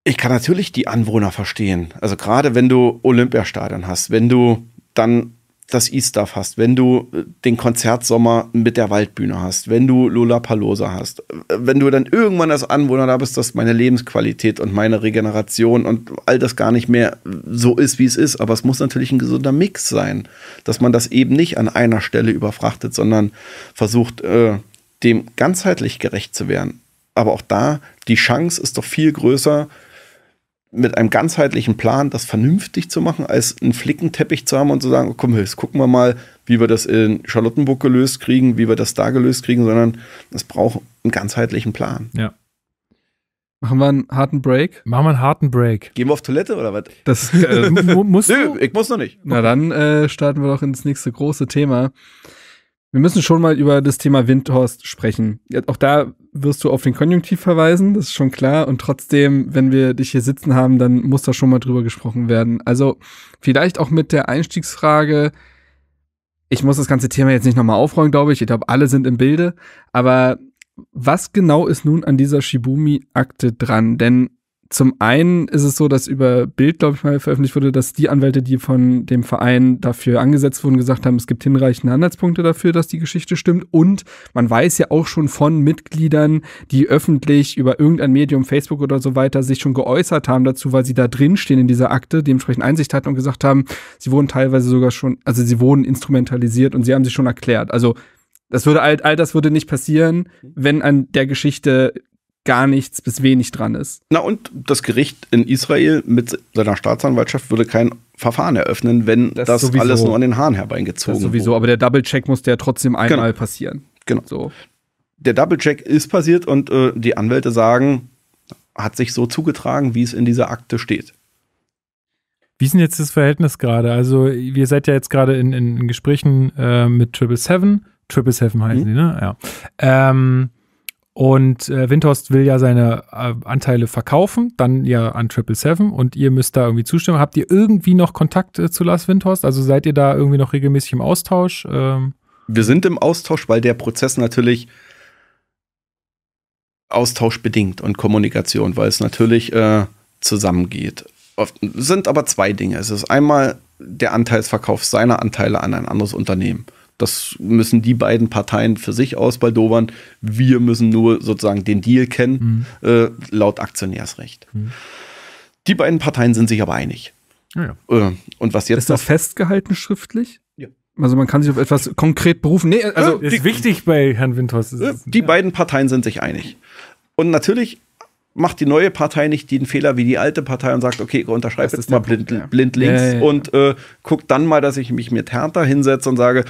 ich kann natürlich die Anwohner verstehen. Also gerade wenn du Olympiastadion hast, wenn du dann das E-Stuff hast, wenn du äh, den Konzertsommer mit der Waldbühne hast, wenn du Lola Palosa hast, äh, wenn du dann irgendwann als Anwohner da bist, dass meine Lebensqualität und meine Regeneration und all das gar nicht mehr so ist, wie es ist. Aber es muss natürlich ein gesunder Mix sein, dass man das eben nicht an einer Stelle überfrachtet, sondern versucht, äh, dem ganzheitlich gerecht zu werden aber auch da, die Chance ist doch viel größer, mit einem ganzheitlichen Plan das vernünftig zu machen, als einen Flickenteppich zu haben und zu sagen, komm, jetzt gucken wir mal, wie wir das in Charlottenburg gelöst kriegen, wie wir das da gelöst kriegen, sondern es braucht einen ganzheitlichen Plan. Ja. Machen wir einen harten Break? Machen wir einen harten Break. Gehen wir auf Toilette oder was? Das äh, musst du? Nö, ich muss noch nicht. Na dann äh, starten wir doch ins nächste große Thema. Wir müssen schon mal über das Thema Windhorst sprechen. Auch da wirst du auf den Konjunktiv verweisen, das ist schon klar. Und trotzdem, wenn wir dich hier sitzen haben, dann muss da schon mal drüber gesprochen werden. Also vielleicht auch mit der Einstiegsfrage, ich muss das ganze Thema jetzt nicht nochmal aufräumen, glaube ich. Ich glaube, alle sind im Bilde. Aber was genau ist nun an dieser Shibumi-Akte dran? Denn zum einen ist es so, dass über Bild, glaube ich, mal veröffentlicht wurde, dass die Anwälte, die von dem Verein dafür angesetzt wurden, gesagt haben, es gibt hinreichende Anhaltspunkte dafür, dass die Geschichte stimmt. Und man weiß ja auch schon von Mitgliedern, die öffentlich über irgendein Medium, Facebook oder so weiter, sich schon geäußert haben dazu, weil sie da drinstehen in dieser Akte, dementsprechend Einsicht hatten und gesagt haben, sie wurden teilweise sogar schon, also sie wurden instrumentalisiert und sie haben sich schon erklärt. Also das würde all, all das würde nicht passieren, mhm. wenn an der Geschichte gar nichts bis wenig dran ist. Na und das Gericht in Israel mit seiner Staatsanwaltschaft würde kein Verfahren eröffnen, wenn das, das alles nur an den Haaren herbeigezogen wird. Sowieso, wurde. aber der Double-Check muss ja trotzdem einmal genau. passieren. Genau. So. Der Double-Check ist passiert und äh, die Anwälte sagen, hat sich so zugetragen, wie es in dieser Akte steht. Wie ist denn jetzt das Verhältnis gerade? Also, ihr seid ja jetzt gerade in, in, Gesprächen äh, mit Triple Seven. Triple Seven heißen mhm. die, ne? Ja. Ähm, und äh, Windhorst will ja seine äh, Anteile verkaufen, dann ja an Triple Seven und ihr müsst da irgendwie zustimmen. Habt ihr irgendwie noch Kontakt äh, zu Lars Windhorst? Also seid ihr da irgendwie noch regelmäßig im Austausch? Ähm Wir sind im Austausch, weil der Prozess natürlich austauschbedingt und Kommunikation, weil es natürlich äh, zusammengeht. Oft sind aber zwei Dinge. Es ist einmal der Anteilsverkauf seiner Anteile an ein anderes Unternehmen. Das müssen die beiden Parteien für sich ausbaldobern. Wir müssen nur sozusagen den Deal kennen, mhm. äh, laut Aktionärsrecht. Mhm. Die beiden Parteien sind sich aber einig. Ah, ja, äh, und was jetzt. Ist das festgehalten schriftlich? Ja. Also man kann sich auf etwas konkret berufen. Nee, also ist die, wichtig bei Herrn Windhorst. die beiden Parteien sind sich einig. Und natürlich macht die neue Partei nicht den Fehler wie die alte Partei und sagt, okay, unterschreibe jetzt mal blind, ja. blind, links ja, ja, und äh, guck dann mal, dass ich mich mit Hertha hinsetze und sage,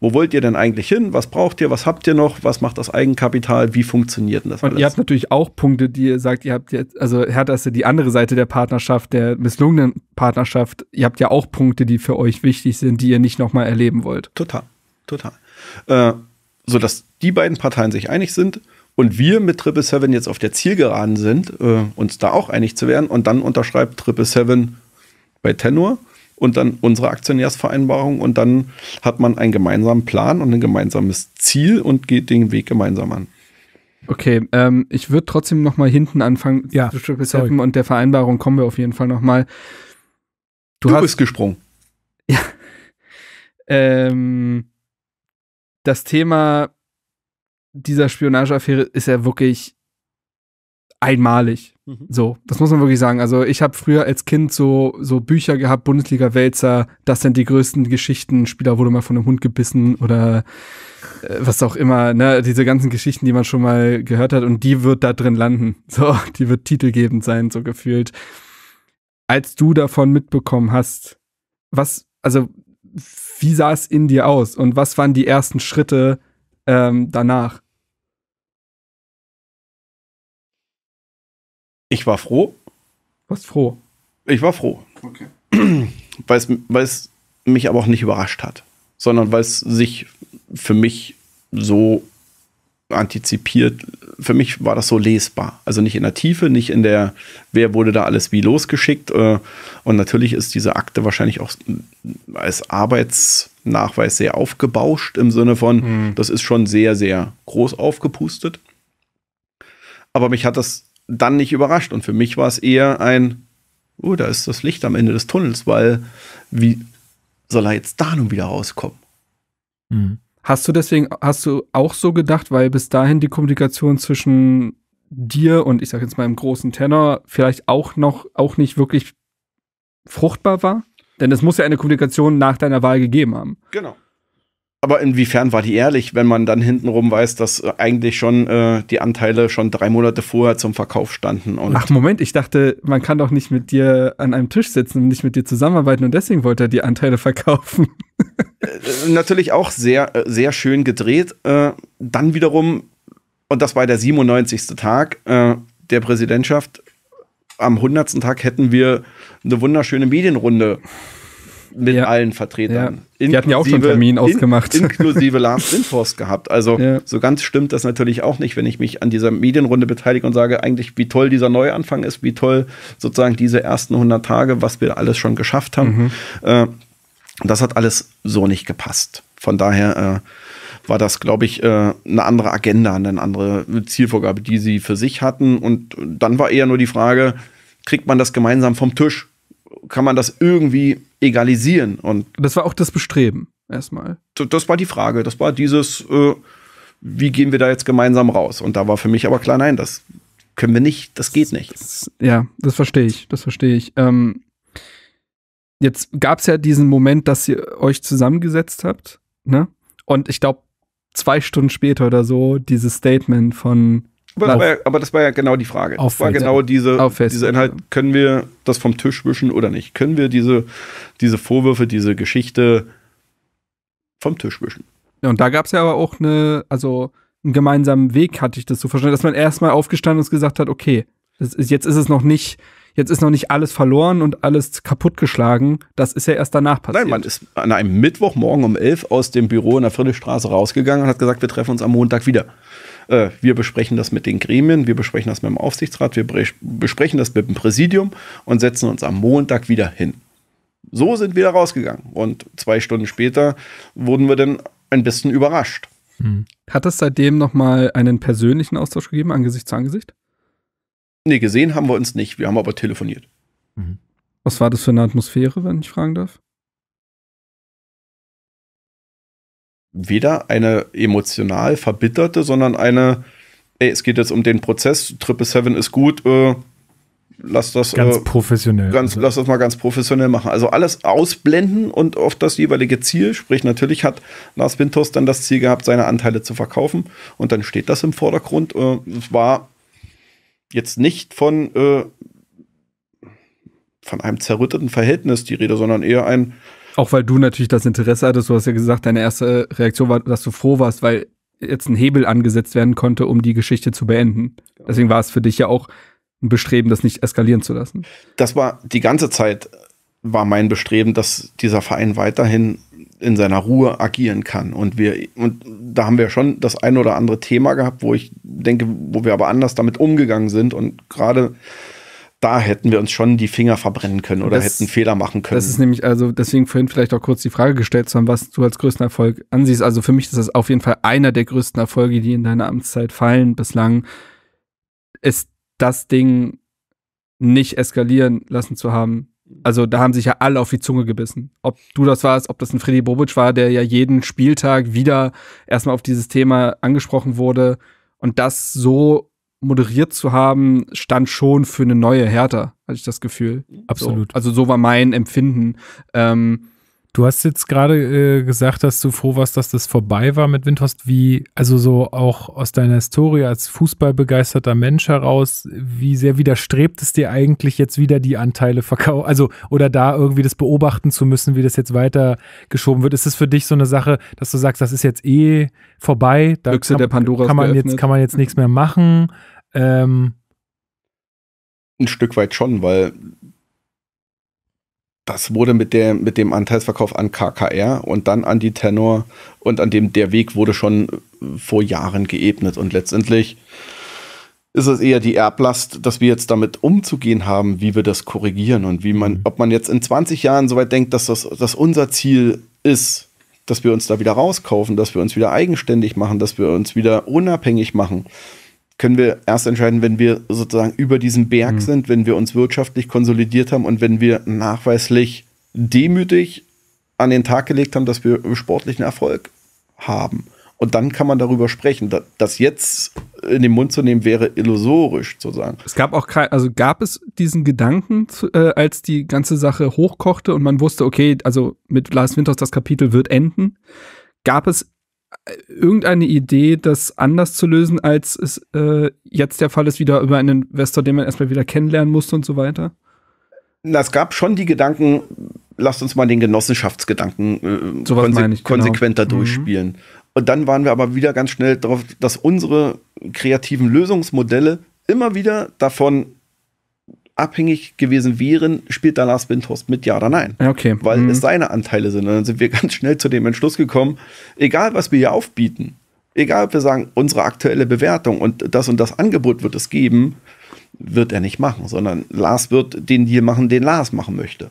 wo wollt ihr denn eigentlich hin, was braucht ihr, was habt ihr noch, was macht das Eigenkapital, wie funktioniert denn das Und alles? ihr habt natürlich auch Punkte, die ihr sagt, ihr habt jetzt, also Hertha ist ja die andere Seite der Partnerschaft, der misslungenen Partnerschaft, ihr habt ja auch Punkte, die für euch wichtig sind, die ihr nicht nochmal erleben wollt. Total, total. Äh, sodass die beiden Parteien sich einig sind und wir mit Triple Seven jetzt auf der Zielgeraden sind, äh, uns da auch einig zu werden und dann unterschreibt Triple Seven bei Tenor und dann unsere Aktionärsvereinbarung und dann hat man einen gemeinsamen Plan und ein gemeinsames Ziel und geht den Weg gemeinsam an. Okay, ähm, ich würde trotzdem noch mal hinten anfangen ja, zu und der Vereinbarung kommen wir auf jeden Fall noch mal. Du, du hast, bist gesprungen. Ja. Ähm, das Thema dieser Spionageaffäre ist ja wirklich einmalig. Mhm. So, das muss man wirklich sagen. Also ich habe früher als Kind so, so Bücher gehabt, Bundesliga-Wälzer, das sind die größten Geschichten, Spieler wurde mal von einem Hund gebissen oder äh, was auch immer, ne? diese ganzen Geschichten, die man schon mal gehört hat und die wird da drin landen. So, die wird titelgebend sein, so gefühlt. Als du davon mitbekommen hast, was, also wie sah es in dir aus und was waren die ersten Schritte ähm, danach? Ich war froh. Warst froh? Ich war froh. Okay. Weil es mich aber auch nicht überrascht hat, sondern weil es sich für mich so antizipiert. Für mich war das so lesbar. Also nicht in der Tiefe, nicht in der, wer wurde da alles wie losgeschickt. Äh, und natürlich ist diese Akte wahrscheinlich auch als Arbeitsnachweis sehr aufgebauscht im Sinne von, mhm. das ist schon sehr, sehr groß aufgepustet. Aber mich hat das dann nicht überrascht. Und für mich war es eher ein, oh, da ist das Licht am Ende des Tunnels, weil wie soll er jetzt da nun wieder rauskommen? Mhm. Hast du deswegen, hast du auch so gedacht, weil bis dahin die Kommunikation zwischen dir und ich sag jetzt mal im großen Tenor vielleicht auch noch, auch nicht wirklich fruchtbar war? Denn es muss ja eine Kommunikation nach deiner Wahl gegeben haben. Genau. Aber inwiefern war die ehrlich, wenn man dann hintenrum weiß, dass äh, eigentlich schon äh, die Anteile schon drei Monate vorher zum Verkauf standen? Ach Moment, ich dachte, man kann doch nicht mit dir an einem Tisch sitzen und nicht mit dir zusammenarbeiten und deswegen wollte er die Anteile verkaufen. Äh, natürlich auch sehr, äh, sehr schön gedreht. Dann wiederum, und das war der 97. Tag der Präsidentschaft, am 100. Tag hätten wir eine wunderschöne Medienrunde mit ja. allen Vertretern. Ja. Die hatten ja auch schon Termin ausgemacht. In, inklusive Lars Infos gehabt. Also ja. so ganz stimmt das natürlich auch nicht, wenn ich mich an dieser Medienrunde beteilige und sage eigentlich, wie toll dieser Neuanfang ist, wie toll sozusagen diese ersten 100 Tage, was wir alles schon geschafft haben. Mhm. Äh, das hat alles so nicht gepasst. Von daher äh, war das, glaube ich, äh, eine andere Agenda, eine andere Zielvorgabe, die sie für sich hatten. Und dann war eher nur die Frage, kriegt man das gemeinsam vom Tisch? kann man das irgendwie egalisieren. Und das war auch das Bestreben erstmal. Das war die Frage. Das war dieses, äh, wie gehen wir da jetzt gemeinsam raus? Und da war für mich aber klar, nein, das können wir nicht, das geht nicht. Das, ja, das verstehe ich, das verstehe ich. Ähm, jetzt gab es ja diesen Moment, dass ihr euch zusammengesetzt habt, ne? Und ich glaube, zwei Stunden später oder so, dieses Statement von aber, aber, aber, das war ja genau die Frage. Auf, war genau diese, diese Inhalt. Können wir das vom Tisch wischen oder nicht? Können wir diese, diese Vorwürfe, diese Geschichte vom Tisch wischen? Ja, und da gab es ja aber auch eine, also einen gemeinsamen Weg, hatte ich das so verstanden, dass man erstmal aufgestanden und gesagt hat, okay, ist, jetzt ist es noch nicht, jetzt ist noch nicht alles verloren und alles kaputtgeschlagen. Das ist ja erst danach passiert. Nein, man ist an einem Mittwochmorgen um elf aus dem Büro in der Friedrichstraße rausgegangen und hat gesagt, wir treffen uns am Montag wieder. Äh, wir besprechen das mit den Gremien, wir besprechen das mit dem Aufsichtsrat, wir besprechen das mit dem Präsidium und setzen uns am Montag wieder hin. So sind wir da rausgegangen. Und zwei Stunden später wurden wir dann ein bisschen überrascht. Hm. Hat es seitdem nochmal einen persönlichen Austausch gegeben, Angesicht zu Angesicht? Nee, gesehen haben wir uns nicht. Wir haben aber telefoniert. Mhm. Was war das für eine Atmosphäre, wenn ich fragen darf? weder eine emotional verbitterte, sondern eine, ey, es geht jetzt um den Prozess, Triple Seven ist gut, äh, lass das ganz äh, professionell. Ganz, also. Lass das mal ganz professionell machen. Also alles ausblenden und auf das jeweilige Ziel. Sprich, natürlich hat Lars Winters dann das Ziel gehabt, seine Anteile zu verkaufen. Und dann steht das im Vordergrund. Äh, es war jetzt nicht von, äh, von einem zerrütteten Verhältnis die Rede, sondern eher ein, auch weil du natürlich das Interesse hattest, du hast ja gesagt, deine erste Reaktion war, dass du froh warst, weil jetzt ein Hebel angesetzt werden konnte, um die Geschichte zu beenden. Deswegen war es für dich ja auch ein Bestreben, das nicht eskalieren zu lassen. Das war die ganze Zeit war mein Bestreben, dass dieser Verein weiterhin in seiner Ruhe agieren kann. Und wir, und da haben wir schon das ein oder andere Thema gehabt, wo ich denke, wo wir aber anders damit umgegangen sind und gerade da hätten wir uns schon die Finger verbrennen können oder das, hätten Fehler machen können. Das ist nämlich, also deswegen vorhin vielleicht auch kurz die Frage gestellt zu haben, was du als größten Erfolg ansiehst. Also für mich ist das auf jeden Fall einer der größten Erfolge, die in deiner Amtszeit fallen bislang, ist das Ding nicht eskalieren lassen zu haben. Also da haben sich ja alle auf die Zunge gebissen. Ob du das warst, ob das ein Freddy Bobic war, der ja jeden Spieltag wieder erstmal auf dieses Thema angesprochen wurde und das so moderiert zu haben, stand schon für eine neue Hertha, hatte ich das Gefühl. Absolut. So, also so war mein Empfinden. Ähm, Du hast jetzt gerade äh, gesagt, dass du froh warst, dass das vorbei war mit Windhorst. Wie, also so auch aus deiner Historie als fußballbegeisterter Mensch heraus, wie sehr widerstrebt es dir eigentlich jetzt wieder die Anteile verkaufen, also oder da irgendwie das beobachten zu müssen, wie das jetzt weitergeschoben wird? Ist es für dich so eine Sache, dass du sagst, das ist jetzt eh vorbei? Da Büchse kann, der Pandora kann man geöffnet. jetzt kann man jetzt nichts mehr machen. Ähm, ein Stück weit schon, weil das wurde mit, der, mit dem Anteilsverkauf an KKR und dann an die Tenor und an dem der Weg wurde schon äh, vor Jahren geebnet. Und letztendlich ist es eher die Erblast, dass wir jetzt damit umzugehen haben, wie wir das korrigieren und wie man, mhm. ob man jetzt in 20 Jahren soweit denkt, dass das dass unser Ziel ist, dass wir uns da wieder rauskaufen, dass wir uns wieder eigenständig machen, dass wir uns wieder unabhängig machen können wir erst entscheiden, wenn wir sozusagen über diesen Berg mhm. sind, wenn wir uns wirtschaftlich konsolidiert haben und wenn wir nachweislich demütig an den Tag gelegt haben, dass wir sportlichen Erfolg haben. Und dann kann man darüber sprechen. Das jetzt in den Mund zu nehmen, wäre illusorisch zu sagen. Es gab auch kein, also gab es diesen Gedanken, äh, als die ganze Sache hochkochte und man wusste, okay, also mit Lars Winters das Kapitel wird enden. Gab es irgendeine Idee, das anders zu lösen, als es äh, jetzt der Fall ist, wieder über einen Investor, den man erstmal wieder kennenlernen musste und so weiter? Na, es gab schon die Gedanken, lasst uns mal den Genossenschaftsgedanken äh, so konse ich, genau. konsequenter genau. durchspielen. Mhm. Und dann waren wir aber wieder ganz schnell darauf, dass unsere kreativen Lösungsmodelle immer wieder davon abhängig gewesen wären, spielt da Lars Windhorst mit, ja oder nein? Okay. Weil mhm. es seine Anteile sind. Und dann sind wir ganz schnell zu dem Entschluss gekommen, egal was wir hier aufbieten, egal ob wir sagen, unsere aktuelle Bewertung und das und das Angebot wird es geben, wird er nicht machen, sondern Lars wird den Deal machen, den Lars machen möchte.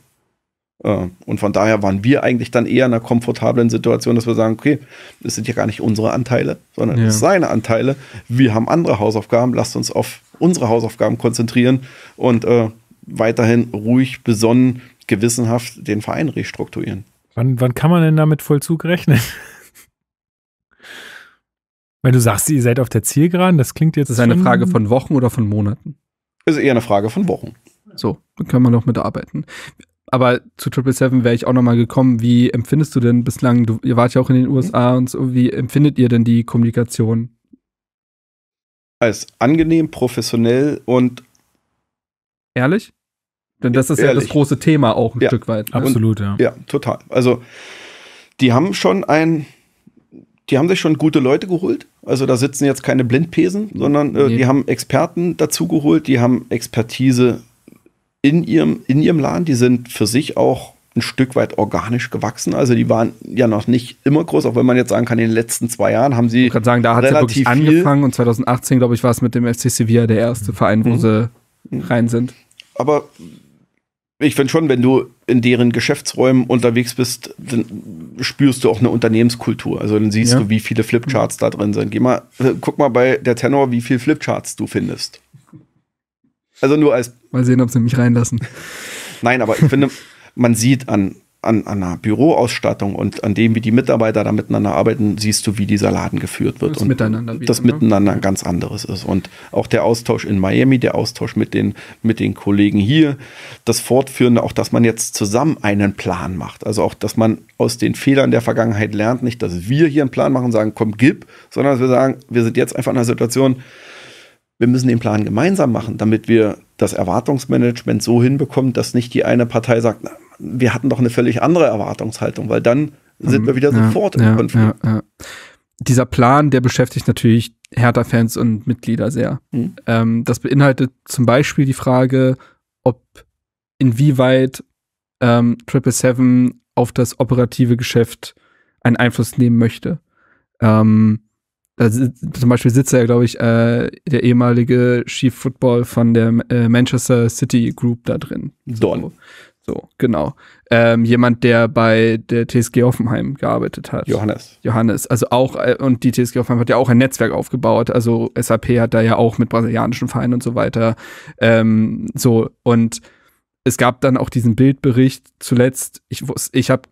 Äh, und von daher waren wir eigentlich dann eher in einer komfortablen Situation, dass wir sagen, okay, das sind ja gar nicht unsere Anteile, sondern ja. das sind seine Anteile. Wir haben andere Hausaufgaben, lasst uns auf unsere Hausaufgaben konzentrieren und äh, weiterhin ruhig, besonnen, gewissenhaft den Verein restrukturieren. Wann, wann kann man denn damit Vollzug rechnen? Weil du sagst, ihr seid auf der Zielgeraden, das klingt jetzt. Das ist eine Frage von Wochen oder von Monaten? Ist eher eine Frage von Wochen. So, dann können wir noch mitarbeiten. Aber zu Triple Seven wäre ich auch nochmal gekommen. Wie empfindest du denn bislang, du, ihr wart ja auch in den USA und so, wie empfindet ihr denn die Kommunikation als angenehm, professionell und ehrlich? Denn das ist ehrlich. ja das große Thema auch ein ja, Stück weit. Ne? Absolut, und, ja. Ja, total. Also die haben schon ein, die haben sich schon gute Leute geholt. Also da sitzen jetzt keine Blindpesen, sondern äh, nee. die haben Experten dazu geholt, die haben Expertise in ihrem, in ihrem Laden, die sind für sich auch ein Stück weit organisch gewachsen. Also die waren ja noch nicht immer groß, auch wenn man jetzt sagen kann, in den letzten zwei Jahren haben sie. Ich kann sagen, da hat es ja wirklich angefangen und 2018, glaube ich, war es mit dem FC Sevilla der erste Verein, wo mhm. sie mhm. rein sind. Aber ich finde schon, wenn du in deren Geschäftsräumen unterwegs bist, dann spürst du auch eine Unternehmenskultur. Also dann siehst ja. du, wie viele Flipcharts da drin sind. Geh mal, äh, guck mal bei der Tenor, wie viele Flipcharts du findest. Also nur als. Mal sehen, ob sie mich reinlassen. Nein, aber ich finde, man sieht an, an, einer Büroausstattung und an dem, wie die Mitarbeiter da miteinander arbeiten, siehst du, wie dieser Laden geführt wird. Das und miteinander wieder, das ne? miteinander ein ganz anderes ist. Und auch der Austausch in Miami, der Austausch mit den, mit den Kollegen hier, das Fortführende, auch dass man jetzt zusammen einen Plan macht. Also auch, dass man aus den Fehlern der Vergangenheit lernt, nicht, dass wir hier einen Plan machen und sagen, komm, gib, sondern dass wir sagen, wir sind jetzt einfach in einer Situation, wir müssen den Plan gemeinsam machen, damit wir das Erwartungsmanagement so hinbekommen, dass nicht die eine Partei sagt, na, wir hatten doch eine völlig andere Erwartungshaltung, weil dann sind mhm, wir wieder ja, sofort im ja, Konflikt. Ja, Dieser Plan, der beschäftigt natürlich Hertha-Fans und Mitglieder sehr. Mhm. Ähm, das beinhaltet zum Beispiel die Frage, ob inwieweit ähm, 777 auf das operative Geschäft einen Einfluss nehmen möchte. Ähm, also, zum Beispiel sitzt ja, glaube ich, äh, der ehemalige Chief Football von der äh, Manchester City Group da drin. Don. So. So, genau. Ähm, jemand, der bei der TSG Offenheim gearbeitet hat. Johannes. Johannes. Also auch, äh, und die TSG Offenheim hat ja auch ein Netzwerk aufgebaut. Also SAP hat da ja auch mit brasilianischen Vereinen und so weiter. Ähm, so, und es gab dann auch diesen Bildbericht zuletzt. Ich, ich habe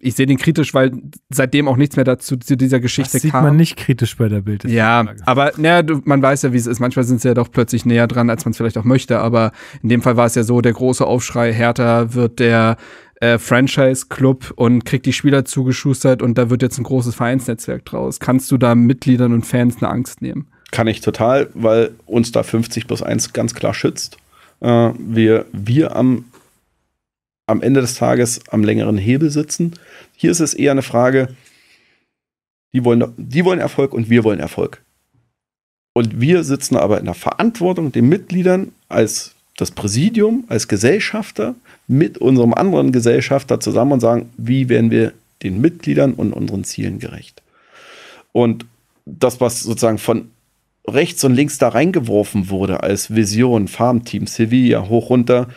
ich sehe den kritisch, weil seitdem auch nichts mehr dazu zu dieser Geschichte kam. das sieht kam. man nicht kritisch bei der Bild. Ja, aber naja, man weiß ja, wie es ist. Manchmal sind sie ja doch plötzlich näher dran, als man es vielleicht auch möchte. Aber in dem Fall war es ja so, der große Aufschrei, Hertha wird der äh, Franchise-Club und kriegt die Spieler zugeschustert und da wird jetzt ein großes Vereinsnetzwerk draus. Kannst du da Mitgliedern und Fans eine Angst nehmen? Kann ich total, weil uns da 50 plus 1 ganz klar schützt. Äh, wir, wir am am Ende des Tages am längeren Hebel sitzen. Hier ist es eher eine Frage, die wollen, die wollen Erfolg und wir wollen Erfolg. Und wir sitzen aber in der Verantwortung, den Mitgliedern als das Präsidium, als Gesellschafter mit unserem anderen Gesellschafter zusammen und sagen, wie werden wir den Mitgliedern und unseren Zielen gerecht. Und das, was sozusagen von rechts und links da reingeworfen wurde als Vision, Farmteam, Sevilla, hoch runter,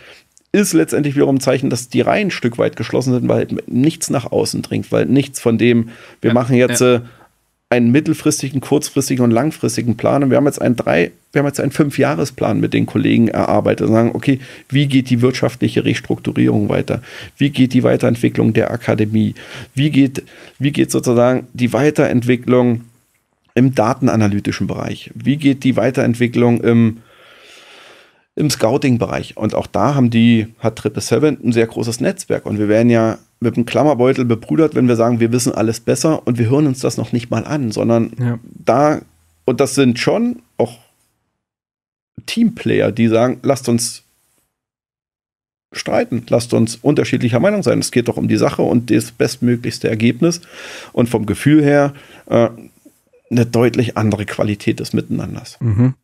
ist letztendlich wiederum ein Zeichen, dass die Reihen ein Stück weit geschlossen sind, weil nichts nach außen dringt, weil nichts von dem, wir ja, machen jetzt ja. Äh, einen mittelfristigen, kurzfristigen und langfristigen Plan und wir haben jetzt einen drei, wir haben jetzt einen Fünfjahresplan mit den Kollegen erarbeitet und sagen, okay, wie geht die wirtschaftliche Restrukturierung weiter? Wie geht die Weiterentwicklung der Akademie? Wie geht, wie geht sozusagen die Weiterentwicklung im datenanalytischen Bereich? Wie geht die Weiterentwicklung im im Scouting-Bereich. Und auch da haben die, hat Triple Seven ein sehr großes Netzwerk. Und wir werden ja mit einem Klammerbeutel bebrüdert, wenn wir sagen, wir wissen alles besser und wir hören uns das noch nicht mal an, sondern ja. da, und das sind schon auch Teamplayer, die sagen, lasst uns streiten, lasst uns unterschiedlicher Meinung sein. Es geht doch um die Sache und das bestmöglichste Ergebnis. Und vom Gefühl her äh, eine deutlich andere Qualität des Miteinanders. Mhm.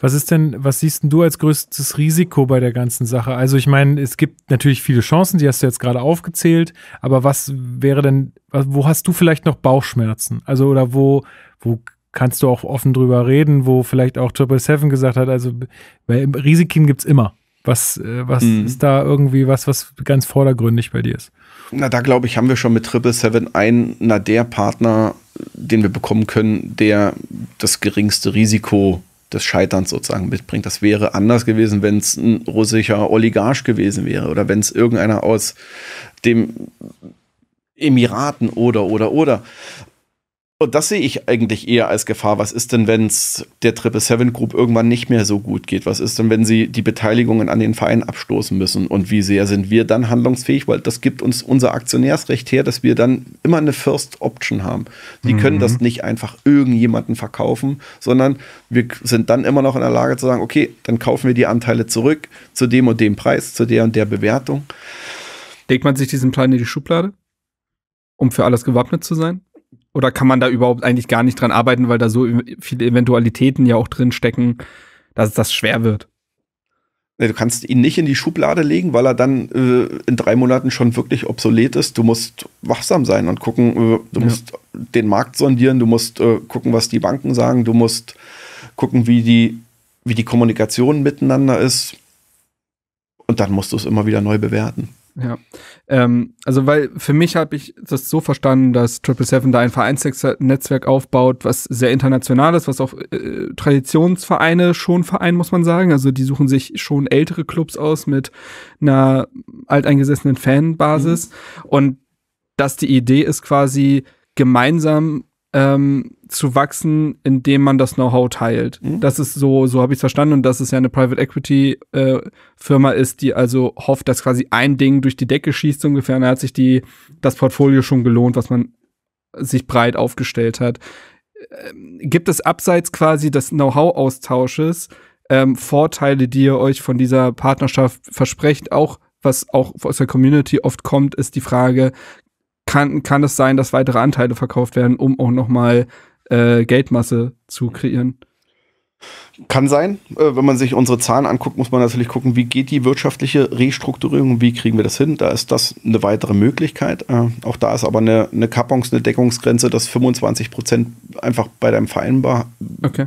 Was ist denn, was siehst denn du als größtes Risiko bei der ganzen Sache? Also ich meine, es gibt natürlich viele Chancen, die hast du jetzt gerade aufgezählt, aber was wäre denn, wo hast du vielleicht noch Bauchschmerzen? Also oder wo, wo kannst du auch offen drüber reden, wo vielleicht auch Triple Seven gesagt hat, also weil Risiken es immer. Was, äh, was mhm. ist da irgendwie was, was ganz vordergründig bei dir ist? Na, da glaube ich, haben wir schon mit Triple Seven einen der Partner, den wir bekommen können, der das geringste Risiko hat des Scheiterns sozusagen mitbringt. Das wäre anders gewesen, wenn es ein russischer Oligarch gewesen wäre oder wenn es irgendeiner aus dem Emiraten oder oder oder. Und das sehe ich eigentlich eher als Gefahr. Was ist denn, wenn es der Triple Seven Group irgendwann nicht mehr so gut geht? Was ist denn, wenn sie die Beteiligungen an den Vereinen abstoßen müssen? Und wie sehr sind wir dann handlungsfähig? Weil das gibt uns unser Aktionärsrecht her, dass wir dann immer eine First Option haben. Die mhm. können das mhm. nicht einfach irgendjemanden verkaufen, sondern wir sind dann immer noch in der Lage zu sagen, okay, dann kaufen wir die Anteile zurück zu dem und dem Preis, zu der und der Bewertung. Legt man sich diesen Plan in die Schublade, um für alles gewappnet zu sein? oder kann man da überhaupt eigentlich gar nicht dran arbeiten, weil da so viele Eventualitäten ja auch drin stecken, dass das schwer wird? Du kannst ihn nicht in die Schublade legen, weil er dann äh, in drei Monaten schon wirklich obsolet ist. Du musst wachsam sein und gucken, äh, du ja. musst den Markt sondieren, du musst äh, gucken, was die Banken sagen, du musst gucken, wie die, wie die Kommunikation miteinander ist. Und dann musst du es immer wieder neu bewerten. Ja, ähm, also weil für mich habe ich das so verstanden, dass Triple Seven da ein Vereinsnetzwerk aufbaut, was sehr international ist, was auch äh, Traditionsvereine schon vereint, muss man sagen. Also die suchen sich schon ältere Clubs aus mit einer alteingesessenen Fanbasis. Mhm. Und dass die Idee ist quasi gemeinsam ähm, zu wachsen, indem man das Know-how teilt. Mhm. Das ist so, so habe ich es verstanden und dass es ja eine Private Equity äh, Firma ist, die also hofft, dass quasi ein Ding durch die Decke schießt ungefähr. Und da hat sich die das Portfolio schon gelohnt, was man sich breit aufgestellt hat. Ähm, gibt es abseits quasi des Know-how-Austausches ähm, Vorteile, die ihr euch von dieser Partnerschaft versprecht, auch was auch aus der Community oft kommt, ist die Frage, kann, kann es sein, dass weitere Anteile verkauft werden, um auch nochmal äh, Geldmasse zu kreieren. Kann sein. Äh, wenn man sich unsere Zahlen anguckt, muss man natürlich gucken, wie geht die wirtschaftliche Restrukturierung, wie kriegen wir das hin. Da ist das eine weitere Möglichkeit. Äh, auch da ist aber eine, eine Kappungs-, eine Deckungsgrenze, dass 25 Prozent einfach bei deinem Vereinbar okay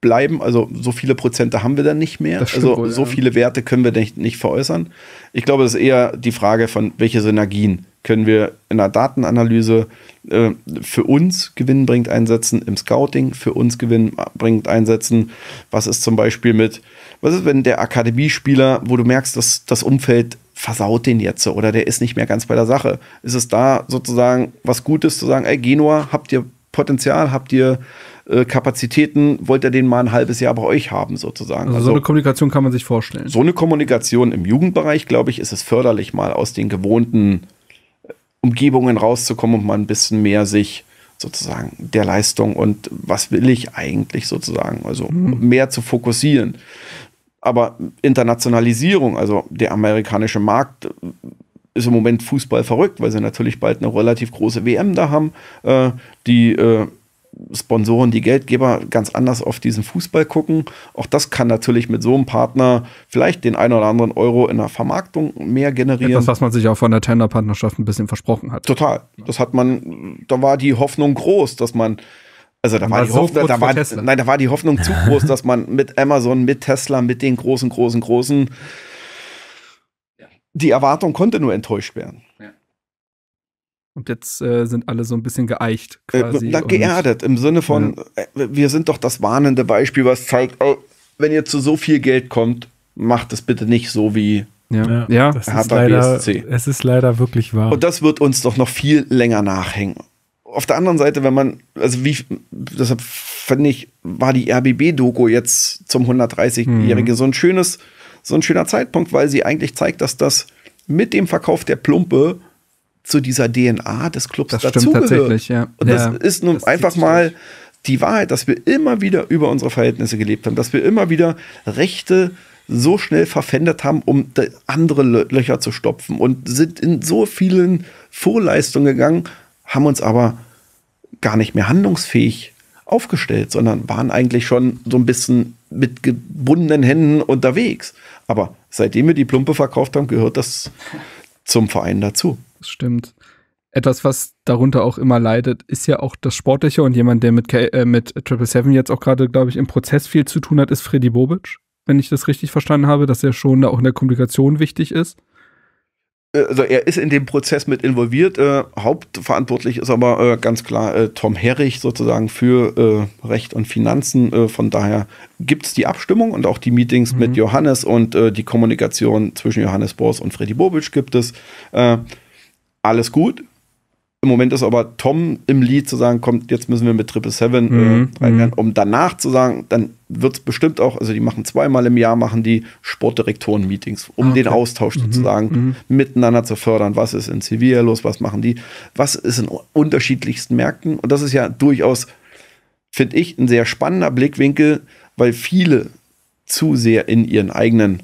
bleiben. Also so viele Prozente haben wir dann nicht mehr. Also wohl, so ja. viele Werte können wir nicht, nicht veräußern. Ich glaube, es ist eher die Frage von, welche Synergien können wir in der Datenanalyse äh, für uns gewinnbringend einsetzen, im Scouting für uns gewinnbringend einsetzen. Was ist zum Beispiel mit, was ist, wenn der Akademiespieler, wo du merkst, dass das Umfeld versaut den jetzt oder der ist nicht mehr ganz bei der Sache. Ist es da sozusagen was Gutes zu sagen, ey, Genua, habt ihr Potenzial, habt ihr äh, Kapazitäten wollt ihr den mal ein halbes Jahr bei euch haben, sozusagen. Also, also so eine Kommunikation kann man sich vorstellen. So eine Kommunikation im Jugendbereich, glaube ich, ist es förderlich, mal aus den gewohnten äh, Umgebungen rauszukommen und mal ein bisschen mehr sich sozusagen der Leistung und was will ich eigentlich sozusagen, also mhm. mehr zu fokussieren. Aber Internationalisierung, also der amerikanische Markt äh, ist im Moment Fußball verrückt, weil sie natürlich bald eine relativ große WM da haben. Äh, die äh, Sponsoren, die Geldgeber ganz anders auf diesen Fußball gucken. Auch das kann natürlich mit so einem Partner vielleicht den einen oder anderen Euro in der Vermarktung mehr generieren. Etwas, was man sich auch von der Tender-Partnerschaft ein bisschen versprochen hat. Total. Das hat man, da war die Hoffnung groß, dass man also da war, war die so Hoffnung, da war, nein, da war die Hoffnung zu groß, dass man mit Amazon, mit Tesla, mit den großen, großen, großen, die Erwartung konnte nur enttäuscht werden. Ja. Und jetzt äh, sind alle so ein bisschen geeicht äh, quasi. Äh, geerdet, im Sinne von, ja. Äh, wir sind doch das warnende Beispiel, was zeigt, oh, wenn ihr zu so viel Geld kommt, macht es bitte nicht so wie ja, ja. Das ist leider, Es ist leider wirklich wahr. Und das wird uns doch noch viel länger nachhängen. Auf der anderen Seite, wenn man, also wie, deshalb fand ich, war die RBB-Doku jetzt zum 130-Jährigen mhm. so ein schönes, so ein schöner Zeitpunkt, weil sie eigentlich zeigt, dass das mit dem Verkauf der Plumpe zu dieser DNA des Clubs das dazugehört. Stimmt tatsächlich, ja. Und ja, das ist nun das einfach mal die Wahrheit, dass wir immer wieder über unsere Verhältnisse gelebt haben, dass wir immer wieder Rechte so schnell verpfändet haben, um andere Löcher zu stopfen und sind in so vielen Vorleistungen gegangen, haben uns aber gar nicht mehr handlungsfähig aufgestellt, sondern waren eigentlich schon so ein bisschen mit gebundenen Händen unterwegs. Aber seitdem wir die Plumpe verkauft haben, gehört das zum Verein dazu das stimmt. Etwas, was darunter auch immer leidet, ist ja auch das Sportliche und jemand, der mit, äh, mit Triple Seven jetzt auch gerade, glaube ich, im Prozess viel zu tun hat, ist Freddy Bobic, wenn ich das richtig verstanden habe, dass er schon da auch in der Kommunikation wichtig ist äh, also er ist in dem Prozess mit involviert. Äh, hauptverantwortlich ist aber äh, ganz klar äh, Tom Herrich sozusagen für äh, Recht und Finanzen. Äh, von daher gibt es die Abstimmung und auch die Meetings mhm. mit Johannes und die Kommunikation zwischen Johannes Bors und Freddy Bobic gibt es alles gut. Im Moment ist aber Tom im Lied zu sagen, kommt, jetzt müssen wir mit Triple Seven äh, mhm. äh, reingehen, mhm. um danach zu sagen, dann wird es bestimmt auch, also die machen zweimal im Jahr, machen die Sportdirektoren-Meetings, um ah, okay. den Austausch mhm. sozusagen mhm. miteinander zu fördern. Was ist in Sevilla los, was machen die, was ist in unterschiedlichsten Märkten. Und das ist ja durchaus, finde ich, ein sehr spannender Blickwinkel, weil viele zu sehr in ihren eigenen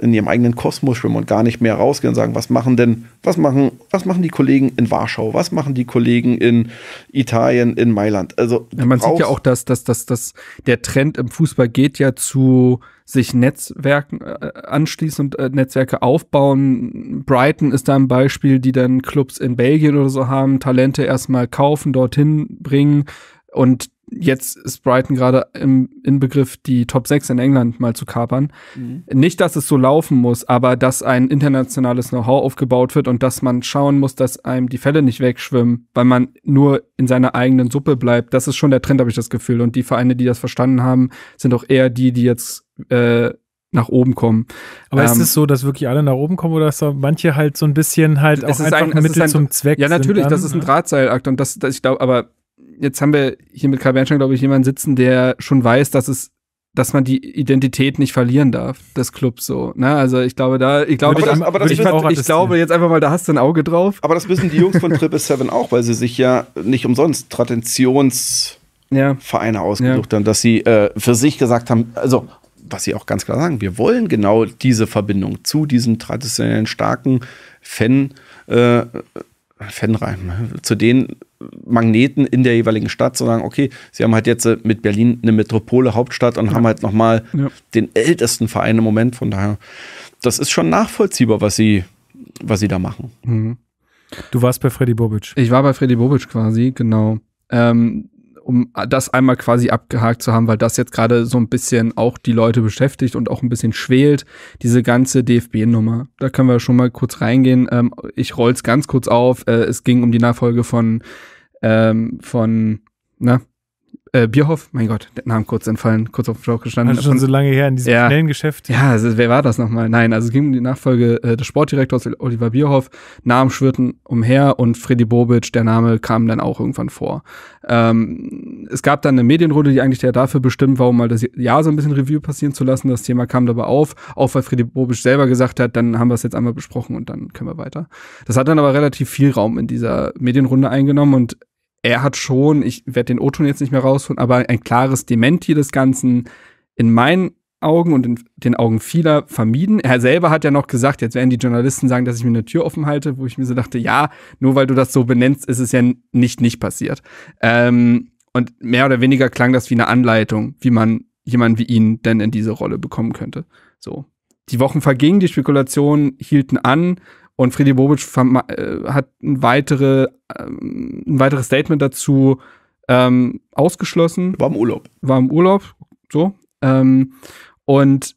in ihrem eigenen Kosmos schwimmen und gar nicht mehr rausgehen und sagen, was machen denn, was machen, was machen die Kollegen in Warschau, was machen die Kollegen in Italien, in Mailand? Also ja, man sieht ja auch, dass, dass, dass, dass der Trend im Fußball geht ja zu sich Netzwerken äh, anschließen und äh, Netzwerke aufbauen. Brighton ist da ein Beispiel, die dann Clubs in Belgien oder so haben, Talente erstmal kaufen, dorthin bringen und jetzt ist Brighton gerade im Inbegriff, die Top 6 in England mal zu kapern. Mhm. Nicht, dass es so laufen muss, aber dass ein internationales Know-how aufgebaut wird und dass man schauen muss, dass einem die Fälle nicht wegschwimmen, weil man nur in seiner eigenen Suppe bleibt. Das ist schon der Trend, habe ich das Gefühl. Und die Vereine, die das verstanden haben, sind auch eher die, die jetzt äh, nach oben kommen. Aber ähm, ist es so, dass wirklich alle nach oben kommen oder dass manche halt so ein bisschen halt auch einfach ein, Mittel ein, zum Zweck Ja, natürlich, dann, das ist ein ne? Drahtseilakt und das, das ich glaube, aber jetzt haben wir hier mit Karl Bernstein, glaube ich, jemanden sitzen, der schon weiß, dass es dass man die Identität nicht verlieren darf des Clubs so. Ne? Also ich glaube da, ich glaube, aber das, aber das ich, hat, ich glaube jetzt einfach mal, da hast du ein Auge drauf. Aber das wissen die Jungs von Triple Seven auch, weil sie sich ja nicht umsonst Traditionsvereine ja. ausgesucht ja. haben, dass sie äh, für sich gesagt haben, also was sie auch ganz klar sagen, wir wollen genau diese Verbindung zu diesem traditionellen starken Fan. Äh, Fanreim, ne? zu denen Magneten in der jeweiligen Stadt, sondern okay, sie haben halt jetzt äh, mit Berlin eine Metropole, Hauptstadt und ja. haben halt nochmal ja. den ältesten Verein im Moment. Von daher, das ist schon nachvollziehbar, was sie, was sie da machen. Mhm. Du warst bei Freddy Bobic. Ich war bei Freddy Bobic quasi, genau. Ähm, um das einmal quasi abgehakt zu haben, weil das jetzt gerade so ein bisschen auch die Leute beschäftigt und auch ein bisschen schwelt, diese ganze DFB-Nummer. Da können wir schon mal kurz reingehen. Ähm, ich roll's ganz kurz auf. Äh, es ging um die Nachfolge von, ähm, von, na, äh, Bierhoff, mein Gott, der Name kurz entfallen, kurz auf dem Schlauch gestanden. Also schon so lange her in diesem ja, schnellen Geschäft. Ja, also, wer war das nochmal? Nein, also es ging um die Nachfolge äh, des Sportdirektors Oliver Bierhoff, Namen schwirrten umher und Freddy Bobic, der Name kam dann auch irgendwann vor. Ähm, es gab dann eine Medienrunde, die eigentlich dafür bestimmt war, um mal das Jahr so ein bisschen Review passieren zu lassen. Das Thema kam dabei auf, auch weil Freddy Bobic selber gesagt hat, dann haben wir es jetzt einmal besprochen und dann können wir weiter. Das hat dann aber relativ viel Raum in dieser Medienrunde eingenommen und er hat schon, ich werde den O-Ton jetzt nicht mehr rausholen, aber ein klares Dementi des Ganzen in meinen Augen und in den Augen vieler vermieden. Er selber hat ja noch gesagt, jetzt werden die Journalisten sagen, dass ich mir eine Tür offen halte, wo ich mir so dachte, ja, nur weil du das so benennst, ist es ja nicht nicht passiert. Ähm, und mehr oder weniger klang das wie eine Anleitung, wie man jemanden wie ihn denn in diese Rolle bekommen könnte. So. Die Wochen vergingen, die Spekulationen hielten an. Und Freddy Bobic äh, hat ein, weitere, ähm, ein weiteres Statement dazu ähm, ausgeschlossen. War im Urlaub. War im Urlaub, so. Ähm, und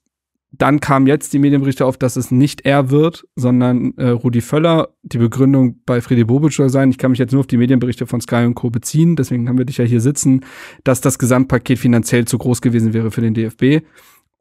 dann kam jetzt die Medienberichte auf, dass es nicht er wird, sondern äh, Rudi Völler. Die Begründung bei Freddy Bobic soll sein, ich kann mich jetzt nur auf die Medienberichte von Sky und Co. beziehen, deswegen haben wir dich ja hier sitzen, dass das Gesamtpaket finanziell zu groß gewesen wäre für den DFB.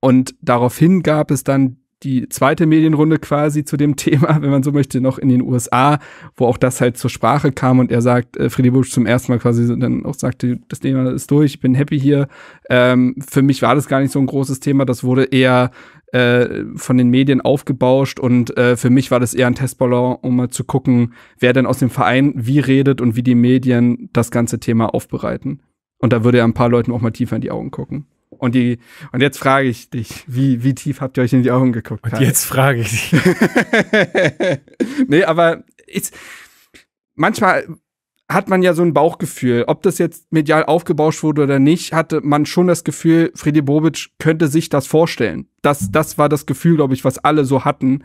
Und daraufhin gab es dann die zweite Medienrunde quasi zu dem Thema, wenn man so möchte, noch in den USA, wo auch das halt zur Sprache kam und er sagt, äh, Freddy Bush zum ersten Mal quasi dann auch sagte, das Thema ist durch, ich bin happy hier. Ähm, für mich war das gar nicht so ein großes Thema, das wurde eher äh, von den Medien aufgebauscht und äh, für mich war das eher ein Testballon, um mal zu gucken, wer denn aus dem Verein wie redet und wie die Medien das ganze Thema aufbereiten. Und da würde er ein paar Leuten auch mal tiefer in die Augen gucken. Und, die, und jetzt frage ich dich, wie, wie tief habt ihr euch in die Augen geguckt? Und jetzt frage ich dich. nee, aber ich, manchmal hat man ja so ein Bauchgefühl. Ob das jetzt medial aufgebauscht wurde oder nicht, hatte man schon das Gefühl, Freddy Bobic könnte sich das vorstellen. Das, das war das Gefühl, glaube ich, was alle so hatten.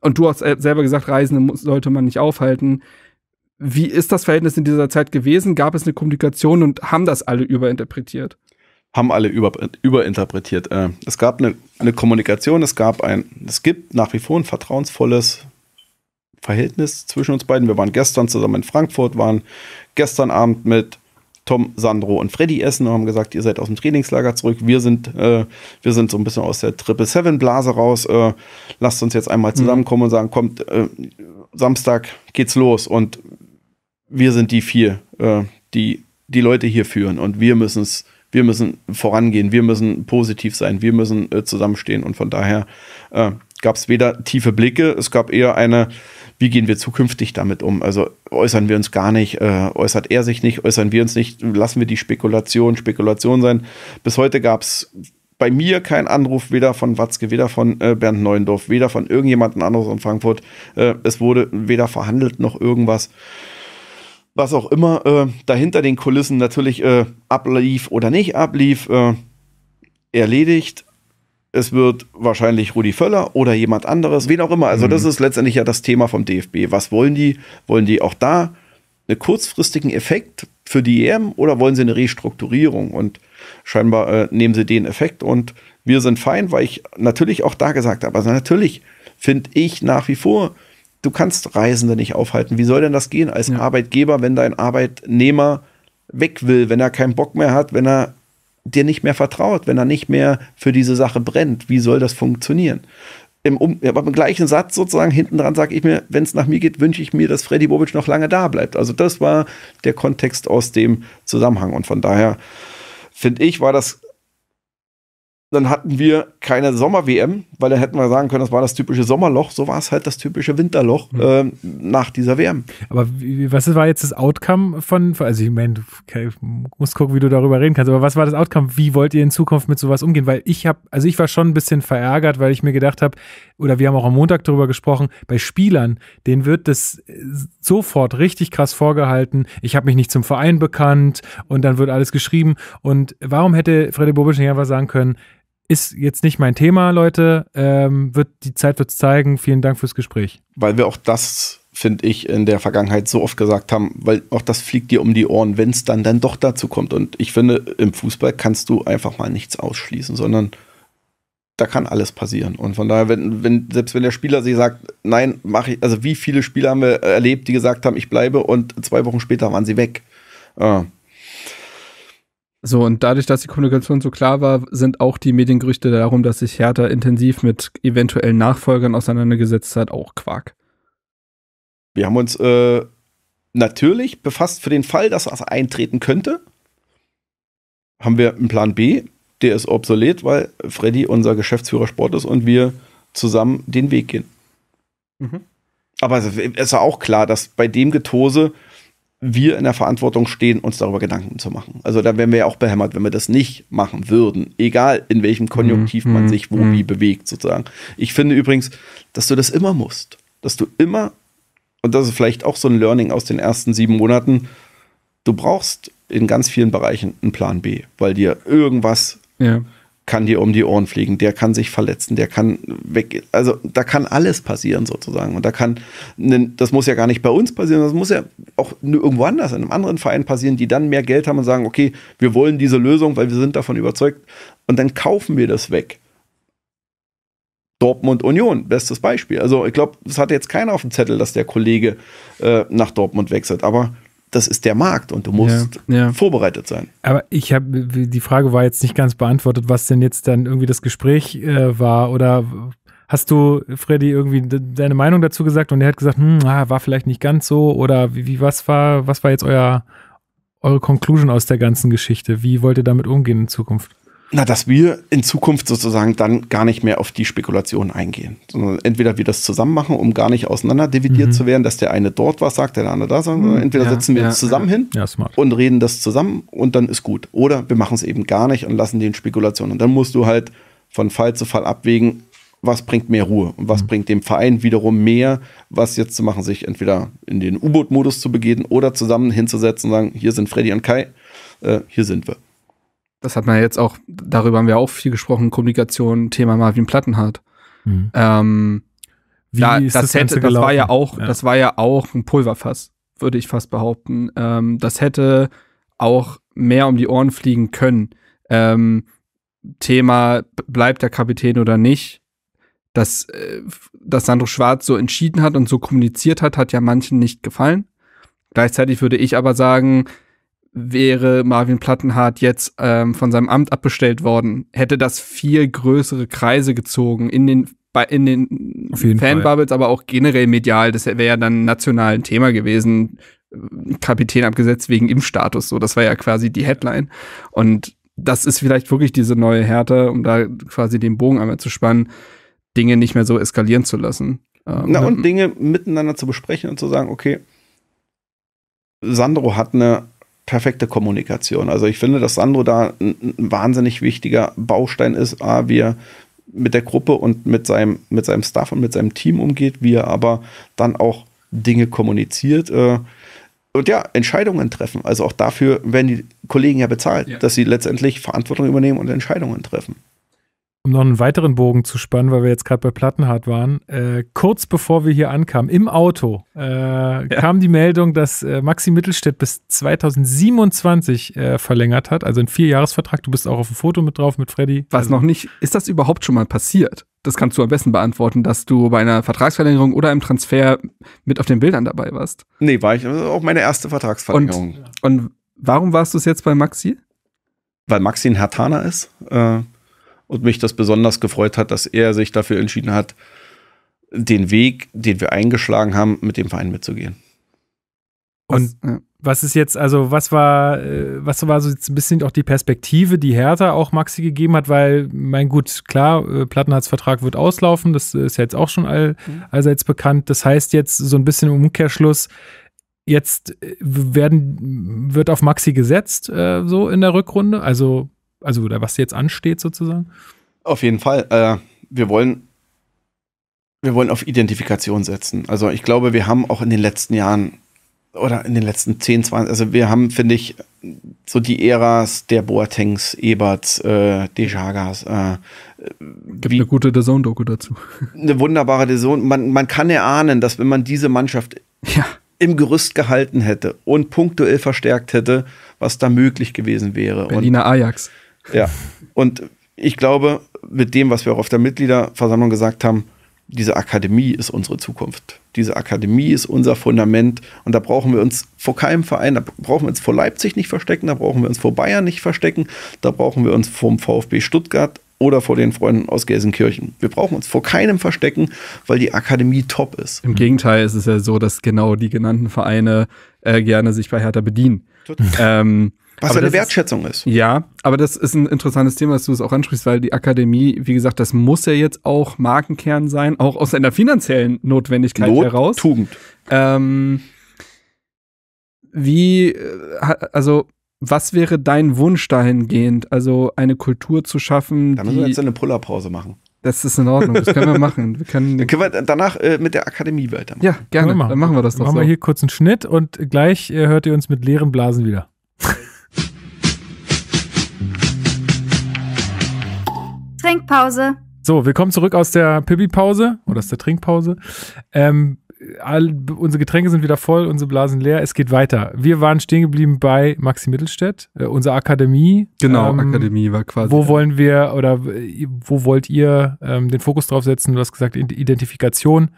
Und du hast äh, selber gesagt, Reisende sollte man nicht aufhalten. Wie ist das Verhältnis in dieser Zeit gewesen? Gab es eine Kommunikation und haben das alle überinterpretiert? haben alle über, überinterpretiert. Äh, es gab eine, eine, Kommunikation, es gab ein, es gibt nach wie vor ein vertrauensvolles Verhältnis zwischen uns beiden. Wir waren gestern zusammen in Frankfurt, waren gestern Abend mit Tom, Sandro und Freddy essen und haben gesagt, ihr seid aus dem Trainingslager zurück. Wir sind, äh, wir sind so ein bisschen aus der Triple Seven Blase raus. Äh, lasst uns jetzt einmal mhm. zusammenkommen mhm. und sagen, kommt, äh, Samstag geht's los und wir sind die vier, äh, die die Leute hier führen und wir müssen es wir müssen vorangehen, wir müssen positiv sein, wir müssen äh, zusammenstehen. Und von daher äh, gab es weder tiefe Blicke, es gab eher eine, wie gehen wir zukünftig damit um? Also äußern wir uns gar nicht, äh, äußert er sich nicht, äußern wir uns nicht, lassen wir die Spekulation Spekulation sein. Bis heute gab es bei mir keinen Anruf, weder von Watzke, weder von äh, Bernd Neuendorf, weder von irgendjemandem anderes in Frankfurt. Äh, es wurde weder verhandelt noch irgendwas was auch immer äh, dahinter den Kulissen natürlich äh, ablief oder nicht ablief, äh, erledigt. Es wird wahrscheinlich Rudi Völler oder jemand anderes, wen auch immer. Also, mhm. das ist letztendlich ja das Thema vom DFB. Was wollen die? Wollen die auch da einen kurzfristigen Effekt für die EM oder wollen sie eine Restrukturierung? Und scheinbar äh, nehmen sie den Effekt und wir sind fein, weil ich natürlich auch da gesagt habe. Also, natürlich finde ich nach wie vor, du kannst Reisende nicht aufhalten. Wie soll denn das gehen als ja. Arbeitgeber, wenn dein Arbeitnehmer weg will, wenn er keinen Bock mehr hat, wenn er dir nicht mehr vertraut, wenn er nicht mehr für diese Sache brennt? Wie soll das funktionieren? Im, um ja, im gleichen Satz sozusagen hinten dran sage ich mir, wenn es nach mir geht, wünsche ich mir, dass Freddy Bobic noch lange da bleibt. Also das war der Kontext aus dem Zusammenhang und von daher finde ich, war das dann hatten wir keine Sommer-WM, weil da hätten wir sagen können, das war das typische Sommerloch. So war es halt das typische Winterloch mhm. äh, nach dieser WM. Aber wie, was war jetzt das Outcome von, also ich meine, okay, musst gucken, wie du darüber reden kannst, aber was war das Outcome? Wie wollt ihr in Zukunft mit sowas umgehen? Weil ich habe, also ich war schon ein bisschen verärgert, weil ich mir gedacht habe, oder wir haben auch am Montag darüber gesprochen, bei Spielern, denen wird das äh, sofort richtig krass vorgehalten. Ich habe mich nicht zum Verein bekannt und dann wird alles geschrieben. Und warum hätte Freddy Bobic nicht einfach sagen können, ist jetzt nicht mein Thema, Leute. Ähm, wird, die Zeit wird es zeigen. Vielen Dank fürs Gespräch. Weil wir auch das, finde ich, in der Vergangenheit so oft gesagt haben, weil auch das fliegt dir um die Ohren, wenn es dann, dann doch dazu kommt. Und ich finde, im Fußball kannst du einfach mal nichts ausschließen, sondern da kann alles passieren. Und von daher, wenn, wenn selbst wenn der Spieler sich sagt, nein, mache ich, also wie viele Spieler haben wir erlebt, die gesagt haben, ich bleibe und zwei Wochen später waren sie weg. Äh, so, und dadurch, dass die Kommunikation so klar war, sind auch die Mediengerüchte darum, dass sich Hertha intensiv mit eventuellen Nachfolgern auseinandergesetzt hat, auch Quark. Wir haben uns äh, natürlich befasst für den Fall, dass was eintreten könnte. Haben wir einen Plan B, der ist obsolet, weil Freddy unser Geschäftsführer Sport ist und wir zusammen den Weg gehen. Mhm. Aber es ist auch klar, dass bei dem Getose wir in der Verantwortung stehen, uns darüber Gedanken zu machen. Also da wären wir ja auch behämmert, wenn wir das nicht machen würden. Egal, in welchem Konjunktiv mhm. man sich wo mhm. wie bewegt, sozusagen. Ich finde übrigens, dass du das immer musst. Dass du immer, und das ist vielleicht auch so ein Learning aus den ersten sieben Monaten, du brauchst in ganz vielen Bereichen einen Plan B, weil dir irgendwas ja kann dir um die Ohren fliegen, der kann sich verletzen, der kann weg, also da kann alles passieren sozusagen und da kann, ne, das muss ja gar nicht bei uns passieren, das muss ja auch irgendwo anders, in einem anderen Verein passieren, die dann mehr Geld haben und sagen, okay, wir wollen diese Lösung, weil wir sind davon überzeugt und dann kaufen wir das weg. Dortmund Union, bestes Beispiel. Also ich glaube, das hat jetzt keiner auf dem Zettel, dass der Kollege äh, nach Dortmund wechselt, aber das ist der Markt und du musst ja, ja. vorbereitet sein. Aber ich habe, die Frage war jetzt nicht ganz beantwortet, was denn jetzt dann irgendwie das Gespräch äh, war oder hast du Freddy irgendwie deine Meinung dazu gesagt und er hat gesagt, hm, ah, war vielleicht nicht ganz so oder wie, wie, was war, was war jetzt euer, eure Conclusion aus der ganzen Geschichte? Wie wollt ihr damit umgehen in Zukunft? na, dass wir in Zukunft sozusagen dann gar nicht mehr auf die Spekulationen eingehen. Sondern entweder wir das zusammen machen, um gar nicht auseinanderdividiert mhm. zu werden, dass der eine dort was sagt, der andere da sagt. Mhm. Entweder ja, setzen wir ja, uns zusammen ja. hin und reden das zusammen und dann ist gut. Oder wir machen es eben gar nicht und lassen den Spekulationen. Und dann musst du halt von Fall zu Fall abwägen, was bringt mehr Ruhe und was mhm. bringt dem Verein wiederum mehr, was jetzt zu machen, sich entweder in den U-Boot-Modus zu begeben oder zusammen hinzusetzen und sagen, hier sind Freddy und Kai, äh, hier sind wir das hat man jetzt auch, darüber haben wir auch viel gesprochen, Kommunikation, Thema Marvin Plattenhardt. Hm. Ähm, Wie da, ist das, das hätte, das war ja auch, ja. das war ja auch ein Pulverfass, würde ich fast behaupten. Ähm, das hätte auch mehr um die Ohren fliegen können. Ähm, Thema bleibt der Kapitän oder nicht. Dass, äh, dass Sandro Schwarz so entschieden hat und so kommuniziert hat, hat ja manchen nicht gefallen. Gleichzeitig würde ich aber sagen, wäre Marvin Plattenhardt jetzt ähm, von seinem Amt abbestellt worden, hätte das viel größere Kreise gezogen in den in den Fanbubbles, aber auch generell medial. Das wäre ja dann national ein Thema gewesen. Kapitän abgesetzt wegen Impfstatus. So, das war ja quasi die Headline. Und das ist vielleicht wirklich diese neue Härte, um da quasi den Bogen einmal zu spannen, Dinge nicht mehr so eskalieren zu lassen. Ähm, Na, und Dinge miteinander zu besprechen und zu sagen, okay, Sandro hat eine perfekte Kommunikation. Also ich finde, dass Sandro da ein, wahnsinnig wichtiger Baustein ist, A, wie er mit der Gruppe und mit seinem, mit seinem Staff und mit seinem Team umgeht, wie er aber dann auch Dinge kommuniziert. Äh, und ja, Entscheidungen treffen. Also auch dafür werden die Kollegen ja bezahlt, ja. dass sie letztendlich Verantwortung übernehmen und Entscheidungen treffen um noch einen weiteren Bogen zu spannen, weil wir jetzt gerade bei Plattenhardt waren, äh, kurz bevor wir hier ankamen, im Auto, äh, ja. kam die Meldung, dass äh, Maxi Mittelstädt bis 2027 äh, verlängert hat, also ein Vierjahresvertrag. Du bist auch auf dem Foto mit drauf mit Freddy. Was also, noch nicht, ist das überhaupt schon mal passiert? Das kannst du am besten beantworten, dass du bei einer Vertragsverlängerung oder einem Transfer mit auf den Bildern dabei warst. Nee, war ich. Das also war auch meine erste Vertragsverlängerung. Und, und warum warst du es jetzt bei Maxi? Weil Maxi ein Hertaner ist. Äh und mich das besonders gefreut hat, dass er sich dafür entschieden hat, den Weg, den wir eingeschlagen haben, mit dem Verein mitzugehen. Und was ist jetzt, also was war, äh, was war so jetzt ein bisschen auch die Perspektive, die Hertha auch Maxi gegeben hat, weil, mein gut, klar, äh, Plattenhards Vertrag wird auslaufen, das ist ja jetzt auch schon all, mhm. allseits bekannt. Das heißt jetzt so ein bisschen im Umkehrschluss, jetzt äh, werden, wird auf Maxi gesetzt, äh, so in der Rückrunde. Also also oder was jetzt ansteht sozusagen? Auf jeden Fall. Äh, wir wollen wir wollen auf Identifikation setzen. Also ich glaube, wir haben auch in den letzten Jahren oder in den letzten 10, 20, also wir haben, finde ich, so die Äras der Boatengs, Eberts, äh, Dejagas. Äh, Gibt wie, eine gute Dazone-Doku dazu. Eine wunderbare Dazone. Man, man kann erahnen, dass wenn man diese Mannschaft ja. im Gerüst gehalten hätte und punktuell verstärkt hätte, was da möglich gewesen wäre. Berliner und, Ajax. Ja. Und ich glaube, mit dem, was wir auch auf der Mitgliederversammlung gesagt haben, diese Akademie ist unsere Zukunft. Diese Akademie ist unser Fundament und da brauchen wir uns vor keinem Verein, da brauchen wir uns vor Leipzig nicht verstecken, da brauchen wir uns vor Bayern nicht verstecken, da brauchen wir uns vom VfB Stuttgart oder vor den Freunden aus Gelsenkirchen. Wir brauchen uns vor keinem verstecken, weil die Akademie top ist. Im Gegenteil, ist es ja so, dass genau die genannten Vereine äh, gerne sich bei Hertha bedienen. Ähm, was aber eine Wertschätzung ist, ist. Ja, aber das ist ein interessantes Thema, dass du es auch ansprichst, weil die Akademie, wie gesagt, das muss ja jetzt auch Markenkern sein, auch aus einer finanziellen Notwendigkeit Not, heraus. Tugend. Ähm, wie, äh, also was wäre dein Wunsch dahingehend, also eine Kultur zu schaffen? Da müssen wir jetzt eine Pullerpause machen. Das ist in Ordnung, das können wir machen. Wir können Dann können wir danach äh, mit der Akademie weitermachen. Ja, gerne, dann machen wir das noch Machen so. wir hier kurz einen Schnitt und gleich äh, hört ihr uns mit leeren Blasen wieder. Trinkpause. So, willkommen zurück aus der Pibi-Pause oder aus der Trinkpause. Ähm, all, unsere Getränke sind wieder voll, unsere Blasen leer. Es geht weiter. Wir waren stehen geblieben bei Maxi Mittelstädt, äh, unsere Akademie. Genau, ähm, Akademie war quasi. Wo wollen wir oder äh, wo wollt ihr ähm, den Fokus drauf setzen? Du hast gesagt, Identifikation.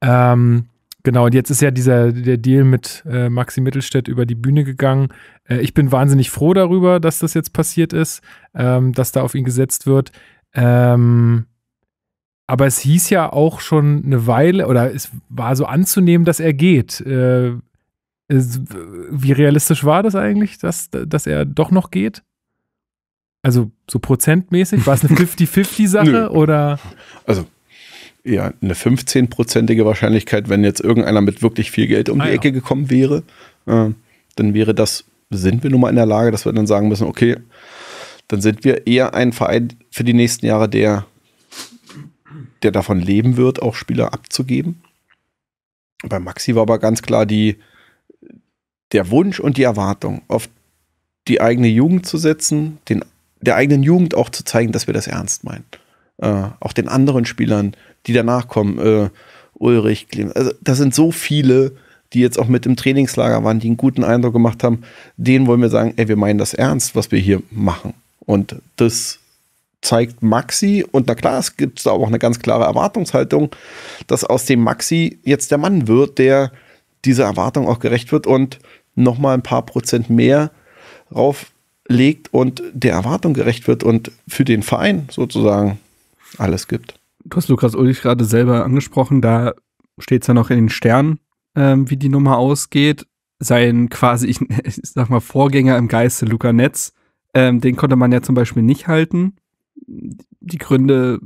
Ähm, Genau, und jetzt ist ja dieser der Deal mit äh, Maxi Mittelstädt über die Bühne gegangen. Äh, ich bin wahnsinnig froh darüber, dass das jetzt passiert ist, ähm, dass da auf ihn gesetzt wird. Ähm, aber es hieß ja auch schon eine Weile, oder es war so anzunehmen, dass er geht. Äh, es, wie realistisch war das eigentlich, dass, dass er doch noch geht? Also so prozentmäßig? War es eine 50-50-Sache oder? Also eher eine 15-prozentige Wahrscheinlichkeit, wenn jetzt irgendeiner mit wirklich viel Geld um ah, die Ecke gekommen wäre, äh, dann wäre das, sind wir nun mal in der Lage, dass wir dann sagen müssen, okay, dann sind wir eher ein Verein für die nächsten Jahre, der, der davon leben wird, auch Spieler abzugeben. Bei Maxi war aber ganz klar die, der Wunsch und die Erwartung, auf die eigene Jugend zu setzen, den, der eigenen Jugend auch zu zeigen, dass wir das ernst meinen. Äh, auch den anderen Spielern die danach kommen. Äh, Ulrich, Klim, also das sind so viele, die jetzt auch mit im Trainingslager waren, die einen guten Eindruck gemacht haben. Denen wollen wir sagen, ey, wir meinen das ernst, was wir hier machen. Und das zeigt Maxi. Und na klar, es gibt da auch eine ganz klare Erwartungshaltung, dass aus dem Maxi jetzt der Mann wird, der dieser Erwartung auch gerecht wird und nochmal ein paar Prozent mehr rauflegt und der Erwartung gerecht wird und für den Verein sozusagen alles gibt du hast Lukas Ulrich gerade selber angesprochen, da steht es ja noch in den Sternen, ähm, wie die Nummer ausgeht. Sein quasi, ich, ich sag mal, Vorgänger im Geiste, Luca Netz, ähm, den konnte man ja zum Beispiel nicht halten. Die Gründe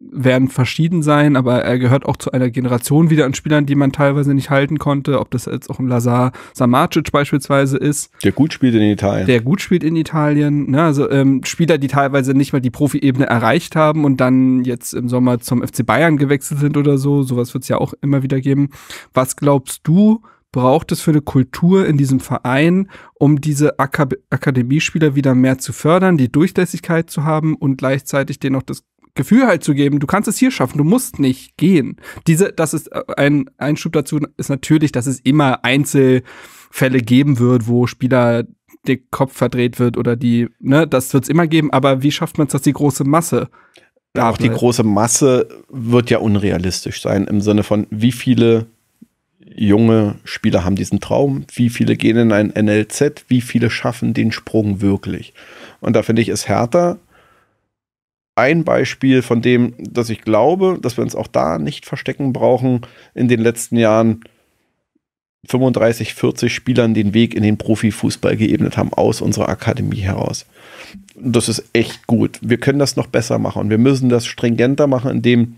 werden verschieden sein, aber er gehört auch zu einer Generation wieder an Spielern, die man teilweise nicht halten konnte, ob das jetzt auch ein Lazar Samacic beispielsweise ist. Der gut spielt in Italien. Der gut spielt in Italien. Ne? Also ähm, Spieler, die teilweise nicht mal die Profi-Ebene erreicht haben und dann jetzt im Sommer zum FC Bayern gewechselt sind oder so. Sowas wird es ja auch immer wieder geben. Was glaubst du, braucht es für eine Kultur in diesem Verein, um diese Akademiespieler wieder mehr zu fördern, die Durchlässigkeit zu haben und gleichzeitig denen auch das Gefühl halt zu geben, du kannst es hier schaffen, du musst nicht gehen. Diese, das ist äh, ein Einschub dazu, ist natürlich, dass es immer Einzelfälle geben wird, wo Spieler der Kopf verdreht wird oder die, ne, das wird es immer geben, aber wie schafft man es, dass die große Masse auch die große Masse wird ja unrealistisch sein, im Sinne von, wie viele junge Spieler haben diesen Traum, wie viele gehen in ein NLZ, wie viele schaffen den Sprung wirklich. Und da finde ich es härter, ein Beispiel von dem, dass ich glaube, dass wir uns auch da nicht verstecken brauchen, in den letzten Jahren 35, 40 Spielern den Weg in den Profifußball geebnet haben, aus unserer Akademie heraus. Das ist echt gut. Wir können das noch besser machen und wir müssen das stringenter machen, indem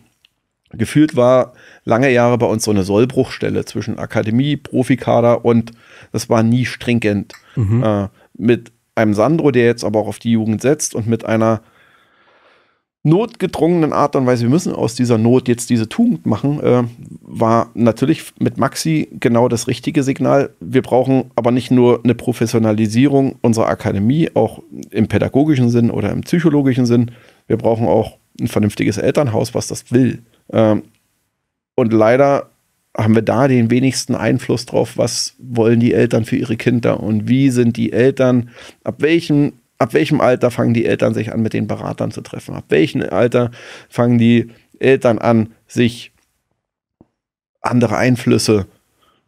gefühlt war lange Jahre bei uns so eine Sollbruchstelle zwischen Akademie, Profikader und das war nie stringent. Mhm. Äh, mit einem Sandro, der jetzt aber auch auf die Jugend setzt und mit einer notgedrungenen Art und Weise, wir müssen aus dieser Not jetzt diese Tugend machen, äh, war natürlich mit Maxi genau das richtige Signal. Wir brauchen aber nicht nur eine Professionalisierung unserer Akademie, auch im pädagogischen Sinn oder im psychologischen Sinn. Wir brauchen auch ein vernünftiges Elternhaus, was das will. Ähm, und leider haben wir da den wenigsten Einfluss drauf, was wollen die Eltern für ihre Kinder und wie sind die Eltern, ab welchem ab welchem Alter fangen die Eltern sich an, mit den Beratern zu treffen? Ab welchem Alter fangen die Eltern an, sich andere Einflüsse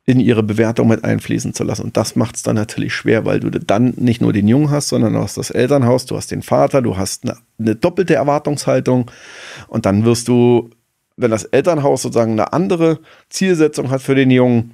in ihre Bewertung mit einfließen zu lassen. Und das macht es dann natürlich schwer, weil du dann nicht nur den Jungen hast, sondern du hast das Elternhaus, du hast den Vater, du hast eine, eine doppelte Erwartungshaltung. Und dann wirst du, wenn das Elternhaus sozusagen eine andere Zielsetzung hat für den Jungen,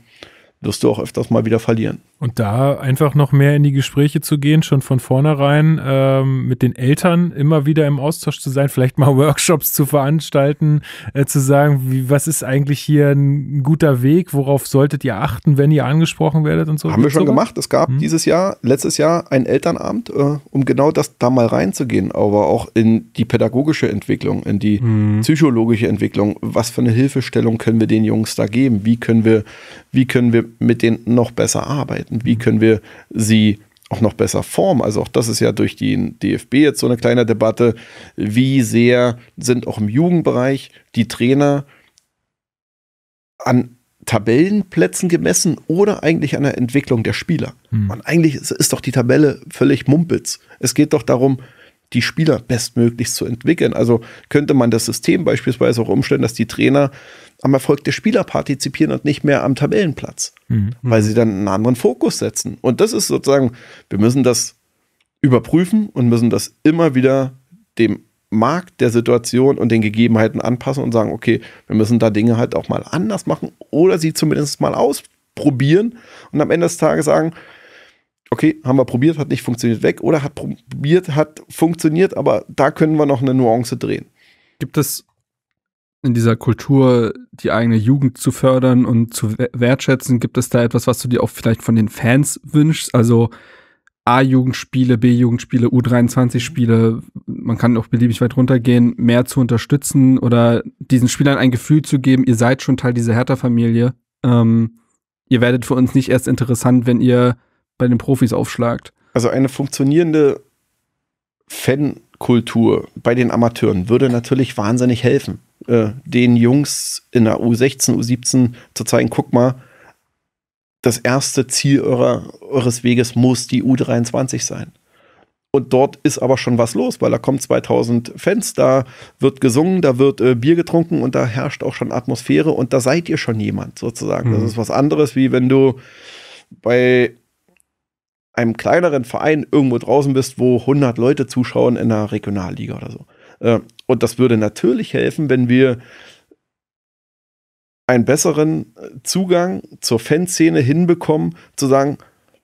wirst du auch öfters mal wieder verlieren. Und da einfach noch mehr in die Gespräche zu gehen, schon von vornherein ähm, mit den Eltern immer wieder im Austausch zu sein, vielleicht mal Workshops zu veranstalten, äh, zu sagen, wie, was ist eigentlich hier ein guter Weg, worauf solltet ihr achten, wenn ihr angesprochen werdet und so. Haben wir schon sowas? gemacht. Es gab hm. dieses Jahr, letztes Jahr einen Elternabend, äh, um genau das da mal reinzugehen, aber auch in die pädagogische Entwicklung, in die hm. psychologische Entwicklung. Was für eine Hilfestellung können wir den Jungs da geben? Wie können wir, wie können wir mit denen noch besser arbeiten? und wie können wir sie auch noch besser formen. Also auch das ist ja durch den DFB jetzt so eine kleine Debatte, wie sehr sind auch im Jugendbereich die Trainer an Tabellenplätzen gemessen oder eigentlich an der Entwicklung der Spieler. Hm. Und eigentlich ist, ist, doch die Tabelle völlig mumpels. Es geht doch darum, die Spieler bestmöglichst zu entwickeln. Also könnte man das System beispielsweise auch umstellen, dass die Trainer am Erfolg der Spieler partizipieren und nicht mehr am Tabellenplatz, mhm. weil sie dann einen anderen Fokus setzen. Und das ist sozusagen, wir müssen das überprüfen und müssen das immer wieder dem Markt der Situation und den Gegebenheiten anpassen und sagen, okay, wir müssen da Dinge halt auch mal anders machen oder sie zumindest mal ausprobieren und am Ende des Tages sagen, okay, haben wir probiert, hat nicht funktioniert, weg oder hat probiert, hat funktioniert, aber da können wir noch eine Nuance drehen. Gibt es in dieser Kultur die eigene Jugend zu fördern und zu wertschätzen? Gibt es da etwas, was du dir auch vielleicht von den Fans wünschst? Also A-Jugendspiele, B-Jugendspiele, U23-Spiele, man kann auch beliebig weit runtergehen, mehr zu unterstützen oder diesen Spielern ein Gefühl zu geben, ihr seid schon Teil dieser Hertha-Familie. Ähm, ihr werdet für uns nicht erst interessant, wenn ihr bei den Profis aufschlagt. Also eine funktionierende Fan- Kultur bei den Amateuren würde natürlich wahnsinnig helfen. Äh, den Jungs in der U16, U17 zu zeigen, guck mal, das erste Ziel eurer, eures Weges muss die U23 sein. Und dort ist aber schon was los, weil da kommen 2000 Fans, da wird gesungen, da wird äh, Bier getrunken und da herrscht auch schon Atmosphäre und da seid ihr schon jemand sozusagen. Mhm. Das ist was anderes, wie wenn du bei einem kleineren Verein irgendwo draußen bist, wo 100 Leute zuschauen in der Regionalliga oder so. Äh, und das würde natürlich helfen, wenn wir einen besseren äh, Zugang zur Fanszene hinbekommen, zu sagen,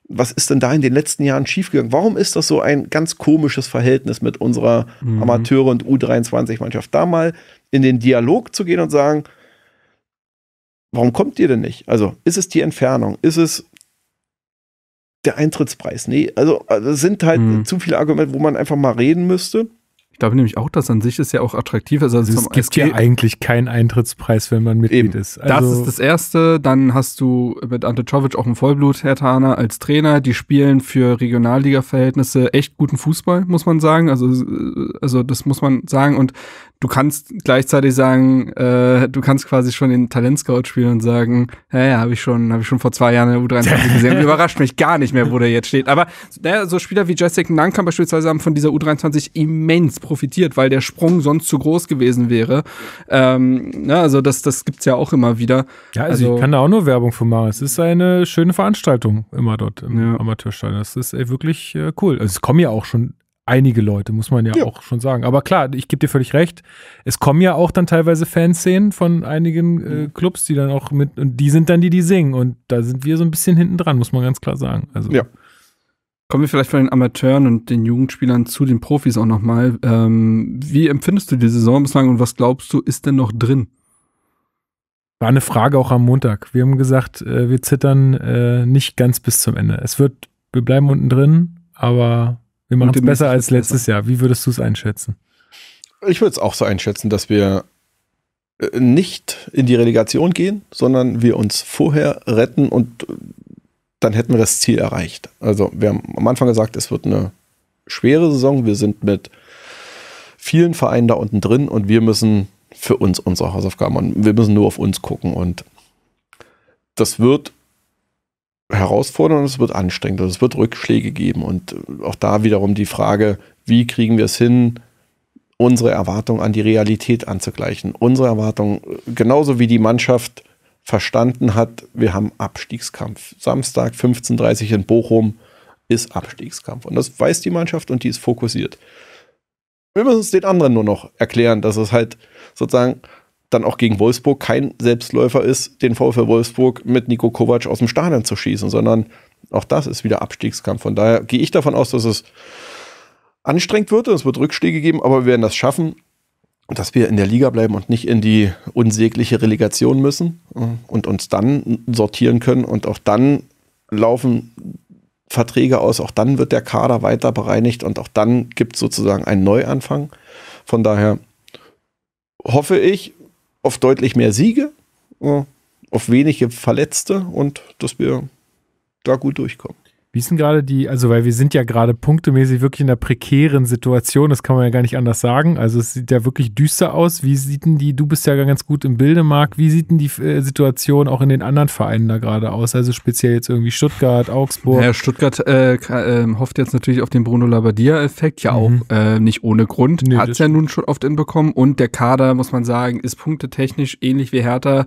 was ist denn da in den letzten Jahren schiefgegangen? Warum ist das so ein ganz komisches Verhältnis mit unserer mhm. Amateure- und U23-Mannschaft? Da mal in den Dialog zu gehen und sagen, warum kommt ihr denn nicht? Also ist es die Entfernung? Ist es der Eintrittspreis? Nee, also es äh, sind halt mhm. zu viele Argumente, wo man einfach mal reden müsste. Ich glaube nämlich auch, dass an sich ist ja auch attraktiv. Also, also es gibt ja eigentlich keinen Eintrittspreis, wenn man Mitglied Eben. ist. Also das ist das Erste. Dann hast du mit Ante Czovic auch einen Vollblut-Hertaner als Trainer. Die spielen für Regionalliga-Verhältnisse echt guten Fußball, muss man sagen. Also, äh, also das muss man sagen. Und du kannst gleichzeitig sagen, äh, du kannst quasi schon den Talentscout spielen und sagen, naja, habe ich schon, habe ich schon vor zwei Jahren in der U23 gesehen. Überrascht mich gar nicht mehr, wo der jetzt steht. Aber naja, so Spieler wie Jessica Nankam beispielsweise haben von dieser U23 immens profitiert, weil der Sprung sonst zu groß gewesen wäre. Ähm, na, ne, also das, das gibt's ja auch immer wieder. Ja, also, also ich kann da auch nur Werbung für machen. Es ist eine schöne Veranstaltung immer dort im ja. Amateurstadion. Das ist ey, wirklich äh, cool. Also es kommen ja auch schon einige Leute, muss man ja, ja, auch schon sagen. Aber klar, ich gebe dir völlig recht. Es kommen ja auch dann teilweise Fanszenen von einigen äh, mhm. Clubs, die dann auch mit, und die sind dann die, die singen. Und da sind wir so ein bisschen hinten dran, muss man ganz klar sagen. Also. Ja. Kommen wir vielleicht von den Amateuren und den Jugendspielern zu den Profis auch nochmal. Ähm, wie empfindest du die Saison bislang und was glaubst du, ist denn noch drin? War eine Frage auch am Montag. Wir haben gesagt, äh, wir zittern äh, nicht ganz bis zum Ende. Es wird, wir bleiben unten drin, aber wir machen es besser als letztes besser. Jahr. Wie würdest du es einschätzen? Ich würde es auch so einschätzen, dass wir äh, nicht in die Relegation gehen, sondern wir uns vorher retten und äh, dann hätten wir das Ziel erreicht. Also wir haben am Anfang gesagt, es wird eine schwere Saison. Wir sind mit vielen Vereinen da unten drin und wir müssen für uns unsere Hausaufgaben machen. wir müssen nur auf uns gucken und das wird herausfordernd und es wird anstrengend und es wird Rückschläge geben. Und äh, auch da wiederum die Frage, wie kriegen wir es hin, unsere Erwartungen an die Realität anzugleichen. Unsere Erwartungen, äh, genauso wie die Mannschaft verstanden hat, wir haben Abstiegskampf. Samstag 15.30 Uhr in Bochum ist Abstiegskampf. Und das weiß die Mannschaft und die ist fokussiert. Wir müssen es den anderen nur noch erklären, dass es halt sozusagen dann auch gegen Wolfsburg kein Selbstläufer ist, den VfL Wolfsburg mit Nico Kovac aus dem Stadion zu schießen, sondern auch das ist wieder Abstiegskampf. Von daher gehe ich davon aus, dass es anstrengend wird und es wird Rückschläge geben, aber wir werden das schaffen, dass wir in der Liga bleiben und nicht in die unsägliche Relegation müssen äh, und uns dann sortieren können und auch dann laufen Verträge aus, auch dann wird der Kader weiter bereinigt und auch dann gibt es sozusagen einen Neuanfang. Von daher hoffe ich, auf deutlich mehr Siege, auf wenige Verletzte und dass wir da gut durchkommen. Wie sind gerade die, also weil wir sind ja gerade punktemäßig wirklich in einer prekären Situation, das kann man ja gar nicht anders sagen. Also es sieht ja wirklich düster aus. Wie sieht denn die, du bist ja ganz gut im Bilde, wie sieht denn die äh, Situation auch in den anderen Vereinen da gerade aus? Also speziell jetzt irgendwie Stuttgart, Augsburg. Ja, Stuttgart äh, äh, hofft jetzt natürlich auf den Bruno Labbadia-Effekt, ja mhm. auch äh, nicht ohne Grund. Nee, Hat es ja nun schon oft inbekommen und der Kader, muss man sagen, ist punktetechnisch ähnlich wie Hertha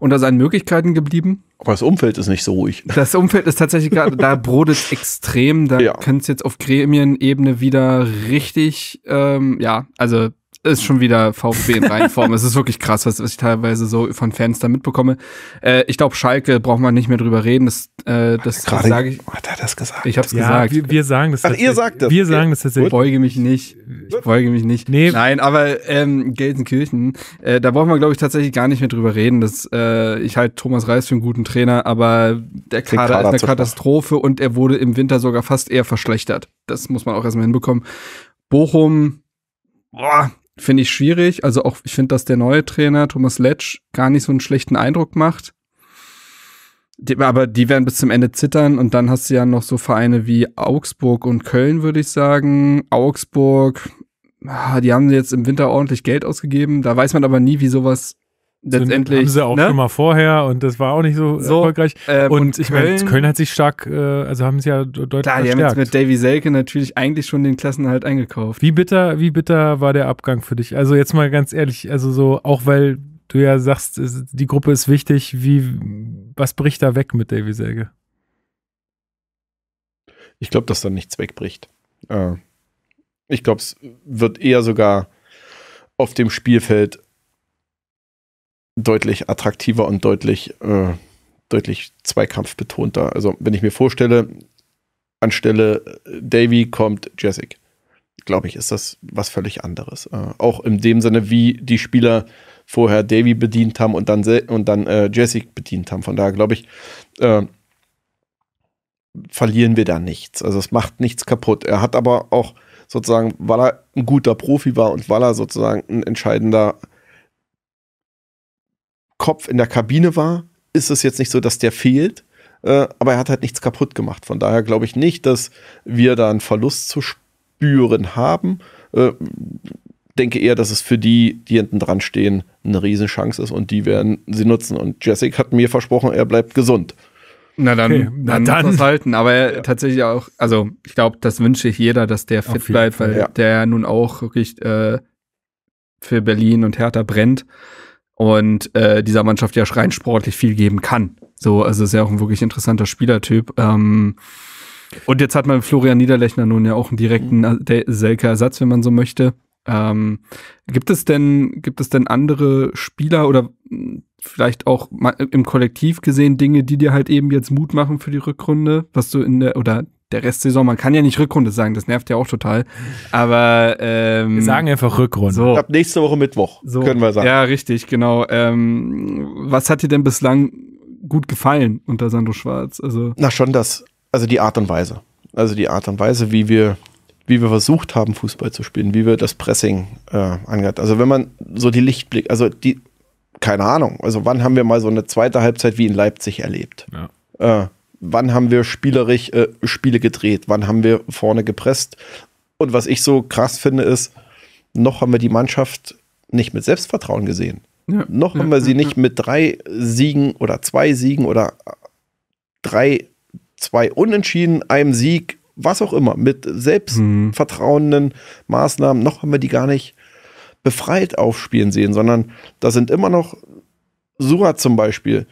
unter seinen Möglichkeiten geblieben. Aber das Umfeld ist nicht so ruhig. Das Umfeld ist tatsächlich gerade, da brodet extrem. Da ja. könnte es jetzt auf Gremienebene wieder richtig, ähm, ja, also ist schon wieder VfB in Reinform. es ist wirklich krass, was, was, ich teilweise so von Fans da mitbekomme. Äh, ich glaube, Schalke braucht man nicht mehr drüber reden. Das, äh, das, das sage ich. Hat er das gesagt? Ich habe es ja, gesagt. Wir, wir, sagen das. Ach, ihr sagt das. Wir sagen das tatsächlich. Ich beuge mich nicht. Ich beuge mich nicht. Nee. Nein, aber ähm, Gelsenkirchen, äh, da braucht man, glaube ich, tatsächlich gar nicht mehr drüber reden. Das, äh, ich halte Thomas Reis für einen guten Trainer, aber der Kader, Kader ist eine Katastrophe und er wurde im Winter sogar fast eher verschlechtert. Das muss man auch erstmal hinbekommen. Bochum, boah, finde ich schwierig. Also auch, ich finde, dass der neue Trainer Thomas Letsch gar nicht so einen schlechten Eindruck macht. Die, aber die werden bis zum Ende zittern und dann hast du ja noch so Vereine wie Augsburg und Köln, würde ich sagen. Augsburg, ah, die haben jetzt im Winter ordentlich Geld ausgegeben. Da weiß man aber nie, wie sowas letztendlich. Haben sie auch ne? schon mal vorher und das war auch nicht so, so erfolgreich. Ähm, und, und, ich meine, Köln hat sich stark, äh, also haben sie ja deutlich Klar, verstärkt. die haben jetzt mit Davy Selke natürlich eigentlich schon den Klassenhalt eingekauft. Wie bitter, wie bitter war der Abgang für dich? Also jetzt mal ganz ehrlich, also so, auch weil du ja sagst, die Gruppe ist wichtig, wie, was bricht da weg mit Davy Selke? Ich glaube, dass da nichts wegbricht. Äh, ich glaube, es wird eher sogar auf dem Spielfeld deutlich attraktiver und deutlich, äh, deutlich zweikampfbetonter. Also, wenn ich mir vorstelle, anstelle äh, Davy kommt Jessic, glaube ich, ist das was völlig anderes. Äh, auch in dem Sinne, wie die Spieler vorher Davy bedient haben und dann, und dann äh, Jessic bedient haben. Von daher glaube ich, äh, verlieren wir da nichts. Also es macht nichts kaputt. Er hat aber auch sozusagen, weil er ein guter Profi war und weil er sozusagen ein entscheidender Kopf in der Kabine war, ist es jetzt nicht so, dass der fehlt. Äh, aber er hat halt nichts kaputt gemacht. Von daher glaube ich nicht, dass wir da einen Verlust zu spüren haben. Äh, denke eher, dass es für die, die hinten dran stehen, eine Riesenchance ist und die werden sie nutzen. Und Jessica hat mir versprochen, er bleibt gesund. Na dann, okay. dann, Na dann. muss das halten. Aber ja. tatsächlich auch, also ich glaube, das wünsche ich jeder, dass der fit bleibt, weil ja. der nun auch wirklich äh, für Berlin und Hertha brennt und äh, dieser Mannschaft ja rein sportlich viel geben kann. So, also ist ja auch ein wirklich interessanter Spielertyp. Ähm, und jetzt hat man Florian Niederlechner nun ja auch einen direkten mhm. äh, Selke-Ersatz, wenn man so möchte. Ähm, gibt es denn, gibt es denn andere Spieler oder hm, vielleicht auch im Kollektiv gesehen Dinge, die dir halt eben jetzt Mut machen für die Rückrunde, was du in der oder der Restsaison. Man kann ja nicht Rückrunde sagen, das nervt ja auch total. Aber ähm, wir sagen einfach Rückrunde. So. Ab nächste Woche Mittwoch so. können wir sagen. Ja, richtig, genau. Ähm, was hat dir denn bislang gut gefallen unter Sandro Schwarz? Also na schon das, also die Art und Weise, also die Art und Weise, wie wir wie wir versucht haben, Fußball zu spielen, wie wir das Pressing äh, angeht. Also wenn man so die Lichtblick, also die keine Ahnung. Also wann haben wir mal so eine zweite Halbzeit wie in Leipzig erlebt? Ja. Äh, wann haben wir spielerisch äh, Spiele gedreht, wann haben wir vorne gepresst. Und was ich so krass finde, ist, noch haben wir die Mannschaft nicht mit Selbstvertrauen gesehen. Ja, noch ja, haben wir sie ja, nicht mit drei Siegen oder zwei Siegen oder drei, zwei Unentschieden, einem Sieg, was auch immer, mit selbstvertrauenden hm. Maßnahmen, noch haben wir die gar nicht befreit aufspielen sehen, sondern da sind immer noch Surat zum Beispiel,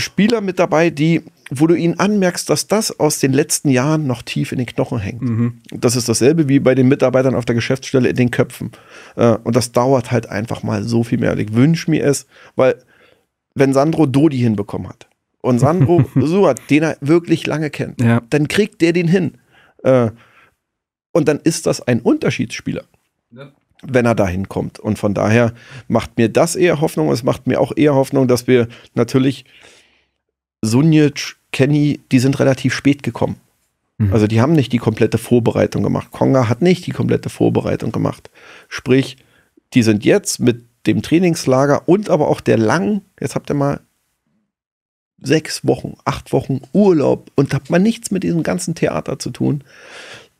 Spieler mit dabei, die, wo du ihnen anmerkst, dass das aus den letzten Jahren noch tief in den Knochen hängt. Mhm. Das ist dasselbe wie bei den Mitarbeitern auf der Geschäftsstelle in den Köpfen. Äh, und das dauert halt einfach mal so viel mehr. Und ich wünsche mir es, weil wenn Sandro Dodi hinbekommen hat und Sandro Suat, den er wirklich lange kennt, ja. dann kriegt der den hin. Äh, und dann ist das ein Unterschiedsspieler. Ja wenn er dahin kommt. Und von daher macht mir das eher Hoffnung. Es macht mir auch eher Hoffnung, dass wir natürlich Sunic, Kenny, die sind relativ spät gekommen. Mhm. Also die haben nicht die komplette Vorbereitung gemacht. Konga hat nicht die komplette Vorbereitung gemacht. Sprich, die sind jetzt mit dem Trainingslager und aber auch der langen, jetzt habt ihr mal sechs Wochen, acht Wochen Urlaub und habt mal nichts mit diesem ganzen Theater zu tun.